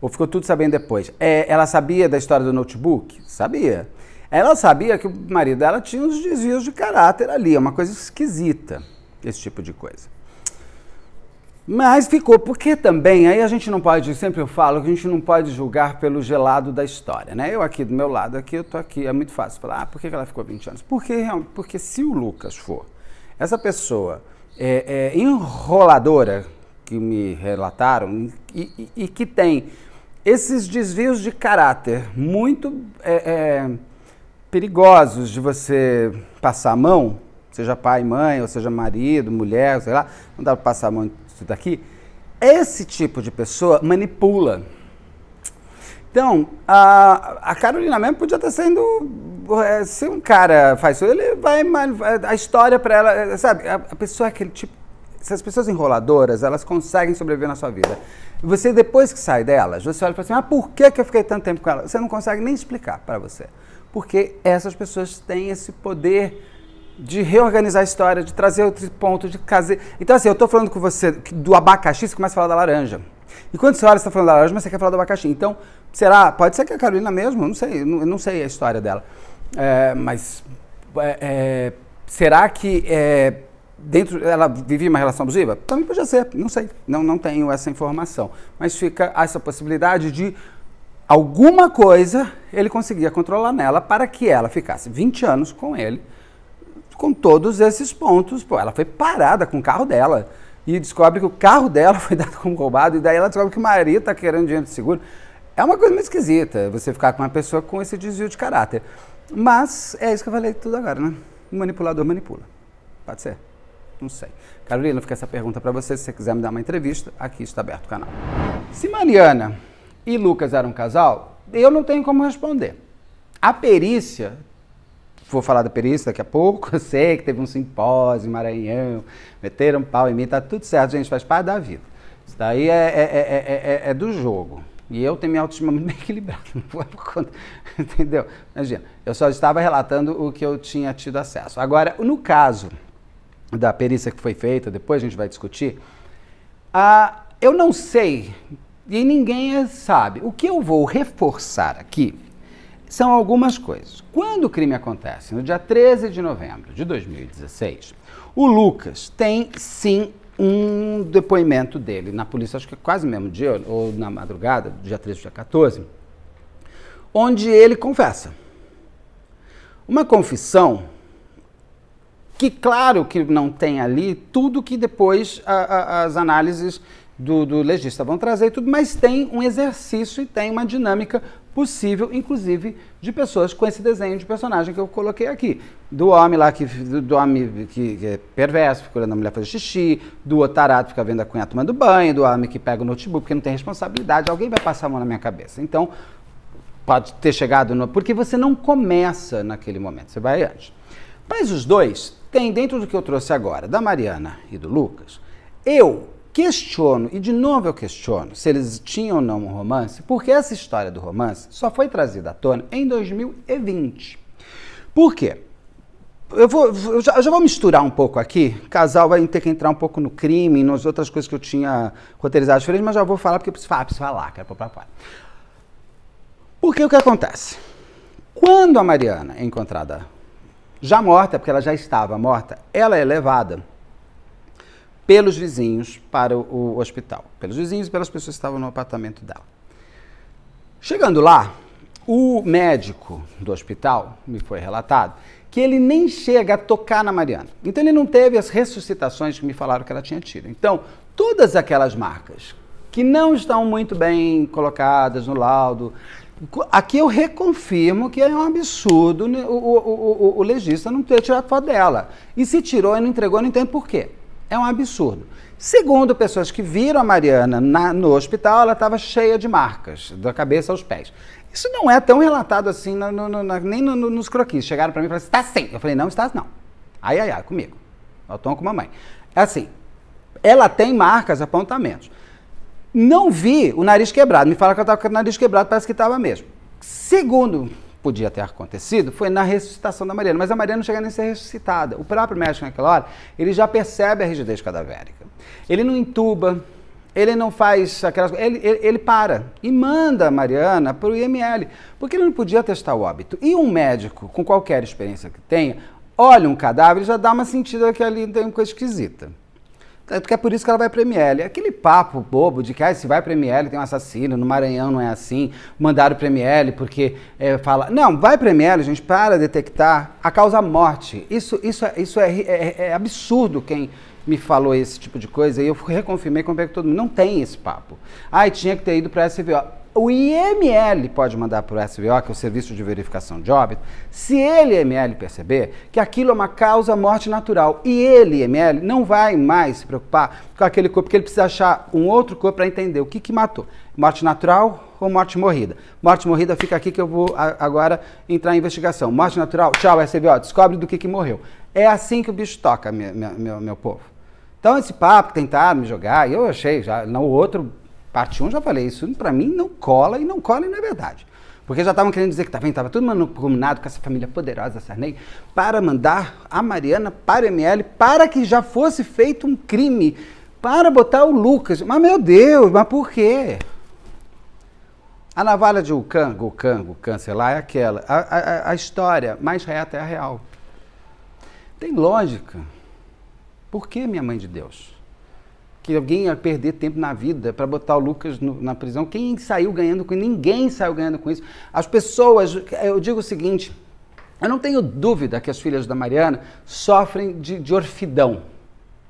Ou ficou tudo sabendo depois? É, ela sabia da história do notebook? Sabia. Ela sabia que o marido dela tinha uns desvios de caráter ali, é uma coisa esquisita, esse tipo de coisa. Mas ficou, porque também, aí a gente não pode, sempre eu falo que a gente não pode julgar pelo gelado da história, né? Eu aqui do meu lado, aqui, eu tô aqui, é muito fácil falar, ah, por que ela ficou 20 anos? Porque, porque se o Lucas for essa pessoa é, é, enroladora, que me relataram, e, e, e, que tem esses desvios de caráter muito é, é perigosos de você passar a mão, seja pai, mãe, ou seja marido, mulher, sei lá, não dá para passar a mão isso daqui, esse tipo de pessoa manipula. Então, a, a Carolina mesmo podia estar sendo. É, se um cara faz isso, ele vai. A história para ela. É, sabe? A, a pessoa é aquele tipo. Se as pessoas enroladoras, elas conseguem sobreviver na sua vida. Você, depois que sai delas, você olha e fala assim: ah, por que, que eu fiquei tanto tempo com ela? Você não consegue nem explicar para você. Porque essas pessoas têm esse poder de reorganizar a história, de trazer outros pontos, de fazer. Então, assim, eu estou falando com você do abacaxi, você começa a falar da laranja. E quando você olha, você está falando da laranja, mas você quer falar do abacaxi. Então, será? Pode ser que a Carolina mesmo, não sei, eu não sei a história dela. É, mas é, é, será que é, dentro ela vivia uma relação abusiva? Também podia ser, não sei, não, não tenho essa informação. Mas fica essa possibilidade de alguma coisa ele conseguia controlar nela para que ela ficasse 20 anos com ele com todos esses pontos. Pô, ela foi parada com o carro dela e descobre que o carro dela foi dado como roubado, e daí ela descobre que o marido está querendo dinheiro de seguro. É uma coisa meio esquisita você ficar com uma pessoa com esse desvio de caráter. Mas é isso que eu falei tudo agora, né? O manipulador manipula. Pode ser? Não sei. Carolina, fica essa pergunta para você. Se você quiser me dar uma entrevista, aqui está aberto o canal. Se Mariana e Lucas eram um casal, eu não tenho como responder. A perícia vou falar da perícia daqui a pouco. Eu sei que teve um simpósio em Maranhão, meteram pau em mim, tá tudo certo, gente, faz parte da vida. Isso daí é, é, é, é do jogo. E eu tenho minha autoestima muito bem equilibrada, não vou por conta. Entendeu? Imagina, eu só estava relatando o que eu tinha tido acesso. Agora, no caso da perícia que foi feita, depois a gente vai discutir, eu não sei, e ninguém sabe. O que eu vou reforçar aqui são algumas coisas. Quando o crime acontece, no dia 13 de novembro de 2016, o Lucas tem sim um depoimento dele na polícia, acho que é quase mesmo dia, ou na madrugada, dia 13, dia 14, onde ele confessa. Uma confissão que, claro, que não tem ali tudo que depois a, a, as análises do, do legista vão trazer e tudo, mas tem um exercício e tem uma dinâmica possível, inclusive de pessoas com esse desenho de personagem que eu coloquei aqui. Do homem lá que, do, homem que, que é perverso, fica olhando a mulher fazer xixi, do otarado fica vendo a cunha tomando banho, do homem que pega o notebook porque não tem responsabilidade, alguém vai passar a mão na minha cabeça. Então, pode ter chegado no. Porque você não começa naquele momento, você vai antes. Mas os dois têm, dentro do que eu trouxe agora, da Mariana e do Lucas, eu questiono, e de novo eu questiono, se eles tinham ou não um romance, porque essa história do romance só foi trazida à tona em 2020. Por quê? Eu, vou, eu já, eu já, vou misturar um pouco aqui. Casal vai ter que entrar um pouco no crime, nas outras coisas que eu tinha roteirizado diferente, mas já vou falar porque eu preciso falar, preciso falar, quero pôr pra fora. Porque o que acontece? Quando a Mariana é encontrada já morta, porque ela já estava morta, ela é levada pelos vizinhos para o, o hospital. Pelos vizinhos e pelas pessoas que estavam no apartamento dela. Chegando lá, o médico do hospital, me foi relatado, que ele nem chega a tocar na Mariana. Então ele não teve as ressuscitações que me falaram que ela tinha tido. Então, todas aquelas marcas que não estão muito bem colocadas no laudo, aqui eu reconfirmo que é um absurdo o, o, o, o legista não ter tirado foto dela. E se tirou e não entregou, não entendo por quê. É um absurdo. Segundo pessoas que viram a Mariana na, no hospital, ela estava cheia de marcas, da cabeça aos pés. Isso não é tão relatado assim, no, no, na, nem no, nos croquis. Chegaram para mim e falaram, está sim. Eu falei, não está não. Ai, ai, ai, comigo. Eu tô com mamãe. É assim, ela tem marcas, apontamentos. Não vi o nariz quebrado. Me fala que eu estava com o nariz quebrado, parece que estava mesmo. Segundo, podia ter acontecido foi na ressuscitação da Mariana, mas a Mariana não chega nem a ser ressuscitada. O próprio médico naquela hora, ele já percebe a rigidez cadavérica. Ele não entuba, ele não faz aquelas ele, ele, ele para e manda a Mariana para o IML, porque ele não podia testar o óbito. E um médico, com qualquer experiência que tenha, olha um cadáver e já dá uma sentida que ali tem uma coisa esquisita. É que é por isso que ela vai para ML. É aquele papo bobo de que ah, se vai para ML tem um assassino, no Maranhão não é assim, mandaram para ML porque é, fala. Não, vai para ML, gente, para detectar a causa-morte. Isso, isso, é, isso é, é, é, absurdo quem me falou esse tipo de coisa e eu reconfirmei com todo mundo. Não tem esse papo. Ah, tinha que ter ido para SVO o IML pode mandar para o SVO, que é o Serviço de Verificação de Óbito, se ele, IML, perceber que aquilo é uma causa morte natural e ele, IML, não vai mais se preocupar com aquele corpo, porque ele precisa achar um outro corpo para entender o que, que matou. Morte natural ou morte morrida? Morte morrida fica aqui que eu vou agora entrar em investigação. Morte natural, tchau, SVO, descobre do que, que morreu. É assim que o bicho toca, meu, meu, meu povo. Então esse papo tentar me jogar, eu achei já, não o outro Parte 1, já falei, isso para mim não cola e não cola e não é verdade. Porque já estavam querendo dizer que tá estava tudo combinado com essa família poderosa Sarney para mandar a Mariana para o ML para que já fosse feito um crime para botar o Lucas. Mas meu Deus, mas por quê? A navalha de Ucan, Ucan, Ucan, sei lá, é aquela. A, a, a história mais reta é a real. Tem lógica. Por que minha mãe de Deus? que alguém ia perder tempo na vida para botar o Lucas no, na prisão. Quem saiu ganhando com isso? Ninguém saiu ganhando com isso. As pessoas, eu digo o seguinte, eu não tenho dúvida que as filhas da Mariana sofrem de, de orfidão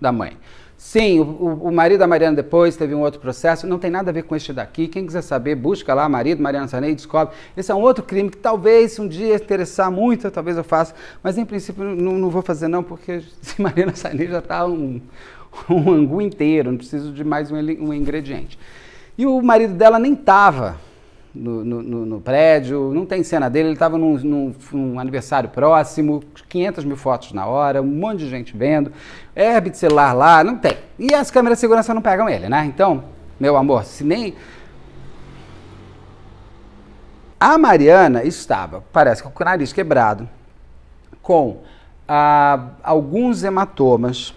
da mãe. Sim, o, o, marido da Mariana depois teve um outro processo, não tem nada a ver com este daqui. Quem quiser saber, busca lá, marido Mariana Sanei descobre. Esse é um outro crime que talvez um dia interessar muito, talvez eu faça, mas em princípio não, não vou fazer não, porque Mariana Sanei já está um, um angu inteiro, não preciso de mais um, um ingrediente. E o marido dela nem estava no, no, no, prédio, não tem cena dele, ele estava num, num, num, aniversário próximo, 500 mil fotos na hora, um monte de gente vendo, herb de celular lá, não tem. E as câmeras de segurança não pegam ele, né? Então, meu amor, se nem. A Mariana estava, parece que com o nariz quebrado, com ah, alguns hematomas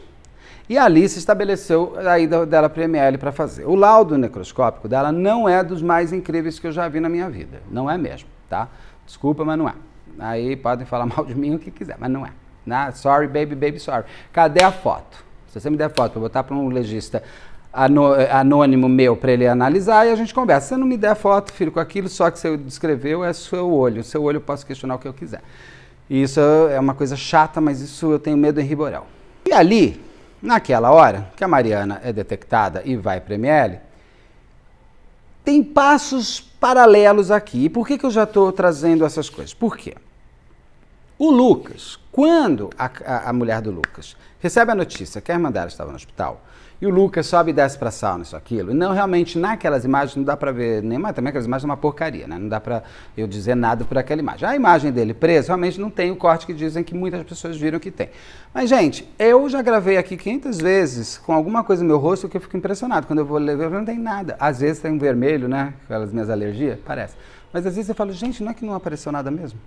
e ali se estabeleceu a ida dela para o ML para fazer. O laudo necroscópico dela não é dos mais incríveis que eu já vi na minha vida. Não é mesmo, tá? Desculpa, mas não é. Aí podem falar mal de mim o que quiser, mas não é. Nah, né? sorry, baby, baby, sorry. Cadê a foto? Se você me der foto, eu vou botar para um legista anônimo meu para ele analisar e a gente conversa. Se você não me der foto, filho, com aquilo só que você descreveu é seu olho. Seu olho eu posso questionar o que eu quiser. E isso é uma coisa chata, mas isso eu tenho medo em Ribeirão. E ali, Naquela hora que a Mariana é detectada e vai para ML, tem passos paralelos aqui. E por que, que eu já estou trazendo essas coisas? Por quê? O Lucas, quando a, a, a mulher do Lucas recebe a notícia que a irmã dela estava no hospital, e o Lucas sobe e desce pra sauna, isso, aquilo. E não, realmente, naquelas imagens não dá pra ver nem mais também, aquelas imagens é uma porcaria, né? Não dá pra eu dizer nada por aquela imagem. A imagem dele preso, realmente não tem o corte que dizem que muitas pessoas viram que tem. Mas, gente, eu já gravei aqui 500 vezes com alguma coisa no meu rosto que eu fico impressionado. Quando eu vou levar, não tem nada. Às vezes tem um vermelho, né? Aquelas minhas alergias, parece. Mas às vezes eu falo, gente, não é que não apareceu nada mesmo?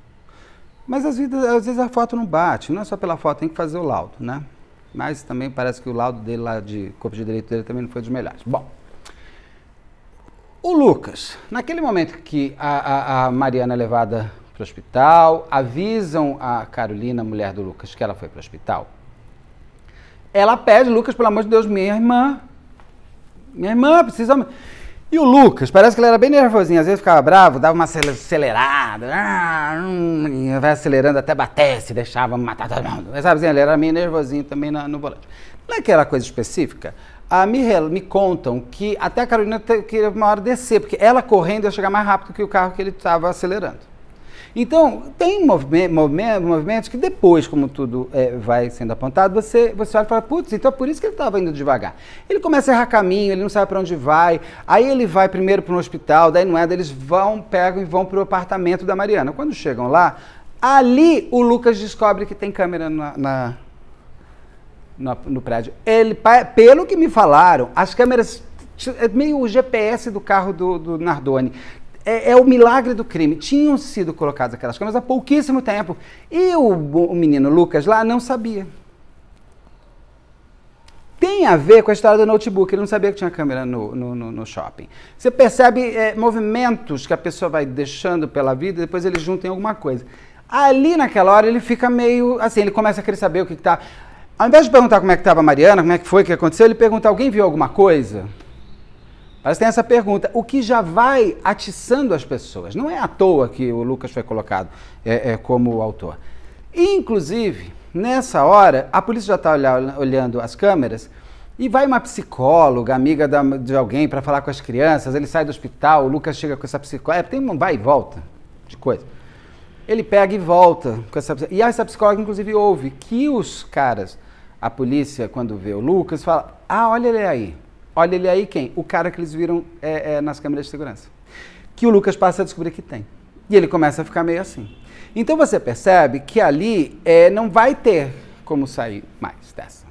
Mas às vezes, às vezes a foto não bate, não é só pela foto, tem que fazer o laudo, né? mas também parece que o laudo dele lá de corpo de direito dele também não foi dos melhores. Bom, o Lucas, naquele momento que a, a, a Mariana é levada para o hospital, avisam a Carolina, mulher do Lucas, que ela foi para o hospital. Ela pede, Lucas, pelo amor de Deus, minha irmã. Minha irmã, precisa. E o Lucas, parece que ele era bem nervosinho, às vezes ficava bravo, dava uma acelerada, ah, vai acelerando até bater, se deixava matar todo mundo. Mas sabe, assim, ele era meio nervosinho também no, no volante. Naquela é coisa específica, a ah, me contam que até a Carolina queria uma hora descer, porque ela correndo ia chegar mais rápido que o carro que ele estava acelerando. Então, tem movimentos que depois, como tudo é, vai sendo apontado, você, você olha e fala, putz, então é por isso que ele estava indo devagar. Ele começa a errar caminho, ele não sabe para onde vai, aí ele vai primeiro para um hospital, daí não é, daí eles vão, pegam e vão para o apartamento da Mariana. Quando chegam lá, ali o Lucas descobre que tem câmera na, na no, no, prédio. Ele, pelo que me falaram, as câmeras. É meio o GPS do carro do, do Nardoni é, é, o milagre do crime. Tinham sido colocadas aquelas câmeras há pouquíssimo tempo. E o, o menino Lucas lá não sabia. Tem a ver com a história do notebook. Ele não sabia que tinha câmera no, no, no shopping. Você percebe é, movimentos que a pessoa vai deixando pela vida e depois eles juntam em alguma coisa. Ali naquela hora ele fica meio assim, ele começa a querer saber o que está. Ao invés de perguntar como é que estava a Mariana, como é que foi, o que aconteceu, ele pergunta: alguém viu alguma coisa? Elas têm essa pergunta, o que já vai atiçando as pessoas. Não é à toa que o Lucas foi colocado é, é, como autor. Inclusive, nessa hora, a polícia já está olhando as câmeras e vai uma psicóloga, amiga da, de alguém, para falar com as crianças. Ele sai do hospital, o Lucas chega com essa psicóloga. É, tem um vai e volta de coisa. Ele pega e volta com essa E essa psicóloga, inclusive, ouve que os caras, a polícia, quando vê o Lucas, fala: Ah, olha ele aí. Olha ele aí quem? O cara que eles viram é, é, nas câmeras de segurança. Que o Lucas passa a descobrir que tem. E ele começa a ficar meio assim. Então você percebe que ali é, não vai ter como sair mais dessa.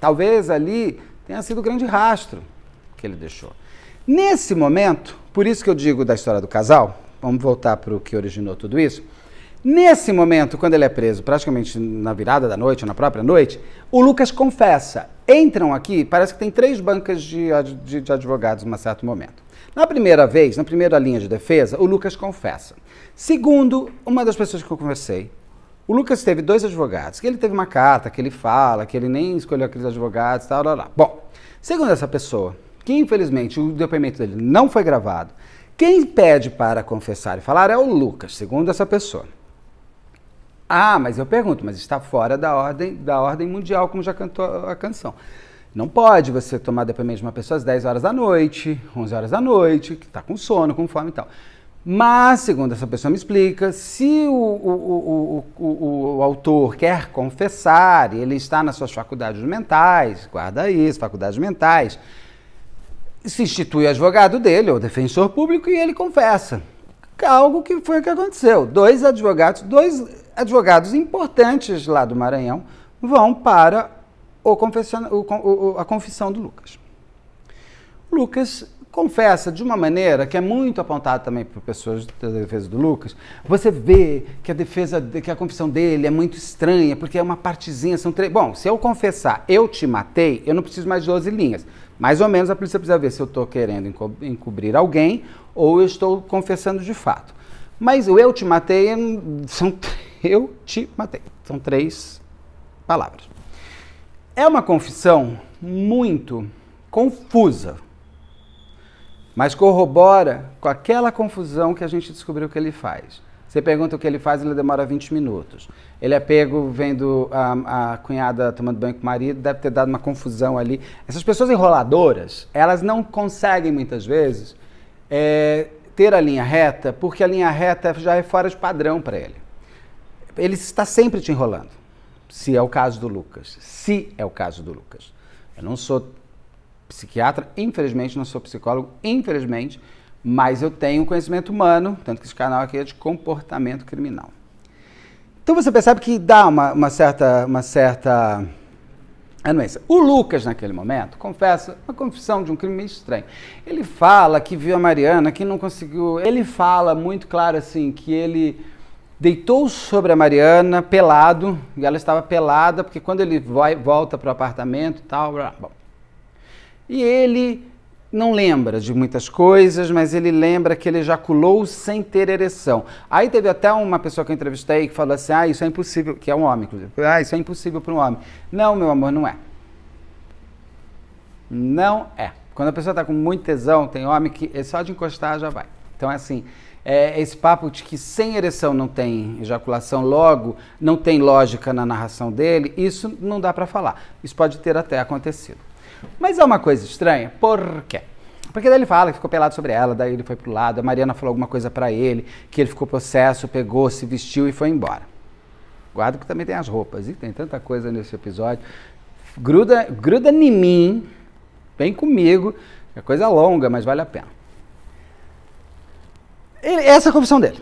Talvez ali tenha sido o grande rastro que ele deixou. Nesse momento, por isso que eu digo da história do casal, vamos voltar para o que originou tudo isso. Nesse momento, quando ele é preso, praticamente na virada da noite ou na própria noite, o Lucas confessa. Entram aqui, parece que tem três bancas de, de, de advogados em um certo momento. Na primeira vez, na primeira linha de defesa, o Lucas confessa. Segundo uma das pessoas que eu conversei, o Lucas teve dois advogados, que ele teve uma carta que ele fala, que ele nem escolheu aqueles advogados, tal, tal, tal. Bom, segundo essa pessoa, que infelizmente o depoimento dele não foi gravado, quem pede para confessar e falar é o Lucas, segundo essa pessoa. Ah, mas eu pergunto, mas está fora da ordem, da ordem mundial, como já cantou a canção. Não pode você tomar depoimento de uma pessoa às 10 horas da noite, 11 horas da noite, que está com sono, com fome e tal. Mas, segundo essa pessoa me explica, se o, o, o, o, autor quer confessar, ele está nas suas faculdades mentais, guarda isso, faculdades mentais, se institui o advogado dele ou defensor público e ele confessa algo que foi o que aconteceu. Dois advogados, dois advogados importantes lá do Maranhão vão para o confession... o, o, a confissão do Lucas. Lucas confessa de uma maneira que é muito apontada também por pessoas da defesa do Lucas. Você vê que a defesa, que a confissão dele é muito estranha, porque é uma partezinha, são três. Bom, se eu confessar, eu te matei, eu não preciso mais de 12 linhas. Mais ou menos a polícia precisa ver se eu estou querendo encobrir alguém ou eu estou confessando de fato. Mas o eu te matei são eu te matei. São três palavras. É uma confissão muito confusa, mas corrobora com aquela confusão que a gente descobriu que ele faz. Você pergunta o que ele faz, ele demora 20 minutos. Ele é pego vendo a, a, cunhada tomando banho com o marido, deve ter dado uma confusão ali. Essas pessoas enroladoras, elas não conseguem muitas vezes é, ter a linha reta, porque a linha reta já é fora de padrão para ele. Ele está sempre te enrolando, se é o caso do Lucas. Se é o caso do Lucas. Eu não sou psiquiatra, infelizmente, não sou psicólogo, infelizmente, mas eu tenho conhecimento humano, tanto que esse canal aqui é de comportamento criminal. Então você percebe que dá uma, uma certa. Uma certa a O Lucas, naquele momento, confessa uma confissão de um crime meio estranho. Ele fala que viu a Mariana, que não conseguiu. Ele fala muito claro assim que ele deitou sobre a Mariana pelado, e ela estava pelada, porque quando ele vai, volta para o apartamento e tal. Blá, blá. E ele não lembra de muitas coisas, mas ele lembra que ele ejaculou sem ter ereção. Aí teve até uma pessoa que eu entrevistei que falou assim: ah, isso é impossível, que é um homem, inclusive. Ah, isso é impossível para um homem. Não, meu amor, não é. Não é. Quando a pessoa está com muito tesão, tem homem que é só de encostar já vai. Então, assim, é, esse papo de que sem ereção não tem ejaculação, logo não tem lógica na narração dele, isso não dá para falar. Isso pode ter até acontecido. Mas é uma coisa estranha, por quê? Porque daí ele fala que ficou pelado sobre ela, daí ele foi pro lado, a Mariana falou alguma coisa para ele, que ele ficou processo, pegou, se vestiu e foi embora. Guarda que também tem as roupas, e tem tanta coisa nesse episódio. Gruda, gruda em mim, vem comigo, é coisa longa, mas vale a pena. Ele, essa é a confissão dele.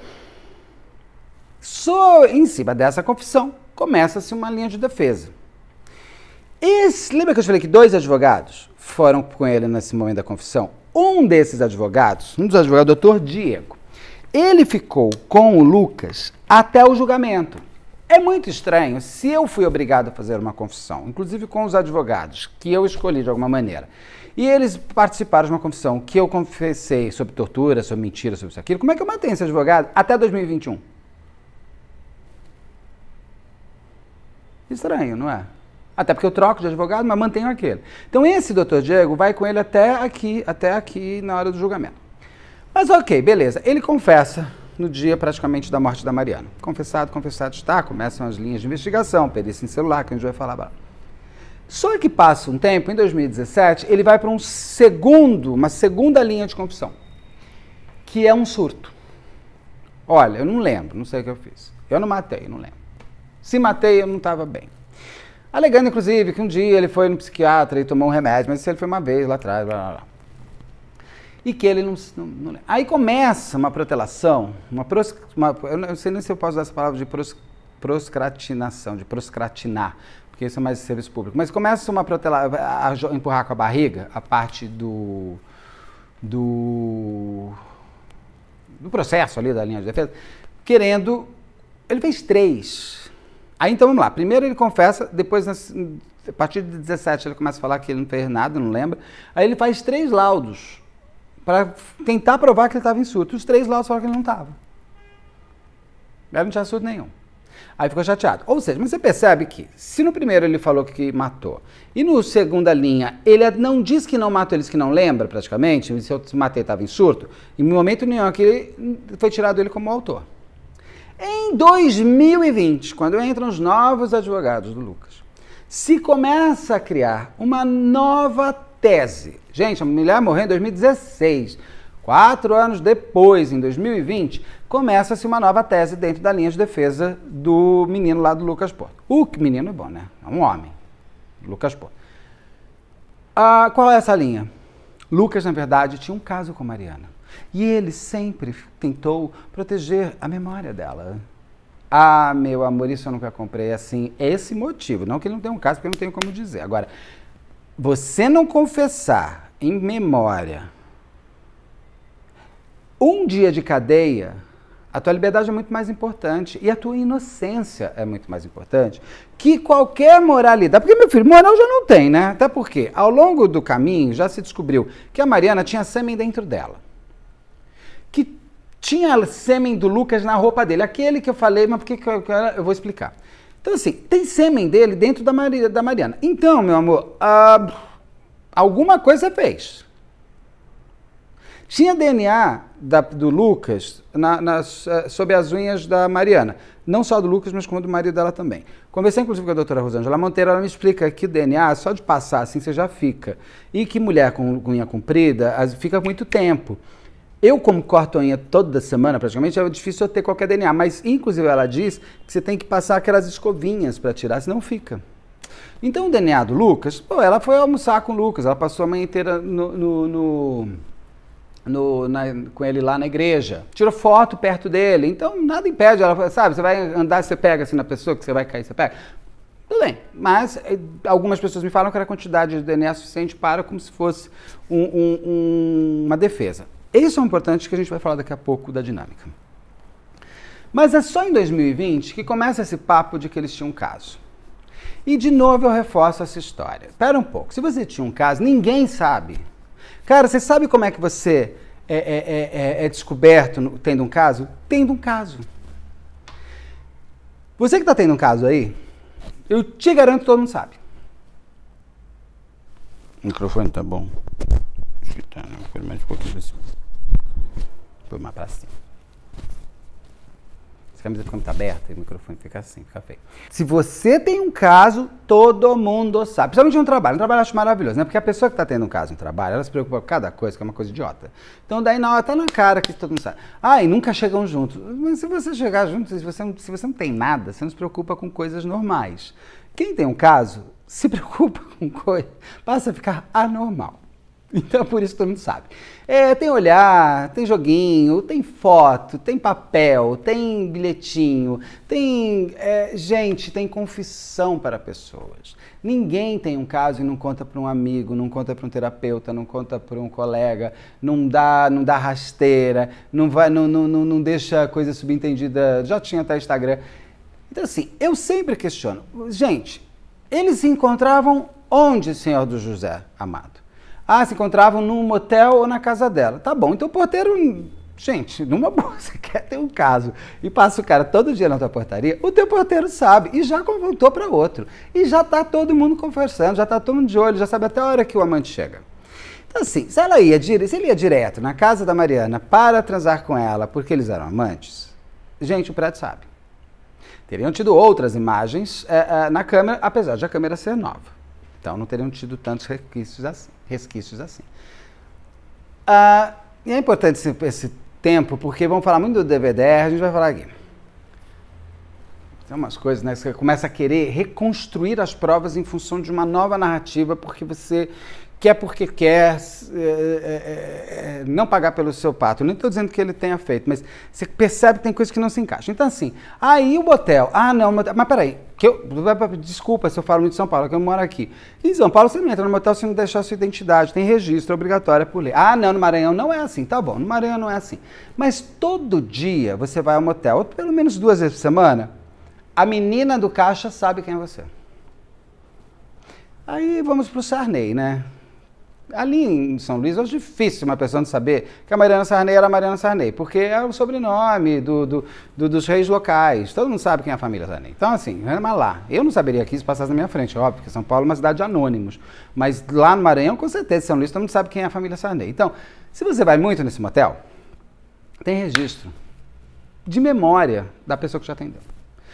Só em cima dessa confissão começa-se uma linha de defesa. Esse, lembra que eu falei que dois advogados foram com ele nesse momento da confissão? Um desses advogados, um dos advogados, o doutor Diego, ele ficou com o Lucas até o julgamento. É muito estranho se eu fui obrigado a fazer uma confissão, inclusive com os advogados, que eu escolhi de alguma maneira. E eles participaram de uma confissão que eu confessei sobre tortura, sobre mentira, sobre isso aquilo. Como é que eu mantenho esse advogado até 2021? Estranho, não é? Até porque eu troco de advogado, mas mantenho aquele. Então esse doutor Diego vai com ele até aqui, até aqui na hora do julgamento. Mas ok, beleza. Ele confessa no dia praticamente da morte da Mariana. Confessado, confessado está, começam as linhas de investigação, perícia em celular, que a gente vai falar agora. Só que passa um tempo, em 2017, ele vai para um segundo, uma segunda linha de confissão, que é um surto. Olha, eu não lembro, não sei o que eu fiz. Eu não matei, não lembro. Se matei, eu não estava bem. Alegando, inclusive, que um dia ele foi no psiquiatra e tomou um remédio, mas isso ele foi uma vez lá atrás, blá, blá, blá. E que ele não, não, não, Aí começa uma protelação, uma, pros, uma, Eu não sei nem se eu posso usar essa palavra de pros, proscratinação, de proscratinar, porque isso é mais serviço público. Mas começa uma protelação, a, a, empurrar com a barriga a parte do. do. do processo ali da linha de defesa, querendo. Ele fez três Aí então vamos lá. Primeiro ele confessa, depois a partir de 17 ele começa a falar que ele não fez nada, não lembra. Aí ele faz três laudos para tentar provar que ele estava em surto. Os três laudos falaram que ele não estava. Ele não tinha surto nenhum. Aí ficou chateado. Ou seja, mas você percebe que se no primeiro ele falou que matou e no segunda linha ele não diz que não matou, ele diz que não lembra praticamente, se eu matei estava em surto, em momento nenhum aqui foi tirado ele como autor. Em 2020, quando entram os novos advogados do Lucas, se começa a criar uma nova tese. Gente, a mulher morreu em 2016. Quatro anos depois, em 2020, começa-se uma nova tese dentro da linha de defesa do menino lá do Lucas Porto. O menino é bom, né? É um homem. Lucas Porto. Ah, qual é essa linha? Lucas, na verdade, tinha um caso com a Mariana. E ele sempre tentou proteger a memória dela. Ah, meu amor, isso eu nunca comprei é assim. É esse motivo. Não que ele não tenha um caso, porque eu não tenho como dizer. Agora, você não confessar em memória um dia de cadeia, a tua liberdade é muito mais importante e a tua inocência é muito mais importante que qualquer moralidade. Porque, meu filho, moral já não tem, né? Até porque ao longo do caminho já se descobriu que a Mariana tinha sêmen dentro dela. Tinha sêmen do Lucas na roupa dele. Aquele que eu falei, mas por que eu vou explicar. Então, assim, tem sêmen dele dentro da, Maria, da Mariana. Então, meu amor, ah, alguma coisa fez. Tinha DNA da, do Lucas na, na, eh, sob as unhas da Mariana. Não só do Lucas, mas como do marido dela também. Conversei, inclusive, com a doutora Rosângela Monteiro. Ela me explica que o DNA, só de passar assim, você já fica. E que mulher com unha comprida fica muito tempo. Eu, como corto a unha toda semana, praticamente, é difícil eu ter qualquer DNA. Mas, inclusive, ela diz que você tem que passar aquelas escovinhas para tirar, senão fica. Então, o DNA do Lucas, pô, ela foi almoçar com o Lucas, ela passou a manhã inteira no, no, no, no na, com ele lá na igreja. Tirou foto perto dele, então nada impede. Ela, sabe, você vai andar, você pega assim na pessoa, que você vai cair, você pega. Tudo bem, mas eh, algumas pessoas me falam que era quantidade de DNA suficiente para como se fosse um, um, um, uma defesa. Isso é importante que a gente vai falar daqui a pouco da dinâmica. Mas é só em 2020 que começa esse papo de que eles tinham um caso. E de novo eu reforço essa história. Espera um pouco, se você tinha um caso, ninguém sabe. Cara, você sabe como é que você é, é, é, é, é descoberto tendo um caso? Tendo um caso. Você que está tendo um caso aí, eu te garanto que todo mundo sabe. O microfone tá bom. Deixa tá, né? eu mais um pouquinho desse. Põe mais pra cima. Se a camisa fica muito aberta, o microfone fica assim, fica feio. Se você tem um caso, todo mundo sabe. Principalmente um trabalho. Um trabalho eu acho maravilhoso, né? Porque a pessoa que está tendo um caso, um trabalho, ela se preocupa com cada coisa, que é uma coisa idiota. Então daí na hora, tá na cara que todo mundo sabe. Ah, e nunca chegam juntos. Mas se você chegar junto, se você, se você não tem nada, você não se preocupa com coisas normais. Quem tem um caso, se preocupa com coisa, passa a ficar anormal. Então por isso todo mundo sabe. É, tem olhar, tem joguinho, tem foto, tem papel, tem bilhetinho, tem é, gente, tem confissão para pessoas. Ninguém tem um caso e não conta para um amigo, não conta para um terapeuta, não conta para um colega, não dá, não dá rasteira, não vai, não, não, não, não deixa coisa subentendida. Já tinha até Instagram. Então assim, eu sempre questiono, gente, eles se encontravam onde, Senhor do José Amado? Ah, se encontravam num motel ou na casa dela. Tá bom, então o porteiro. Gente, numa boa, você quer ter um caso e passa o cara todo dia na tua portaria, o teu porteiro sabe e já contou para outro. E já tá todo mundo conversando, já tá todo mundo de olho, já sabe até a hora que o amante chega. Então, assim, se, ela ia, se ele ia direto na casa da Mariana para transar com ela porque eles eram amantes, gente, o prédio sabe. Teriam tido outras imagens é, é, na câmera, apesar de a câmera ser nova. Então não teriam tido tantos resquícios assim. Resquícios assim. Ah, e é importante esse, esse, tempo, porque vamos falar muito do DVDR, a gente vai falar aqui. Tem umas coisas, né? Você começa a querer reconstruir as provas em função de uma nova narrativa, porque você quer é porque quer é é, é, é, não pagar pelo seu pato. Não estou dizendo que ele tenha feito, mas você percebe que tem coisas que não se encaixam. Então, assim, aí o motel, Ah, não, mas peraí. Que eu, desculpa se eu falo muito de São Paulo, que eu moro aqui. Em São Paulo, você não entra no motel se não deixar sua identidade. Tem registro, obrigatório por lei. Ah, não, no Maranhão não é assim. Tá bom, no Maranhão não é assim. Mas todo dia você vai ao motel, ou pelo menos duas vezes por semana, a menina do caixa sabe quem é você. Aí vamos pro Sarney, né? ali em São Luís é difícil uma pessoa não saber que a Mariana Sarney era Mariana Sarney, porque é o sobrenome do, do, do, dos reis locais. Todo mundo sabe quem é a família Sarney. Então, assim, mas lá. Eu não saberia aqui se passasse na minha frente, óbvio, porque São Paulo é uma cidade de anônimos. Mas lá no Maranhão, com certeza, São Luís, todo mundo sabe quem é a família Sarney. Então, se você vai muito nesse motel, tem registro de memória da pessoa que já atendeu.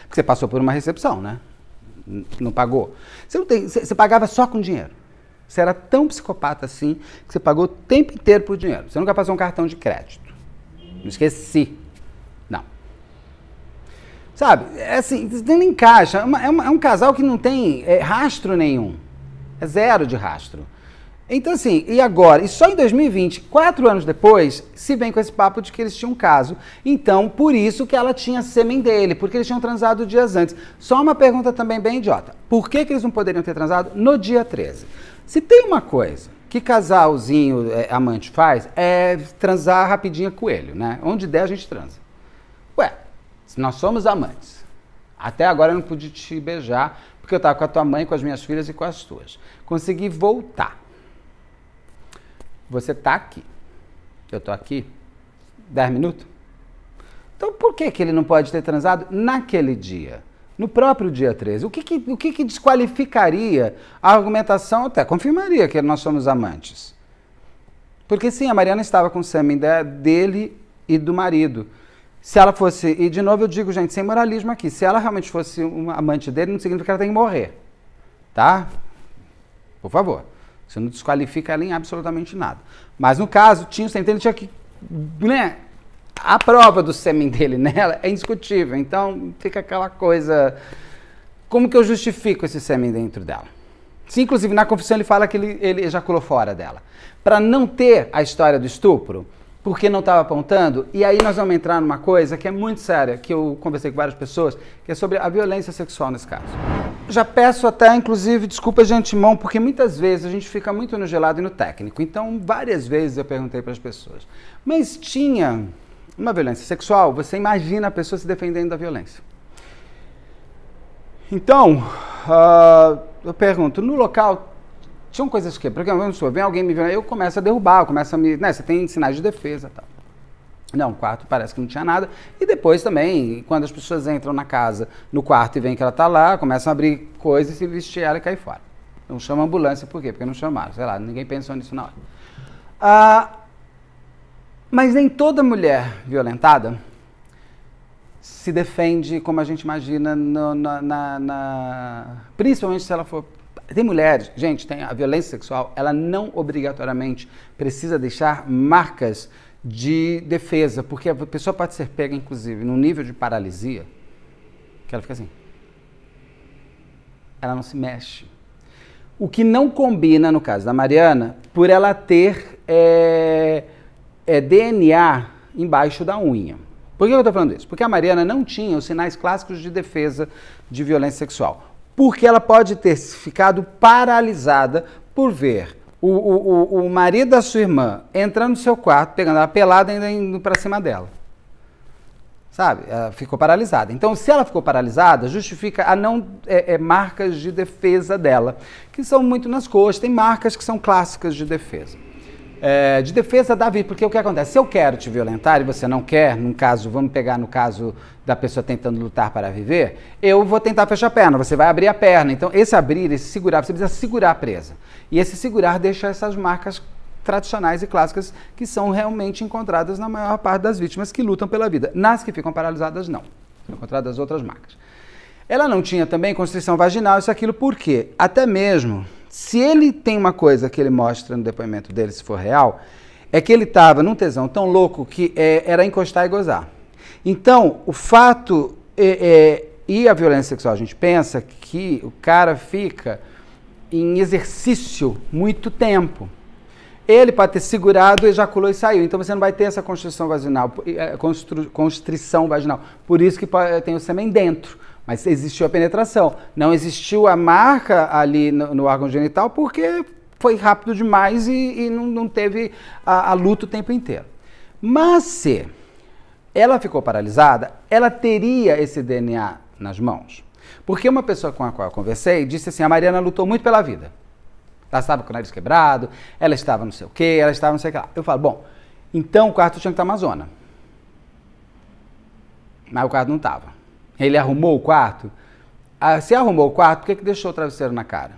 Porque você passou por uma recepção, né? Não pagou. Você, não tem, você, você pagava só com dinheiro. Você era tão psicopata assim que você pagou o tempo inteiro por dinheiro. Você nunca passou um cartão de crédito. Não esqueci. Não. Sabe? É assim, não encaixa. É, uma, é, uma, é um casal que não tem é, rastro nenhum. É zero de rastro. Então, assim, e agora? E só em 2020, quatro anos depois, se vem com esse papo de que eles tinham um caso. Então, por isso que ela tinha sêmen dele, porque eles tinham transado dias antes. Só uma pergunta também bem idiota. Por que, que eles não poderiam ter transado no dia 13? Se tem uma coisa que casalzinho é, amante faz, é transar rapidinho coelho, né? Onde der a gente transa. Ué, se nós somos amantes, até agora eu não pude te beijar, porque eu estava com a tua mãe, com as minhas filhas e com as tuas. Consegui voltar. Você tá aqui. Eu tô aqui. Dez minutos? Então por que, que ele não pode ter transado naquele dia? no próprio dia 13. O que, que o que, que, desqualificaria a argumentação? Até confirmaria que nós somos amantes. Porque sim, a Mariana estava com o sêmen dele e do marido. Se ela fosse, e de novo eu digo, gente, sem moralismo aqui, se ela realmente fosse uma amante dele, não significa que ela tem que morrer. Tá? Por favor. Você não desqualifica ela em absolutamente nada. Mas no caso, tinha o sêmen então dele, tinha que né, a prova do sêmen dele nela é indiscutível. Então fica aquela coisa. Como que eu justifico esse sêmen dentro dela? Sim, inclusive na confissão ele fala que ele, ele ejaculou fora dela. Para não ter a história do estupro, porque não estava apontando, e aí nós vamos entrar numa coisa que é muito séria, que eu conversei com várias pessoas, que é sobre a violência sexual nesse caso. Já peço até, inclusive, desculpas de antemão, porque muitas vezes a gente fica muito no gelado e no técnico. Então, várias vezes eu perguntei para as pessoas, mas tinha uma violência sexual, você imagina a pessoa se defendendo da violência. Então, uh, eu pergunto, no local tinham coisas que, não sou. vem alguém me violando, eu começo a derrubar, começo a me, né, você tem sinais de defesa, tal. Não, o quarto parece que não tinha nada. E depois também, quando as pessoas entram na casa, no quarto e veem que ela está lá, começam a abrir coisas e se vestir ela e cair fora. Não chama ambulância, por quê? Porque não chamaram, sei lá, ninguém pensou nisso na hora. Ah, mas nem toda mulher violentada se defende como a gente imagina, no, na, na, na, principalmente se ela for. Tem mulheres, gente, tem a violência sexual, ela não obrigatoriamente precisa deixar marcas de defesa, porque a pessoa pode ser pega, inclusive, num nível de paralisia, que ela fica assim. Ela não se mexe. O que não combina, no caso da Mariana, por ela ter. É é, DNA embaixo da unha. Por que eu estou falando isso? Porque a Mariana não tinha os sinais clássicos de defesa de violência sexual. Porque ela pode ter ficado paralisada por ver o, o, o, o marido da sua irmã entrando no seu quarto, pegando ela pelada e ainda indo para cima dela. Sabe? Ela ficou paralisada. Então, se ela ficou paralisada, justifica a não é, é, marcas de defesa dela, que são muito nas coxas, tem marcas que são clássicas de defesa é, de defesa da vida. Porque o que acontece? Se eu quero te violentar e você não quer, num caso, vamos pegar no caso da pessoa tentando lutar para viver, eu vou tentar fechar a perna, você vai abrir a perna. Então, esse abrir, esse segurar, você precisa segurar a presa. E esse segurar deixa essas marcas tradicionais e clássicas que são realmente encontradas na maior parte das vítimas que lutam pela vida. Nas que ficam paralisadas, não. São encontradas outras marcas. Ela não tinha também constrição vaginal, isso aquilo, por quê? Até mesmo se ele tem uma coisa que ele mostra no depoimento dele, se for real, é que ele estava num tesão tão louco que é, era encostar e gozar. Então, o fato é, é, e a violência sexual, a gente pensa que o cara fica em exercício muito tempo. Ele, para ter segurado, ejaculou e saiu. Então você não vai ter essa constrição vaginal, eh, constrição vaginal. Por isso que tem o sêmen dentro. Mas existiu a penetração. Não existiu a marca ali no, no órgão genital porque foi rápido demais e, e não, não, teve a, a luta o tempo inteiro. Mas se ela ficou paralisada, ela teria esse DNA nas mãos. Porque uma pessoa com a qual eu conversei disse assim: a Mariana lutou muito pela vida. Ela estava com o nariz quebrado, ela estava não sei o quê, ela estava não sei o que lá. Eu falo: bom, então o quarto tinha que estar na zona, Mas o quarto não estava. Ele arrumou o quarto? Ah, se arrumou o quarto, por que, que deixou o travesseiro na cara?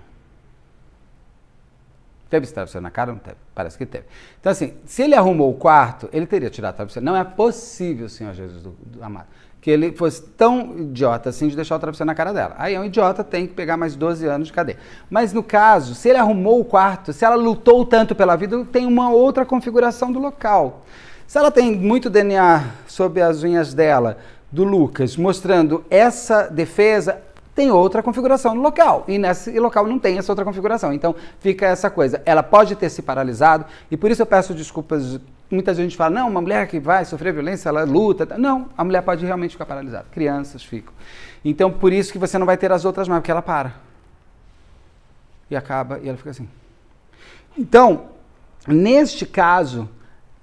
Teve esse travesseiro na cara? Não teve. Parece que teve. Então, assim, se ele arrumou o quarto, ele teria tirado o travesseiro. Não é possível, Senhor Jesus do, do amado, que ele fosse tão idiota assim de deixar o travesseiro na cara dela. Aí é um idiota, tem que pegar mais 12 anos de cadeia. Mas no caso, se ele arrumou o quarto, se ela lutou tanto pela vida, tem uma outra configuração do local. Se ela tem muito DNA sob as unhas dela, do Lucas mostrando essa defesa tem outra configuração no local. E nesse local não tem essa outra configuração. Então fica essa coisa. Ela pode ter se paralisado, e por isso eu peço desculpas. Muita gente fala, não, uma mulher que vai sofrer violência, ela luta. Não, a mulher pode realmente ficar paralisada. Crianças ficam. Então, por isso que você não vai ter as outras mais, porque ela para. E acaba, e ela fica assim. Então, neste caso,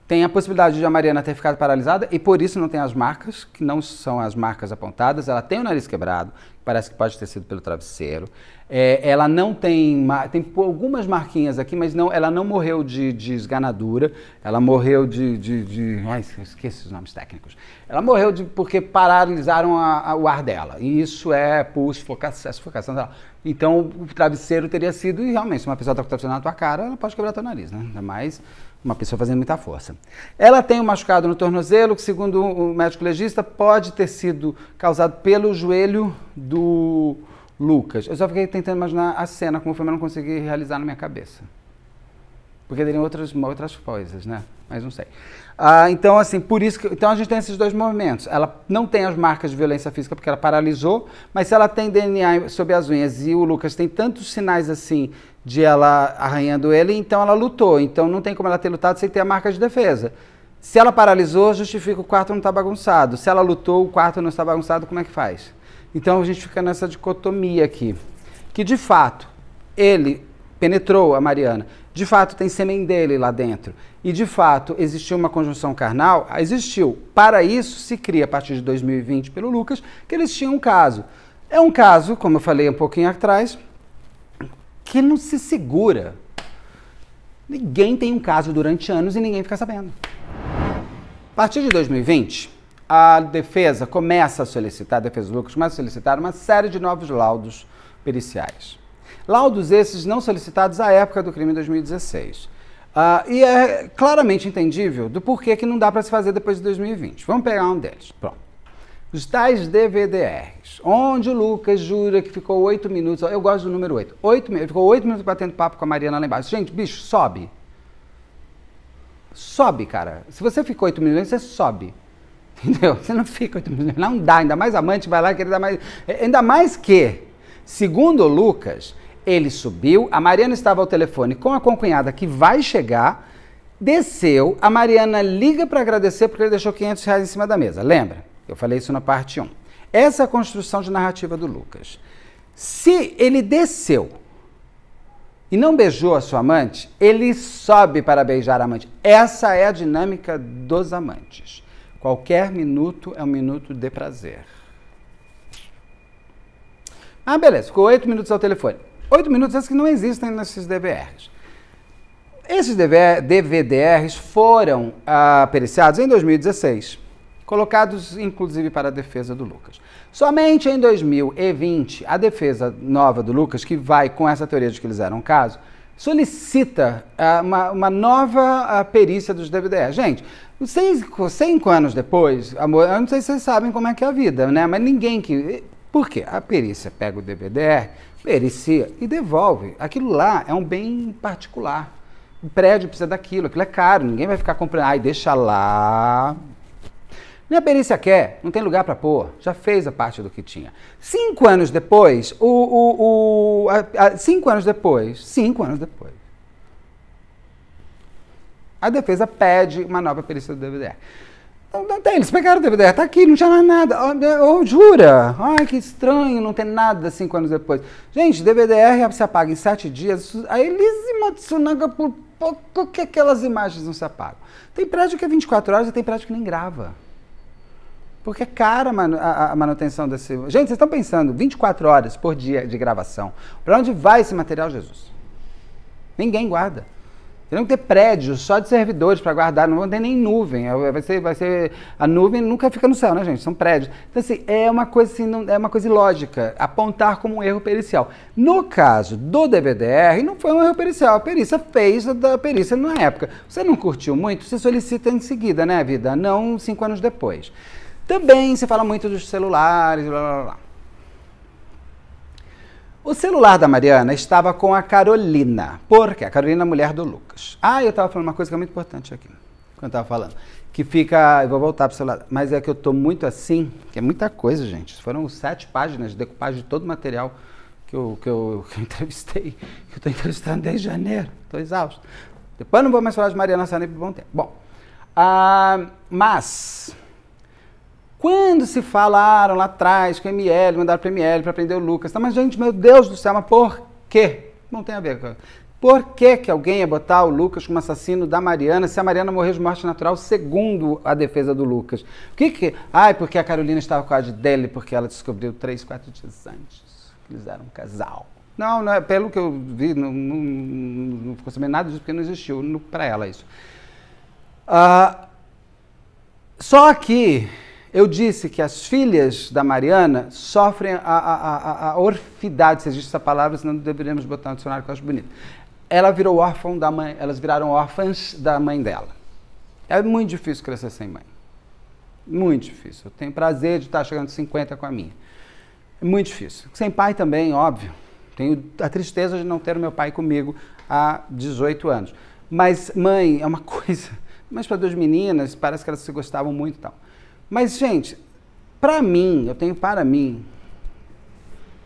tem a possibilidade de a Mariana ter ficado paralisada e por isso não tem as marcas, que não são as marcas apontadas. Ela tem o nariz quebrado, parece que pode ter sido pelo travesseiro. É, ela não tem. Tem algumas marquinhas aqui, mas não, ela não morreu de, de esganadura. Ela morreu de. de, de ai, esqueci os nomes técnicos. Ela morreu de, porque paralisaram a, a, o ar dela. E isso é pulso, é focação, sufocação dela. Então o travesseiro teria sido, e realmente, se uma pessoa está com o travesseiro na tua cara, ela pode quebrar teu nariz, né? Ainda mais uma pessoa fazendo muita força. Ela tem um machucado no tornozelo que, segundo o médico legista, pode ter sido causado pelo joelho do Lucas. Eu só fiquei tentando imaginar a cena, como foi, mas não consegui realizar na minha cabeça. Porque teriam outras, outras coisas, né? Mas não sei. Ah, então, assim, por isso que. Então a gente tem esses dois movimentos. Ela não tem as marcas de violência física porque ela paralisou, mas se ela tem DNA sob as unhas e o Lucas tem tantos sinais assim de ela arranhando ele, então ela lutou. Então não tem como ela ter lutado sem ter a marca de defesa. Se ela paralisou, justifica o quarto não está bagunçado. Se ela lutou, o quarto não está bagunçado, como é que faz? Então a gente fica nessa dicotomia aqui. Que de fato, ele penetrou a Mariana. De fato, tem sêmen dele lá dentro. E de fato, existiu uma conjunção carnal? Existiu. Para isso, se cria a partir de 2020 pelo Lucas que eles tinham um caso. É um caso, como eu falei um pouquinho atrás, que não se segura. Ninguém tem um caso durante anos e ninguém fica sabendo. A partir de 2020, a defesa começa a solicitar, a defesa do Lucas começa a solicitar uma série de novos laudos periciais. Laudos esses não solicitados à época do crime em 2016. Uh, ah, e é claramente entendível do porquê que não dá para se fazer depois de 2020. Vamos pegar um deles. Pronto. Os tais DVDRs, onde o Lucas jura que ficou oito minutos. Eu gosto do número 8. 8 ele ficou oito minutos batendo papo com a Mariana lá embaixo. Gente, bicho, sobe. Sobe, cara. Se você ficou oito minutos, você sobe. Entendeu? Você não fica oito minutos. Não dá, ainda mais amante vai lá querer dar mais. É, ainda mais que, segundo o Lucas, ele subiu, a Mariana estava ao telefone com a concunhada que vai chegar, desceu, a Mariana liga para agradecer porque ele deixou 500 reais em cima da mesa, lembra? Eu falei isso na parte 1. Essa é a construção de narrativa do Lucas. Se ele desceu e não beijou a sua amante, ele sobe para beijar a amante. Essa é a dinâmica dos amantes. Qualquer minuto é um minuto de prazer. Ah, beleza, ficou oito minutos ao telefone. Oito minutos esses que não existem nesses DVRs. Esses DVDRs foram ah, periciados em 2016 colocados inclusive para a defesa do Lucas. Somente em 2020, a defesa nova do Lucas, que vai com essa teoria de que eles eram caso, solicita uh, uma, uma, nova uh, perícia dos DVDE. Gente, seis, cinco anos depois, amor, eu não sei se vocês sabem como é que é a vida, né? Mas ninguém que... Eh, por quê? A perícia pega o DVDE, pericia e devolve. Aquilo lá é um bem particular. O prédio precisa daquilo, aquilo é caro, ninguém vai ficar comprando. Ai, deixa lá, nem a perícia quer, não tem lugar para pôr, já fez a parte do que tinha. Cinco anos depois, o, o, o a, a, cinco anos depois, cinco anos depois, a defesa pede uma nova perícia do DVDR. Não, não tem, eles pegaram o DVDR, tá aqui, não tinha mais nada. Oh, oh, jura? Ai, que estranho, não tem nada cinco anos depois. Gente, DVDR se apaga em sete dias, a Elise Matsunaga por pouco que aquelas imagens não se apagam. Tem prédio que é 24 horas e tem prédio que nem grava. Porque é cara a, manutenção desse. Gente, vocês estão pensando, 24 horas por dia de gravação. Para onde vai esse material, Jesus? Ninguém guarda. Tem que ter prédios só de servidores para guardar, não vão ter nem nuvem. É, vai ser, vai ser, a nuvem nunca fica no céu, né, gente? São prédios. Então, assim, é uma coisa, assim, não, é uma coisa ilógica apontar como um erro pericial. No caso do DVDR, não foi um erro pericial. A perícia fez da perícia na época. Você não curtiu muito? Você solicita em seguida, né, vida? Não cinco anos depois. Também se fala muito dos celulares, blá blá blá. O celular da Mariana estava com a Carolina. Por quê? A Carolina é mulher do Lucas. Ah, eu estava falando uma coisa que é muito importante aqui. Quando eu estava falando. Que fica. Eu vou voltar para o celular. Mas é que eu estou muito assim, que é muita coisa, gente. Foram sete páginas de decupagem de todo o material que eu, que eu, que eu entrevistei. Que eu estou entrevistando desde janeiro. Estou exausto. Depois não vou mais falar de Mariana Sane por bom tempo. Bom, ah, mas quando se falaram lá atrás que o ML, mandaram para ML para prender o Lucas, tá? mas gente, meu Deus do céu, mas por quê? Não tem a ver com. Por que, que alguém ia botar o Lucas como assassino da Mariana se a Mariana morreu de morte natural, segundo a defesa do Lucas? O que que. Ai, porque a Carolina estava com a de dele, porque ela descobriu três, quatro dias antes que eles eram um casal. Não, não é, pelo que eu vi, não, não, não, não ficou sabendo nada disso, porque não existiu para ela isso. Uh, só que eu disse que as filhas da Mariana sofrem a, a, a, a orfidade, se existe essa palavra, senão deveríamos botar no dicionário que eu acho bonito. Ela virou órfã da mãe, elas viraram órfãs da mãe dela. É muito difícil crescer sem mãe. Muito difícil. Eu tenho prazer de estar chegando aos 50 com a minha. É muito difícil. Sem pai também, óbvio. Tenho a tristeza de não ter meu pai comigo há 18 anos. Mas mãe é uma coisa. Mas para duas meninas, parece que elas se gostavam muito e tal. Mas, gente, para mim, eu tenho para mim,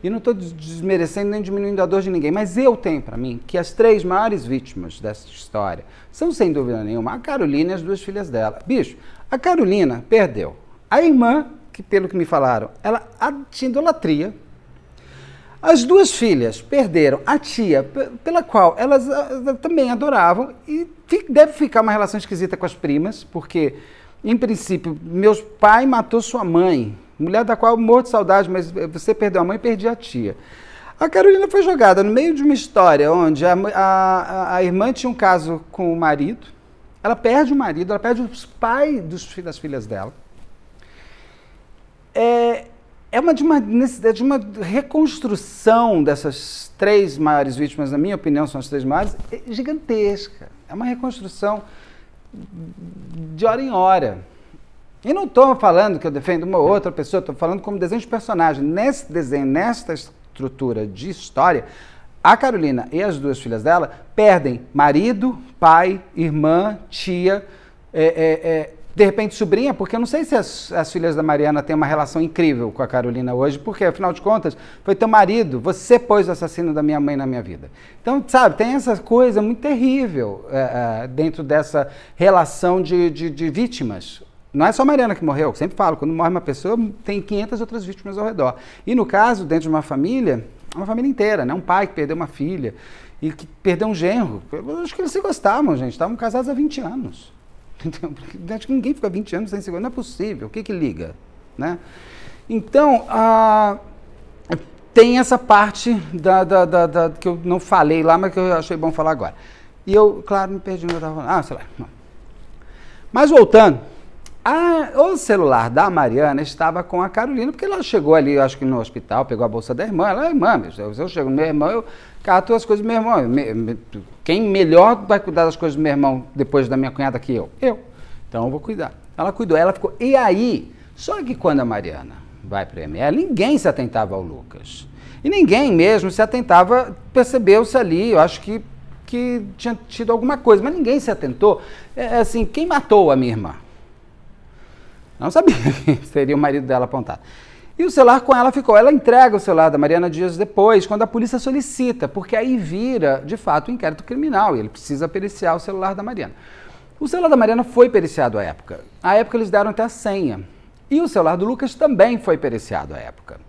e não estou desmerecendo nem diminuindo a dor de ninguém, mas eu tenho para mim que as três maiores vítimas dessa história são, sem dúvida nenhuma, a Carolina e as duas filhas dela. Bicho, a Carolina perdeu a irmã, que pelo que me falaram, ela tinha idolatria. As duas filhas perderam a tia, pela qual elas também adoravam, e deve ficar uma relação esquisita com as primas, porque em princípio, meu pai matou sua mãe, mulher da qual eu morro de saudade, mas eh, você perdeu a mãe e perdi a tia. A Carolina foi jogada no meio de uma história onde a, a, a irmã tinha um caso com o marido, ela perde o marido, ela perde os pais dos, das filhas dela. É, é uma de uma, é de uma reconstrução dessas três maiores vítimas, na minha opinião, são as três maiores, é gigantesca. É uma reconstrução de hora em hora. E não estou falando que eu defendo uma outra pessoa, estou falando como desenho de personagem. Nesse desenho, nesta estrutura de história, a Carolina e as duas filhas dela perdem marido, pai, irmã, tia, é, é, é, de repente sobrinha, porque eu não sei se as, as, filhas da Mariana têm uma relação incrível com a Carolina hoje, porque afinal de contas foi teu marido, você pôs o assassino da minha mãe na minha vida. Então, sabe, tem essa coisa muito terrível é, é, dentro dessa relação de, de, de vítimas. Não é só a Mariana que morreu, eu sempre falo, quando morre uma pessoa, tem 500 outras vítimas ao redor. E no caso, dentro de uma família, uma família inteira, né? Um pai que perdeu uma filha e que perdeu um genro. Eu acho que eles se gostavam, gente. Estavam casados há 20 anos. Então, acho que ninguém fica 20 anos sem segurança. Não é possível. O que que liga? Né? Então, ah, tem essa parte da, da, da, da, que eu não falei lá, mas que eu achei bom falar agora. E eu, claro, me perdi no que eu estava falando. Ah, sei lá. Mas voltando, a, o celular da Mariana estava com a Carolina, porque ela chegou ali, acho que no hospital, pegou a bolsa da irmã. Ela, irmã, eu, eu chego, minha irmã, eu Cara, as coisas do meu irmão. Quem melhor vai cuidar das coisas do meu irmão depois da minha cunhada que eu? Eu. Então eu vou cuidar. Ela cuidou, ela ficou. E aí? Só que quando a Mariana vai para a ML, ninguém se atentava ao Lucas. E ninguém mesmo se atentava, percebeu-se ali, eu acho que, que tinha tido alguma coisa, mas ninguém se atentou. É, é assim, quem matou a minha irmã? não sabia que seria o marido dela apontado. E o celular com ela ficou. Ela entrega o celular da Mariana dias depois, quando a polícia solicita, porque aí vira, de fato, um inquérito criminal e ele precisa periciar o celular da Mariana. O celular da Mariana foi periciado à época. À época eles deram até a senha. E o celular do Lucas também foi periciado à época.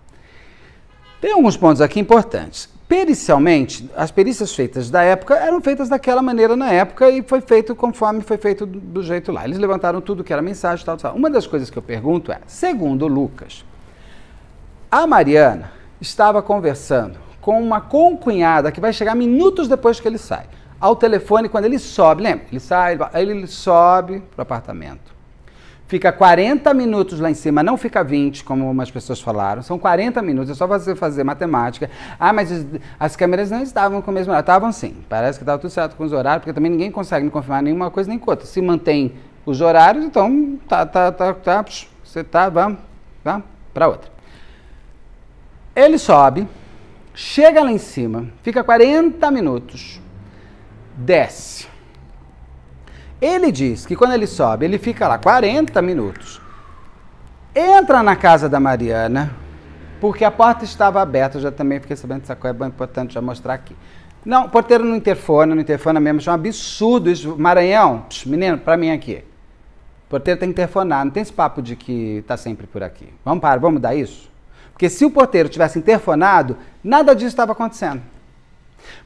Tem alguns pontos aqui importantes. Pericialmente, as perícias feitas da época eram feitas daquela maneira na época e foi feito conforme foi feito do jeito lá. Eles levantaram tudo que era mensagem, tal, tal. Uma das coisas que eu pergunto é, segundo o Lucas, a Mariana estava conversando com uma concunhada que vai chegar minutos depois que ele sai. Ao telefone, quando ele sobe, lembra? Ele sai, ele, sobe para o apartamento. Fica 40 minutos lá em cima, não fica 20, como umas pessoas falaram. São 40 minutos, é só você fazer matemática. Ah, mas as câmeras não estavam com o mesmo horário. Estavam sim, parece que estava tudo certo com os horários, porque também ninguém consegue me confirmar nenhuma coisa nem com outra. Se mantém os horários, então tá, tá, tá, tá você tá, vamos, vamos para outra. Ele sobe, chega lá em cima, fica 40 minutos, desce. Ele diz que quando ele sobe, ele fica lá 40 minutos. Entra na casa da Mariana, porque a porta estava aberta, eu já também fiquei sabendo dessa coisa, é bem importante já mostrar aqui. Não, porteiro não interfona, não interfona mesmo, isso é um absurdo isso. Maranhão, psh, menino, para mim aqui. Porteiro tem que interfonar, não tem esse papo de que tá sempre por aqui. Vamos parar, vamos mudar isso? Porque se o porteiro tivesse interfonado, nada disso estava acontecendo.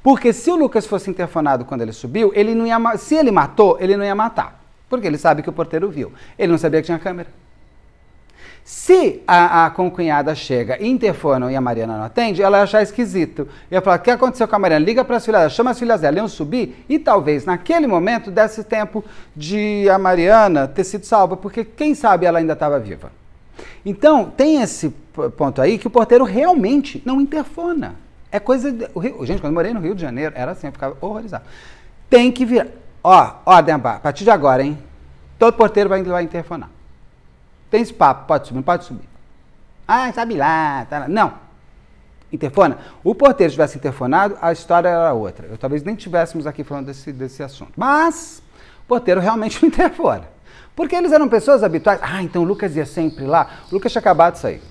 Porque se o Lucas fosse interfonado quando ele subiu, ele não ia, se ele matou, ele não ia matar. Porque ele sabe que o porteiro viu. Ele não sabia que tinha câmera. Se a, a concunhada chega, interfona e a Mariana não atende, ela ia achar esquisito. Ia falar: o que aconteceu com a Mariana? Liga para as filhas, chama as filhas dela, iam subir e talvez naquele momento desse tempo de a Mariana ter sido salva, porque quem sabe ela ainda estava viva. Então, tem esse ponto aí que o porteiro realmente não interfona. É coisa. De, Rio, gente, quando eu morei no Rio de Janeiro, era assim, eu ficava horrorizado. Tem que vir Ó, ó, Demba, a partir de agora, hein? Todo porteiro vai, vai interfonar. Tem esse papo, pode subir, pode subir. Ah, sabe lá, tá lá. Não. Interfona. O porteiro tivesse interfonado, a história era outra. Eu talvez nem tivéssemos aqui falando desse, desse assunto. Mas, o porteiro realmente não interfona. Porque eles eram pessoas habituais. Ah, então Lucas ia sempre lá. O Lucas tinha acabado de sair.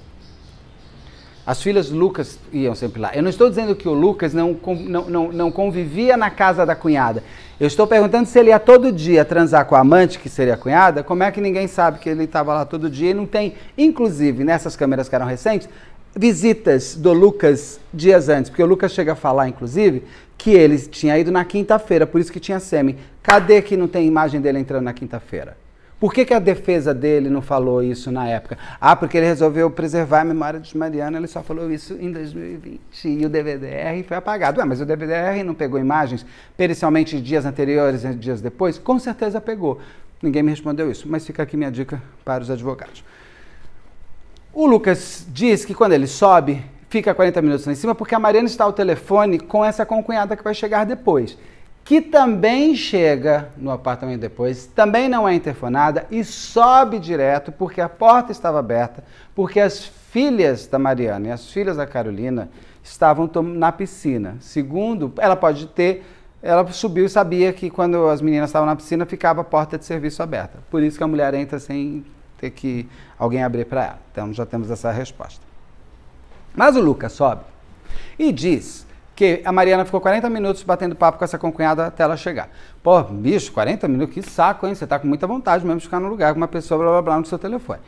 As filhas do Lucas iam sempre lá. Eu não estou dizendo que o Lucas não, não, não, não convivia na casa da cunhada. Eu estou perguntando se ele ia todo dia transar com a amante, que seria a cunhada, como é que ninguém sabe que ele estava lá todo dia e não tem, inclusive, nessas câmeras que eram recentes, visitas do Lucas dias antes, porque o Lucas chega a falar, inclusive, que ele tinha ido na quinta-feira, por isso que tinha sêmen. Cadê que não tem imagem dele entrando na quinta-feira? Por que, que a defesa dele não falou isso na época? Ah, porque ele resolveu preservar a memória de Mariana, ele só falou isso em 2020. E o DVDR foi apagado. Ué, mas o DVDR não pegou imagens pericialmente dias anteriores, né, dias depois? Com certeza pegou. Ninguém me respondeu isso, mas fica aqui minha dica para os advogados. O Lucas diz que quando ele sobe, fica 40 minutos lá em cima, porque a Mariana está ao telefone com essa concunhada que vai chegar depois que também chega no apartamento depois, também não é interfonada e sobe direto porque a porta estava aberta, porque as filhas da Mariana e as filhas da Carolina estavam na piscina. Segundo, ela pode ter, ela subiu e sabia que quando as meninas estavam na piscina ficava a porta de serviço aberta. Por isso que a mulher entra sem ter que alguém abrir para ela. Então já temos essa resposta. Mas o Lucas sobe e diz que a Mariana ficou 40 minutos batendo papo com essa concunhada até ela chegar. Pô, bicho, 40 minutos, que saco, hein? Você tá com muita vontade mesmo de ficar no lugar com uma pessoa, blá, blá, blá, no seu telefone.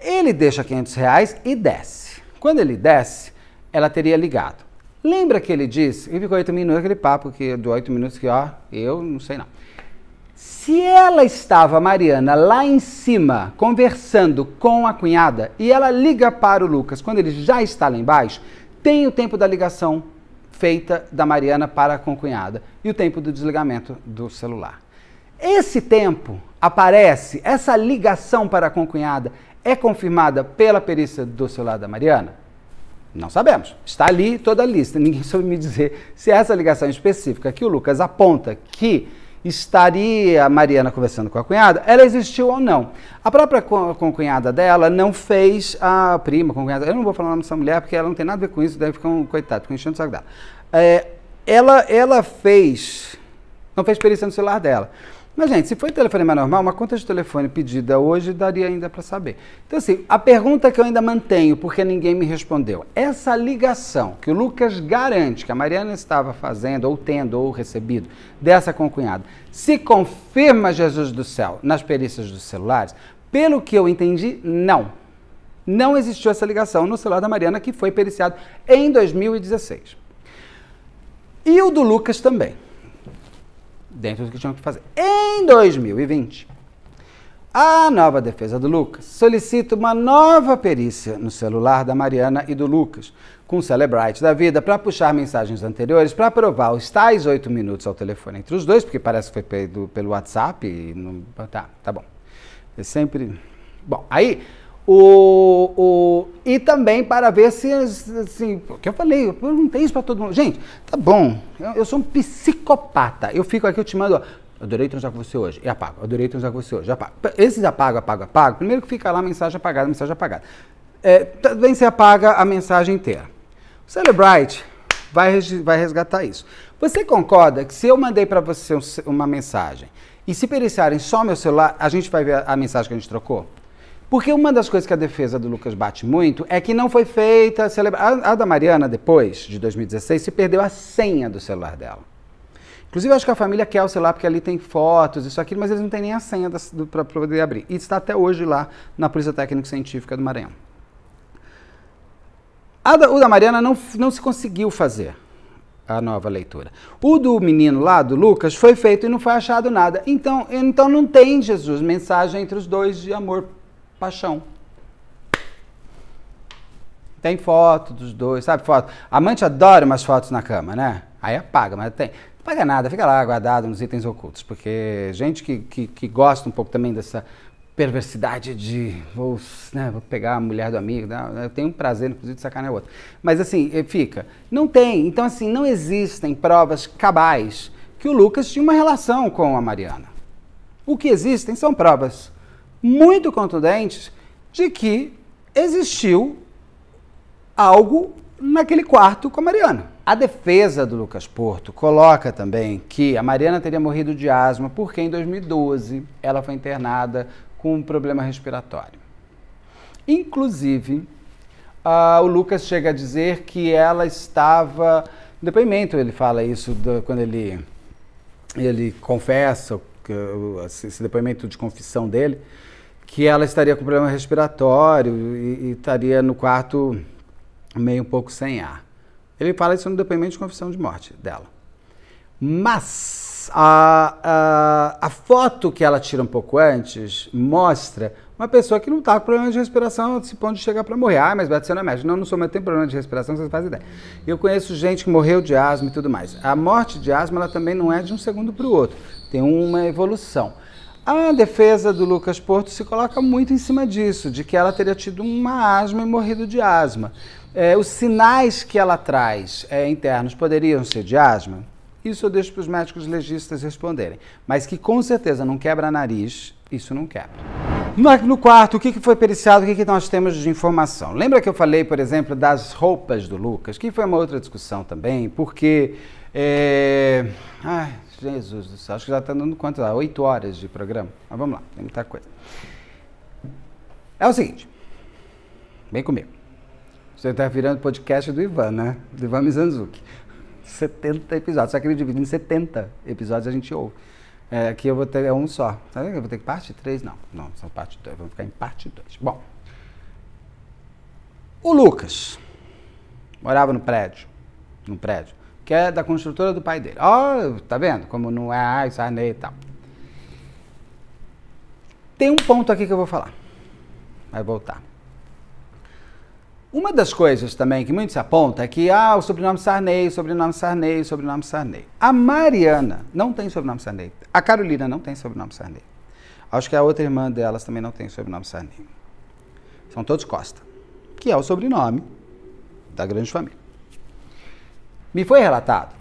Ele deixa 500 reais e desce. Quando ele desce, ela teria ligado. Lembra que ele disse, e ficou 8 minutos, aquele papo que, do 8 minutos que, ó, eu não sei não. Se ela estava, Mariana, lá em cima, conversando com a cunhada, e ela liga para o Lucas quando ele já está lá embaixo, tem o tempo da ligação feita da Mariana para a concunhada e o tempo do desligamento do celular. Esse tempo aparece, essa ligação para a concunhada é confirmada pela perícia do celular da Mariana? Não sabemos. Está ali toda a lista. Ninguém soube me dizer se é essa ligação específica que o Lucas aponta que estaria a Mariana conversando com a cunhada, ela existiu ou não. A própria concunhada dela não fez a prima, concunhada, eu não vou falar o nome dessa mulher porque ela não tem nada a ver com isso, deve ficar um coitado, ficou enchendo o saco dela. É, ela, ela fez, não fez perícia no celular dela. Mas, gente, se foi telefonema normal, uma conta de telefone pedida hoje daria ainda para saber. Então, assim, a pergunta que eu ainda mantenho, porque ninguém me respondeu, essa ligação que o Lucas garante que a Mariana estava fazendo, ou tendo, ou recebido, dessa concunhada, se confirma, Jesus do céu, nas perícias dos celulares? Pelo que eu entendi, não. Não existiu essa ligação no celular da Mariana, que foi periciado em 2016. E o do Lucas também dentro do que tinham que fazer. Em 2020, a nova defesa do Lucas solicita uma nova perícia no celular da Mariana e do Lucas, com o Celebrite da vida, para puxar mensagens anteriores, para provar os tais oito minutos ao telefone entre os dois, porque parece que foi pelo, pelo WhatsApp. E não, tá, tá bom. É sempre. Bom, aí o, o, e também para ver se, assim, que eu falei, eu perguntei isso para todo mundo. Gente, tá bom, eu, eu, sou um psicopata. Eu fico aqui, eu te mando, ó, adorei transar com você hoje, e apago, adorei transar com você hoje, apago. Esses apago, apago, apago, primeiro que fica lá a mensagem apagada, a mensagem apagada. É, também você apaga a mensagem inteira. O Celebrite vai, vai resgatar isso. Você concorda que se eu mandei para você uma mensagem e se periciarem só meu celular, a gente vai ver a mensagem que a gente trocou? Porque uma das coisas que a defesa do Lucas bate muito é que não foi feita a celebração. A da Mariana, depois de 2016, se perdeu a senha do celular dela. Inclusive, eu acho que a família quer o celular porque ali tem fotos, isso aqui, mas eles não têm nem a senha para poder abrir. E está até hoje lá na Polícia Técnica Científica do Maranhão. Da, o da Mariana não, não se conseguiu fazer a nova leitura. O do menino lá, do Lucas, foi feito e não foi achado nada. Então, então não tem, Jesus, mensagem entre os dois de amor paixão. Tem foto dos dois, sabe? Foto. amante adora umas fotos na cama, né? Aí apaga, mas tem. Não paga nada, fica lá guardado nos itens ocultos. Porque gente que, que, que gosta um pouco também dessa perversidade de vou, né, vou pegar a mulher do amigo, né? eu tenho um prazer, inclusive, de sacar a outra. Mas assim, eh, fica. Não tem. Então, assim, não existem provas cabais que o Lucas tinha uma relação com a Mariana. O que existem são provas muito contundentes de que existiu algo naquele quarto com a Mariana. A defesa do Lucas Porto coloca também que a Mariana teria morrido de asma porque em 2012 ela foi internada com um problema respiratório. Inclusive, uh, o Lucas chega a dizer que ela estava. No depoimento, ele fala isso do, quando ele, ele confessa esse depoimento de confissão dele que ela estaria com problema respiratório e, e estaria no quarto meio um pouco sem ar. Ele fala isso no depoimento de confissão de morte dela. Mas a, a, a foto que ela tira um pouco antes mostra uma pessoa que não está com problema de respiração, se ponto de chegar para morrer. Ah, mas Beto, você não é médico. Não, não sou, mas tem problema de respiração, vocês fazem ideia. Eu conheço gente que morreu de asma e tudo mais. A morte de asma, ela também não é de um segundo para o outro. Tem uma evolução. A defesa do Lucas Porto se coloca muito em cima disso, de que ela teria tido uma asma e morrido de asma. É, os sinais que ela traz é, internos poderiam ser de asma? Isso eu deixo para os médicos legistas responderem. Mas que com certeza não quebra nariz, isso não quebra. No quarto, o que foi periciado, o que nós temos de informação? Lembra que eu falei, por exemplo, das roupas do Lucas, que foi uma outra discussão também, porque. É... Ai, Jesus do céu, acho que já está dando quanto Ah, oito horas de programa. Mas vamos lá, tem muita coisa. É o seguinte, vem comigo. Você está virando podcast do Ivan, né? Do Ivan Mizanzuki. 70 episódios, só que ele divide em 70 episódios a gente ouve. É, aqui eu vou ter é um só. Sabe que eu vou ter parte 3? Não, não, são parte 2. Vamos ficar em parte 2. Bom, o Lucas morava no prédio, num prédio que é da construtora do pai dele. Ó, oh, tá vendo? Como não é ai, ah, sarney é e tal. Tem um ponto aqui que eu vou falar. Vai voltar. Uma das coisas também que muito se aponta é que ah, o sobrenome Sarney, sobrenome Sarney, sobrenome Sarney. A Mariana não tem sobrenome Sarney. A Carolina não tem sobrenome Sarney. Acho que a outra irmã delas também não tem sobrenome Sarney. São todos Costa, que é o sobrenome da grande família. Me foi relatado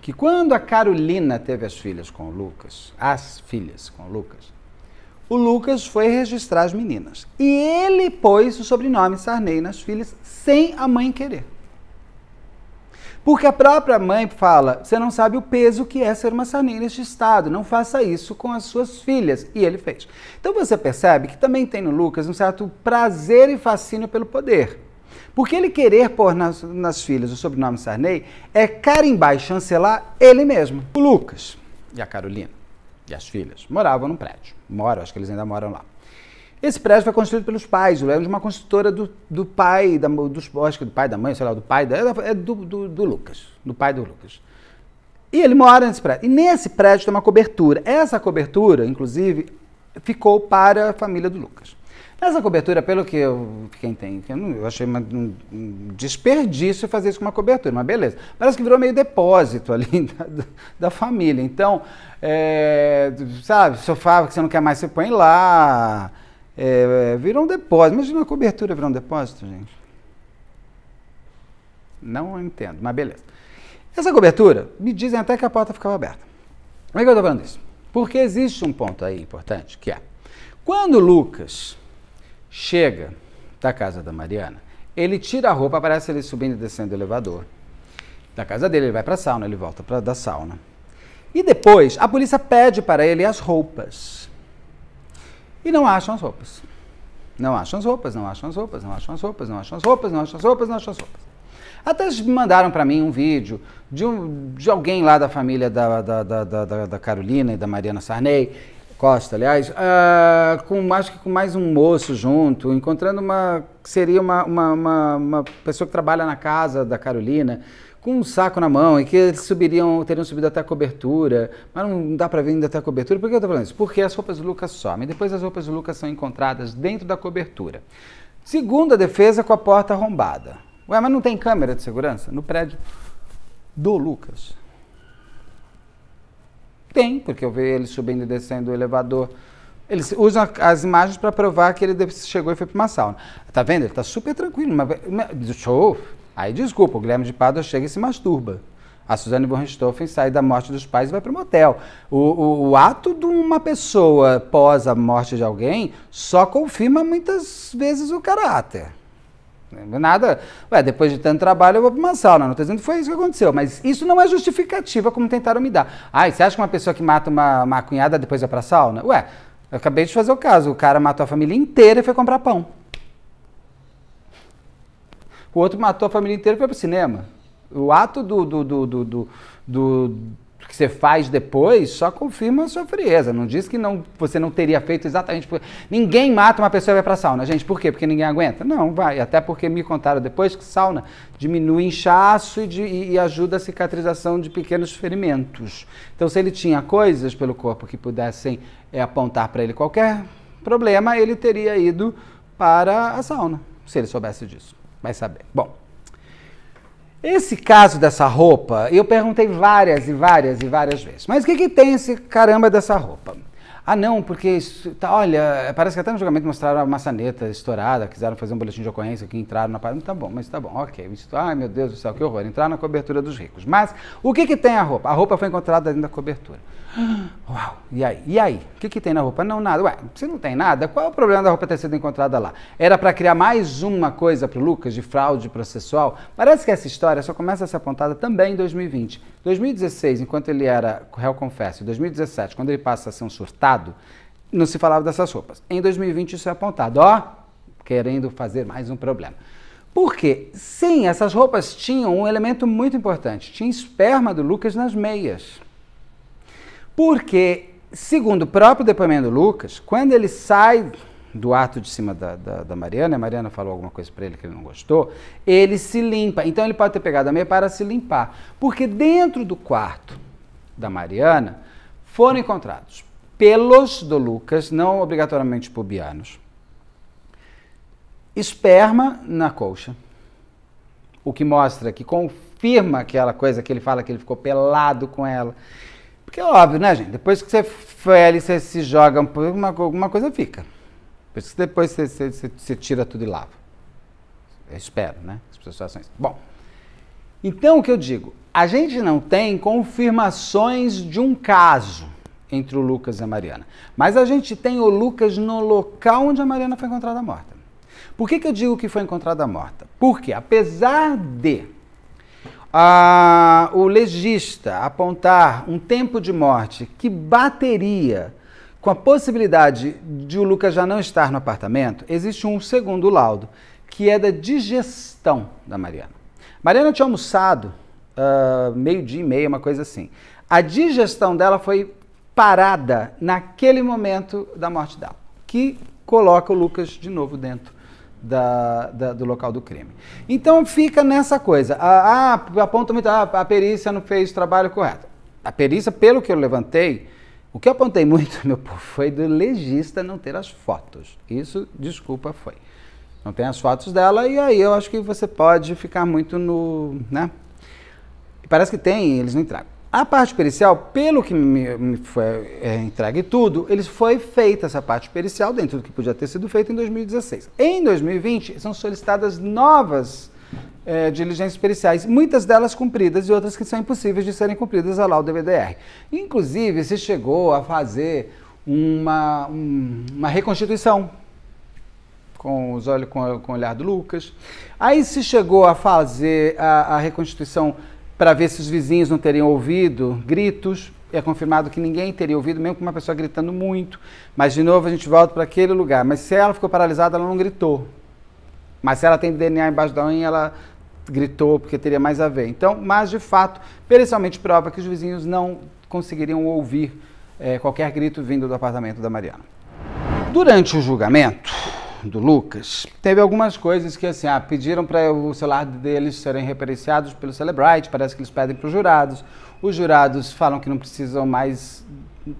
que quando a Carolina teve as filhas com o Lucas, as filhas com o Lucas, o Lucas foi registrar as meninas. E ele pôs o sobrenome Sarney nas filhas sem a mãe querer. Porque a própria mãe fala: você não sabe o peso que é ser uma Sarney neste estado, não faça isso com as suas filhas. E ele fez. Então você percebe que também tem no Lucas um certo prazer e fascínio pelo poder. Porque ele querer pôr nas, nas filhas o sobrenome Sarney é carimbar e chancelar ele mesmo. O Lucas e a Carolina e as filhas moravam num prédio. Moram, acho que eles ainda moram lá. Esse prédio foi construído pelos pais, o Léo de é uma construtora do, do pai, da, dos, acho que do pai da mãe, sei lá, do pai da, é, é do, do, do Lucas, do pai do Lucas. E ele mora nesse prédio. E nesse prédio tem uma cobertura. Essa cobertura, inclusive, ficou para a família do Lucas. Essa cobertura, pelo que eu, quem tem, eu, achei uma, um, desperdício fazer isso com uma cobertura, mas beleza. Parece que virou meio depósito ali da, da família. Então, é, sabe, sofá que você não quer mais, você põe lá. É, virou um depósito. Imagina uma cobertura virar um depósito, gente. Não entendo, mas beleza. Essa cobertura, me dizem até que a porta ficava aberta. Como é que eu estou falando isso? Porque existe um ponto aí importante, que é, quando Lucas chega da casa da Mariana, ele tira a roupa, parece ele subindo e descendo do elevador. Da casa dele, ele vai para a sauna, ele volta para da sauna. E depois, a polícia pede para ele as roupas. E não acham as roupas. Não acham as roupas, não acham as roupas, não acham as roupas, não acham as roupas, não acham as roupas, não acham as roupas. Até mandaram para mim um vídeo de, um, de alguém lá da família da, da, da, da, da Carolina e da Mariana Sarney Costa, aliás, uh, com, acho que com mais um moço junto, encontrando uma seria uma, uma, uma, uma, pessoa que trabalha na casa da Carolina, com um saco na mão e que eles subiriam, teriam subido até a cobertura, mas não dá para ver ainda até a cobertura. Por que eu estou falando isso? Porque as roupas do Lucas somem, depois as roupas do Lucas são encontradas dentro da cobertura. Segunda defesa com a porta arrombada. Ué, mas não tem câmera de segurança? No prédio do Lucas. Tem, porque eu vejo ele subindo e descendo o elevador. Eles usam as imagens para provar que ele chegou e foi para uma sauna. Tá vendo? Ele tá super tranquilo. Mas, show! Aí desculpa, o Guilherme de Pádua chega e se masturba. A Suzane von Richthofen sai da morte dos pais e vai para o motel. o, ato de uma pessoa pós a morte de alguém só confirma muitas vezes o caráter. Né? Nada, ué, depois de tanto trabalho eu vou para uma sauna. Né? Não estou dizendo que foi isso que aconteceu, mas isso não é justificativa como tentaram me dar. Ah, e você acha que uma pessoa que mata uma, uma cunhada depois vai para sauna? Né? Ué, eu acabei de fazer o caso. O cara matou a família inteira e foi comprar pão. O outro matou a família inteira e foi para o cinema. O ato do, do, do, do, do, do que você faz depois só confirma a sua frieza. Não diz que não, você não teria feito exatamente Ninguém mata uma pessoa e vai para sauna, gente. Por quê? Porque ninguém aguenta? Não, vai. Até porque me contaram depois que sauna diminui inchaço e, de, e ajuda a cicatrização de pequenos ferimentos. Então, se ele tinha coisas pelo corpo que pudessem é, apontar para ele qualquer problema, ele teria ido para a sauna, se ele soubesse disso. Vai saber. Bom. Esse caso dessa roupa, eu perguntei várias e várias e várias vezes. Mas o que, que tem esse caramba dessa roupa? Ah, não, porque isso, tá, olha, parece que até no julgamento mostraram a maçaneta estourada, quiseram fazer um boletim de ocorrência que entraram na parede. Tá bom, mas tá bom, ok. Isso, ai, meu Deus do céu, que horror. Entrar na cobertura dos ricos. Mas o que, que tem a roupa? A roupa foi encontrada dentro da cobertura. Uau, e aí? E aí? O que, que tem na roupa? Não, nada. Ué, se não tem nada, qual é o problema da roupa ter sido encontrada lá? Era para criar mais uma coisa para o Lucas de fraude processual? Parece que essa história só começa a ser apontada também em 2020. 2016, enquanto ele era réu confesso, 2017, quando ele passa a ser um surtado, não se falava dessas roupas. Em 2020 isso é apontado, ó, querendo fazer mais um problema. Porque, sim, essas roupas tinham um elemento muito importante. Tinha esperma do Lucas nas meias. Porque, segundo o próprio depoimento do Lucas, quando ele sai do ato de cima da, da, da Mariana, a Mariana falou alguma coisa para ele que ele não gostou, ele se limpa. Então ele pode ter pegado a meia para se limpar. Porque dentro do quarto da Mariana foram encontrados pelos do Lucas, não obrigatoriamente pubianos, esperma na colcha, o que mostra que confirma aquela coisa que ele fala que ele ficou pelado com ela. Porque é óbvio, né, gente? Depois que você fere, você se joga um pouco, alguma coisa fica. Depois que depois você, você, você, você tira tudo e lava. Eu espero, né? As situações. Bom, então o que eu digo? A gente não tem confirmações de um caso entre o Lucas e a Mariana. Mas a gente tem o Lucas no local onde a Mariana foi encontrada morta. Por que, que eu digo que foi encontrada morta? Porque apesar de a, o legista apontar um tempo de morte que bateria com a possibilidade de o Lucas já não estar no apartamento, existe um segundo laudo, que é da digestão da Mariana. Mariana tinha almoçado uh, meio-dia e meia, uma coisa assim. A digestão dela foi parada naquele momento da morte dela, que coloca o Lucas de novo dentro da, da, do local do crime. Então fica nessa coisa. Ah, muito, ah, a perícia não fez o trabalho correto. A perícia, pelo que eu levantei, o que eu apontei muito, meu povo, foi do legista não ter as fotos. Isso, desculpa, foi. Não tem as fotos dela e aí eu acho que você pode ficar muito no, né? Parece que tem, eles não entraram. A parte pericial, pelo que me, me foi é, entregue tudo, eles foi feita essa parte pericial dentro do que podia ter sido feito em 2016. Em 2020, são solicitadas novas é, diligências periciais, muitas delas cumpridas e outras que são impossíveis de serem cumpridas a lá o DVDR. Inclusive, se chegou a fazer uma, um, uma reconstituição com os olhos com, com o olhar do Lucas. Aí se chegou a fazer a, a reconstituição para ver se os vizinhos não teriam ouvido gritos. É confirmado que ninguém teria ouvido, mesmo com uma pessoa gritando muito. Mas, de novo, a gente volta para aquele lugar. Mas se ela ficou paralisada, ela não gritou. Mas se ela tem DNA embaixo da unha, ela gritou porque teria mais a ver. Então, mas de fato, pericialmente prova que os vizinhos não conseguiriam ouvir é, qualquer grito vindo do apartamento da Mariana. Durante o julgamento, do Lucas. Teve algumas coisas que, assim, ah, pediram para o celular deles serem referenciados pelo Celebrite, parece que eles pedem para os jurados. Os jurados falam que não precisam mais.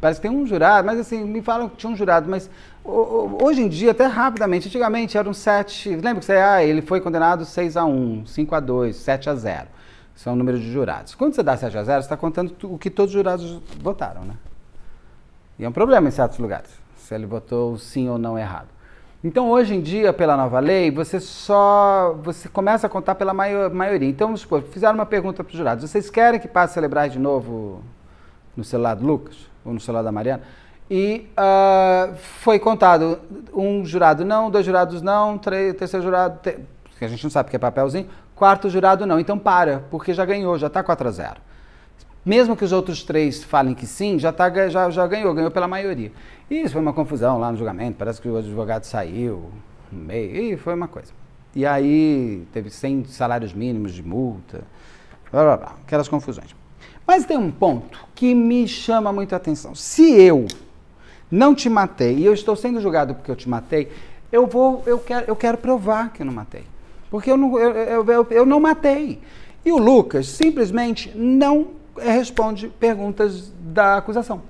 Parece que tem um jurado, mas assim, me falam que tinha um jurado, mas hoje em dia, até rapidamente, antigamente eram sete. Lembra que você, ah, ele foi condenado 6 a 1 5 a 2 7 a 0 São o número de jurados. Quando você dá 7 a 0 você está contando o que todos os jurados votaram, né? E é um problema em certos lugares, se ele votou sim ou não errado. Então, hoje em dia, pela nova lei, você só você começa a contar pela maioria. Então, vamos supor, fizeram uma pergunta para os jurados: vocês querem que passe a celebrar de novo no celular do Lucas ou no celular da Mariana? E uh, foi contado um jurado não, dois jurados não, três, terceiro jurado, te... porque a gente não sabe porque é papelzinho, quarto jurado não. Então para, porque já ganhou, já está 4 a 0. Mesmo que os outros três falem que sim, já, tá, já, já ganhou, ganhou pela maioria. E isso foi uma confusão lá no julgamento, parece que o advogado saiu no meio, e foi uma coisa. E aí teve 100 salários mínimos de multa, blá, blá, blá, aquelas confusões. Mas tem um ponto que me chama muito a atenção. Se eu não te matei e eu estou sendo julgado porque eu te matei, eu vou, eu quero, eu quero provar que eu não matei. Porque eu não, eu, eu, eu, eu não matei. E o Lucas simplesmente não é, responde perguntas da acusação.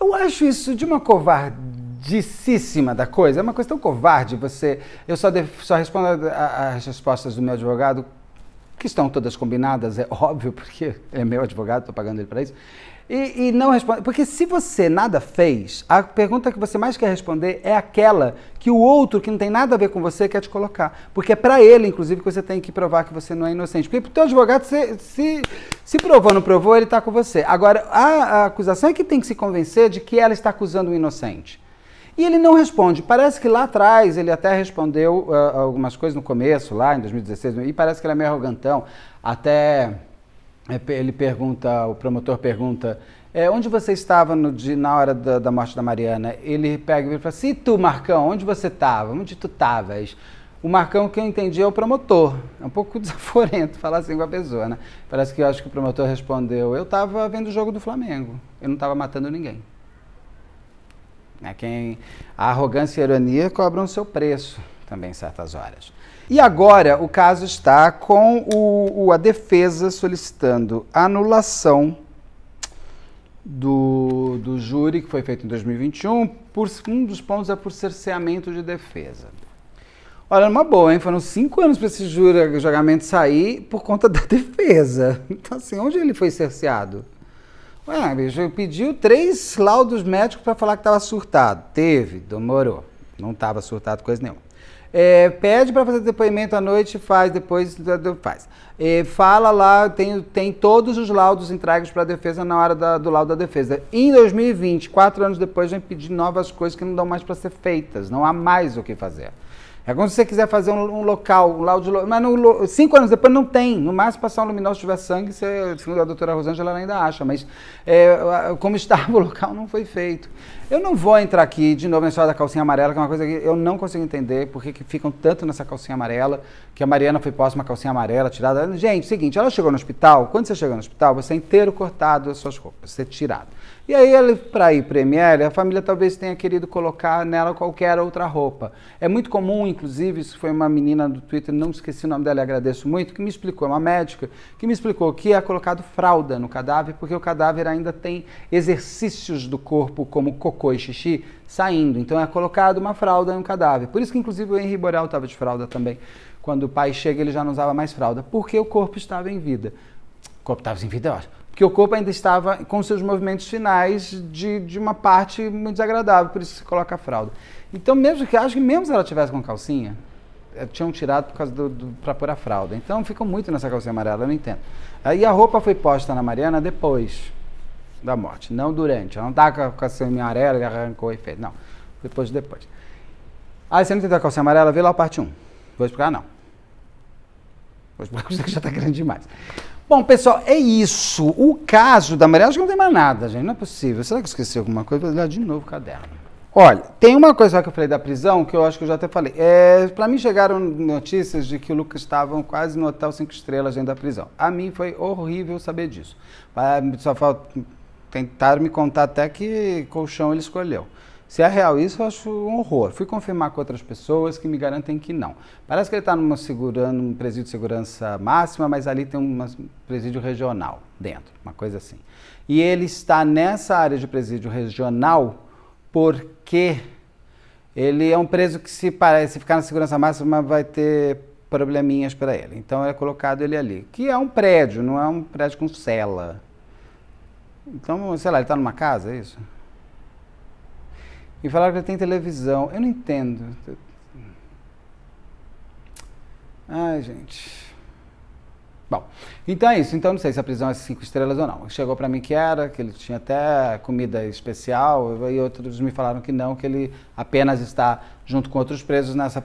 Eu acho isso de uma covardicíssima da coisa. É uma coisa tão covarde você. Eu só, só respondo as respostas do meu advogado, que estão todas combinadas, é óbvio, porque é meu advogado, estou pagando ele para isso. E, e, não responde. Porque se você nada fez, a pergunta que você mais quer responder é aquela que o outro, que não tem nada a ver com você, quer te colocar. Porque é para ele, inclusive, que você tem que provar que você não é inocente. Porque o teu advogado, se, se, se provou não provou, ele está com você. Agora, a, a acusação é que tem que se convencer de que ela está acusando o inocente. E ele não responde. Parece que lá atrás ele até respondeu uh, algumas coisas no começo, lá em 2016, e parece que ele é meio arrogantão. Até é, ele pergunta, o promotor pergunta, é, onde você estava no, de, na hora da, da, morte da Mariana? Ele pega e fala assim, e tu, Marcão, onde você estava? Onde tu estavas? O Marcão, que eu entendi, é o promotor. É um pouco desaforento falar assim com a pessoa, né? Parece que eu acho que o promotor respondeu, eu estava vendo o jogo do Flamengo, eu não estava matando ninguém. É quem, a arrogância e a ironia cobram seu preço também em certas horas. E agora o caso está com o, o, a defesa solicitando anulação do, do júri que foi feito em 2021, por um dos pontos é por cerceamento de defesa. Olha, uma boa, hein? Foram cinco anos para esse júri, julgamento sair por conta da defesa. Então, assim, onde ele foi cerceado? Ué, bicho, pediu três laudos médicos para falar que estava surtado. Teve, demorou. Não estava surtado coisa nenhuma. É, pede para fazer depoimento à noite, faz, depois faz. É, fala lá, tem, tem todos os laudos entregues para a defesa na hora da, do laudo da defesa. Em 2020, quatro anos depois, vem pedir novas coisas que não dão mais para ser feitas, não há mais o que fazer. É quando você quiser fazer um, um local, um laudo de mas no, cinco anos depois não tem. No máximo, passar um luminoso, tiver sangue, você, segundo a doutora Rosângela, ela ainda acha. Mas é, como estava o local, não foi feito. Eu não vou entrar aqui de novo na história da calcinha amarela, que é uma coisa que eu não consigo entender, porque que ficam tanto nessa calcinha amarela que a Mariana foi posta uma calcinha amarela, tirada. Gente, seguinte, ela chegou no hospital, quando você chega no hospital, você é inteiro cortado as suas roupas, você é tirado. E aí, para ir para ML, a família talvez tenha querido colocar nela qualquer outra roupa. É muito comum, inclusive, isso foi uma menina do Twitter, não esqueci o nome dela, agradeço muito, que me explicou, é uma médica, que me explicou que é colocado fralda no cadáver, porque o cadáver ainda tem exercícios do corpo, como cocô e xixi, saindo. Então é colocado uma fralda no cadáver. Por isso que, inclusive, o Henri Borel estava de fralda também. Quando o pai chega, ele já não usava mais fralda, porque o corpo estava em vida. O corpo estava em vida, ó. Porque o corpo ainda estava com seus movimentos finais de, de uma parte muito desagradável, por isso se coloca a fralda. Então, mesmo que acho que mesmo se ela tivesse com calcinha, eh, tinham tirado por causa do, do para pôr a fralda. Então ficam muito nessa calcinha amarela, eu não entendo. Aí a roupa foi posta na Mariana depois da morte, não durante. Ela não tá com a calcinha amarela e arrancou e fez. Não, depois depois. Aí ah, você não entendeu a calcinha amarela, vê lá a parte 1. Vou explicar, não. Os bancos já está grande demais. Bom, pessoal, é isso. O caso da Maria, acho que não tem mais nada, gente. Não é possível. Será que eu esqueci alguma coisa? Vou olhar de novo o caderno. Olha, tem uma coisa que eu falei da prisão, que eu acho que eu já até falei. É, para mim chegaram notícias de que o Lucas estava quase no hotel cinco estrelas dentro da prisão. A mim foi horrível saber disso. Ah, só falta, tentaram me contar até que colchão ele escolheu. Se é real isso, eu acho um horror. Fui confirmar com outras pessoas que me garantem que não. Parece que ele está num presídio de segurança máxima, mas ali tem um presídio regional dentro, uma coisa assim. E ele está nessa área de presídio regional porque ele é um preso que se parece, se ficar na segurança máxima vai ter probleminhas para ele. Então é colocado ele ali, que é um prédio, não é um prédio com cela. Então, sei lá, ele está numa casa, é isso? E falaram que ele tem televisão. Eu não entendo. Ai, gente. Bom, então é isso. Então não sei se a prisão é cinco estrelas ou não. Chegou para mim que era, que ele tinha até comida especial, e outros me falaram que não, que ele apenas está junto com outros presos nessa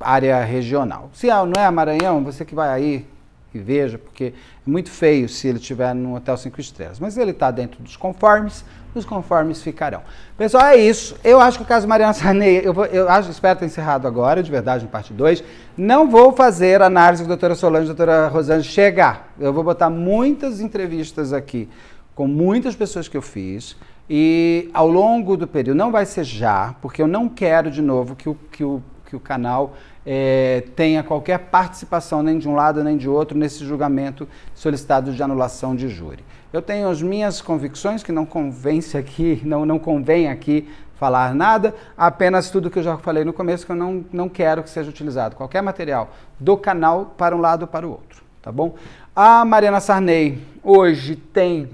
área regional. Se não é Maranhão, você que vai aí e veja, porque é muito feio se ele estiver num hotel cinco estrelas. Mas ele está dentro dos conformes, os conformes ficarão. Pessoal, é isso. Eu acho que o caso Mariana Sarney, eu, vou, eu acho, espero ter encerrado agora, de verdade, no parte 2. Não vou fazer análise do a doutora Solange e a doutora Rosane chegar. Eu vou botar muitas entrevistas aqui com muitas pessoas que eu fiz. E ao longo do período, não vai ser já, porque eu não quero de novo que o, que o, que o canal é, tenha qualquer participação, nem de um lado nem de outro, nesse julgamento solicitado de anulação de júri. Eu tenho as minhas convicções, que não convence aqui, não, não convém aqui falar nada, apenas tudo que eu já falei no começo, que eu não, não quero que seja utilizado. Qualquer material do canal para um lado ou para o outro, tá bom? A Mariana Sarney hoje tem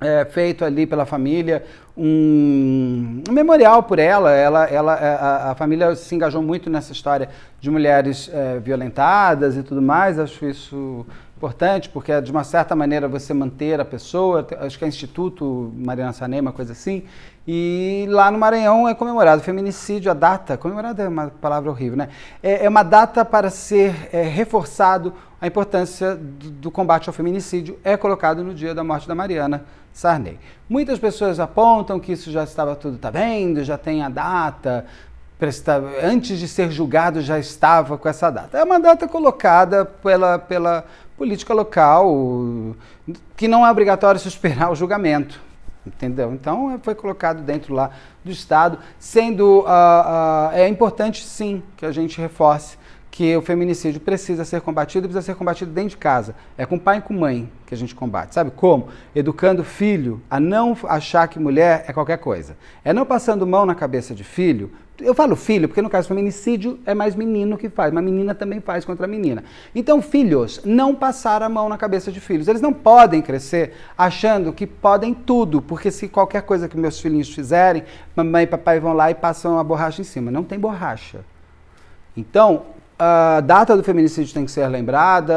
é, feito ali pela família um, um memorial por ela. ela, ela é, a, a, família se engajou muito nessa história de mulheres é, violentadas e tudo mais. Acho isso importante, porque de uma certa maneira você manter a pessoa, acho que é Instituto Mariana Sanema, coisa assim, e lá no Maranhão é comemorado o feminicídio, a data, comemorado é uma palavra horrível, né? É, é uma data para ser é, reforçado a importância do, do combate ao feminicídio é colocado no dia da morte da Mariana Sarney. Muitas pessoas apontam que isso já estava tudo tá vendo, já tem a data, antes de ser julgado já estava com essa data. É uma data colocada pela, pela política local, que não é obrigatório se esperar o julgamento. Entendeu? Então é, foi colocado dentro lá do Estado, sendo uh, uh, é importante sim que a gente reforce que o feminicídio precisa ser combatido e precisa ser combatido dentro de casa. É com pai e com mãe que a gente combate. Sabe como? Educando o filho a não achar que mulher é qualquer coisa. É não passando mão na cabeça de filho. Eu falo filho porque no caso feminicídio é mais menino que faz, mas menina também faz contra a menina. Então, filhos, não passar a mão na cabeça de filhos. Eles não podem crescer achando que podem tudo, porque se qualquer coisa que meus filhinhos fizerem, mamãe e papai vão lá e passam a borracha em cima. Não tem borracha. Então, a data do feminicídio tem que ser lembrada,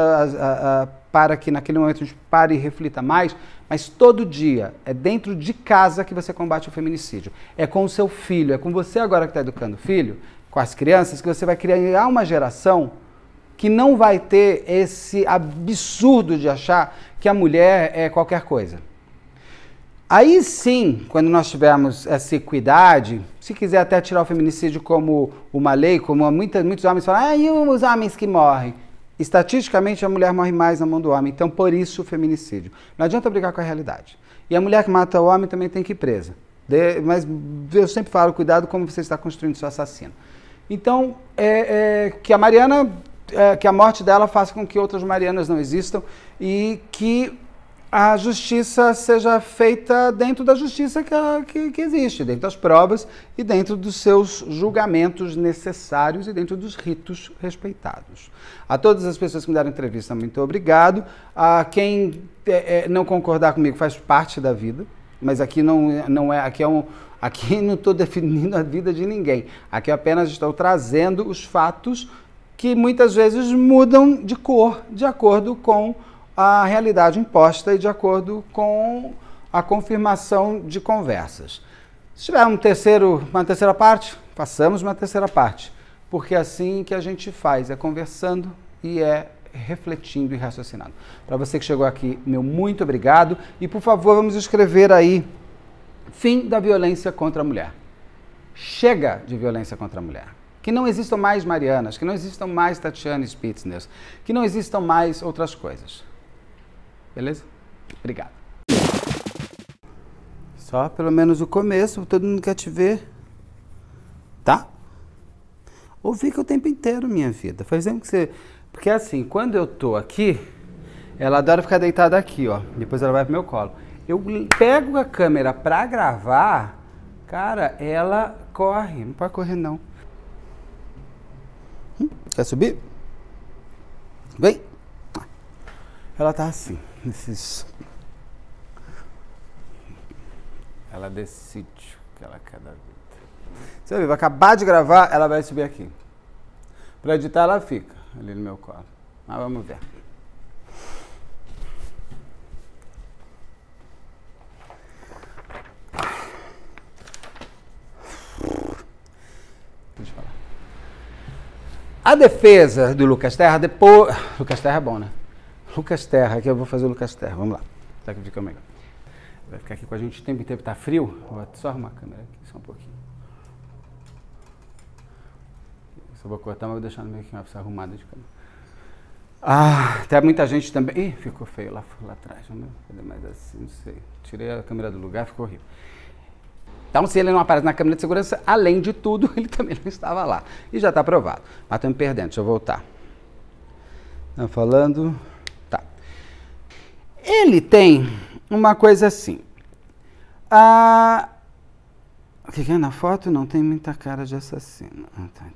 a, a, para que naquele momento a gente pare e reflita mais, mas todo dia é dentro de casa que você combate o feminicídio. É com o seu filho, é com você agora que está educando o filho, com as crianças, que você vai criar uma geração que não vai ter esse absurdo de achar que a mulher é qualquer coisa. Aí sim, quando nós tivermos essa equidade, se quiser até tirar o feminicídio como uma lei, como muita, muitos homens falam, ah, e os homens que morrem? Estatisticamente, a mulher morre mais na mão do homem, então por isso o feminicídio. Não adianta brigar com a realidade. E a mulher que mata o homem também tem que ir presa. De, mas eu sempre falo, cuidado como você está construindo seu assassino. Então, é, é, que a Mariana, é, que a morte dela faça com que outras Marianas não existam e que a justiça seja feita dentro da justiça que, que, que, existe, dentro das provas e dentro dos seus julgamentos necessários e dentro dos ritos respeitados. A todas as pessoas que me deram entrevista, muito obrigado. A quem é, é não concordar comigo faz parte da vida, mas aqui não, não é, aqui é um, aqui não estou definindo a vida de ninguém. Aqui apenas estou trazendo os fatos que muitas vezes mudam de cor de acordo com a realidade imposta e de acordo com a confirmação de conversas. Se tiver um terceiro, uma terceira parte, façamos uma terceira parte, porque é assim que a gente faz, é conversando e é refletindo e raciocinando. Para você que chegou aqui, meu muito obrigado e por favor, vamos escrever aí fim da violência contra a mulher. Chega de violência contra a mulher. Que não existam mais Marianas, que não existam mais Tatiana Spitzner, que não existam mais outras coisas. Beleza? Obrigado. Só pelo menos o começo, todo mundo quer te ver. Tá? Ouvi que o tempo inteiro, minha vida. Faz tempo que você. Porque assim, quando eu tô aqui, ela adora ficar deitada aqui, ó. Depois ela vai pro meu colo. Eu pego a câmera pra gravar, cara, ela corre. Não pode correr, não. Hum, quer subir? Vem. Ela tá assim. Ela decide que ela quer da vida. Você vai acabar de gravar, ela vai subir aqui. Para editar, ela fica ali no meu colo. Mas vamos ver. A defesa do Lucas Terra, depois. Lucas Terra é bom, né? Lucas Terra, aqui eu vou fazer o Lucas Terra, vamos lá. Será tá que fica melhor? Vai ficar aqui com a gente o tempo inteiro, tá frio? Vou só arrumar a câmera aqui, só um pouquinho. Só vou cortar, mas vou deixar no meio aqui, essa arrumada de câmera. Ah, tem tá muita gente também. Ih, ficou feio lá, lá atrás, não é? assim, não sei. Tirei a câmera do lugar, ficou horrível. Então, se ele não aparece na câmera de segurança, além de tudo, ele também não estava lá. E já está aprovado. Mas estou me perdendo, deixa eu voltar. Estão tá falando. Ele tem uma coisa assim. A... O que, que é na foto? Não tem muita cara de assassino. Ah, tá. tá.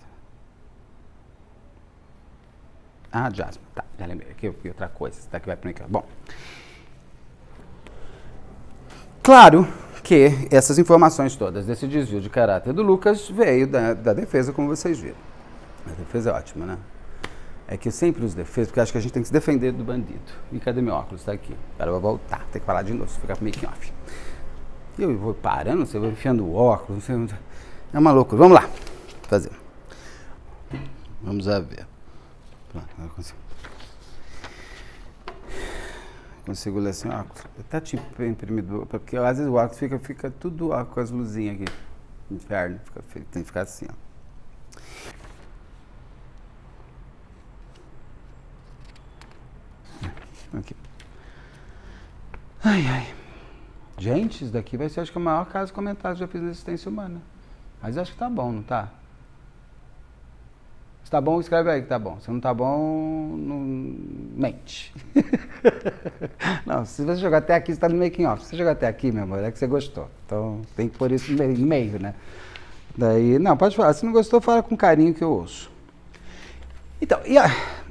Ah, Jasmine, tá, já lembrei. Aqui, aqui outra coisa, isso daqui vai para o é Bom, claro que essas informações todas desse desvio de caráter do Lucas veio da, da defesa, como vocês viram. A defesa é ótima, né? é que eu sempre os defendo, porque acho que a gente tem que se defender do bandido. E cadê meu óculos? Está aqui. Agora eu vou voltar, tem que parar de novo, ficar com Mickey off. E eu vou parando, não sei, vou enfiando o óculos, não sei É uma loucura. Vamos lá. Fazer. Vamos a ver. Pronto, agora consigo. Consigo ler o óculos. Tá tipo imprimido, porque às vezes o óculos fica, fica tudo ó, com as luzinhas aqui. Inferno, fica, tem que ficar assim, ó. Aqui. Ai, ai. Gente, isso daqui vai ser, acho que, o maior caso comentário que já fiz na existência humana. Mas acho que tá bom, não tá? Se tá bom, escreve aí que tá bom. Se não tá bom, não mente. não, se você jogar até aqui, você tá no making off. Se você jogar até aqui, meu amor, é que você gostou. Então tem que pôr isso no meio, né? Daí, não, pode falar. Se não gostou, fala com carinho que eu ouço. Então, e a,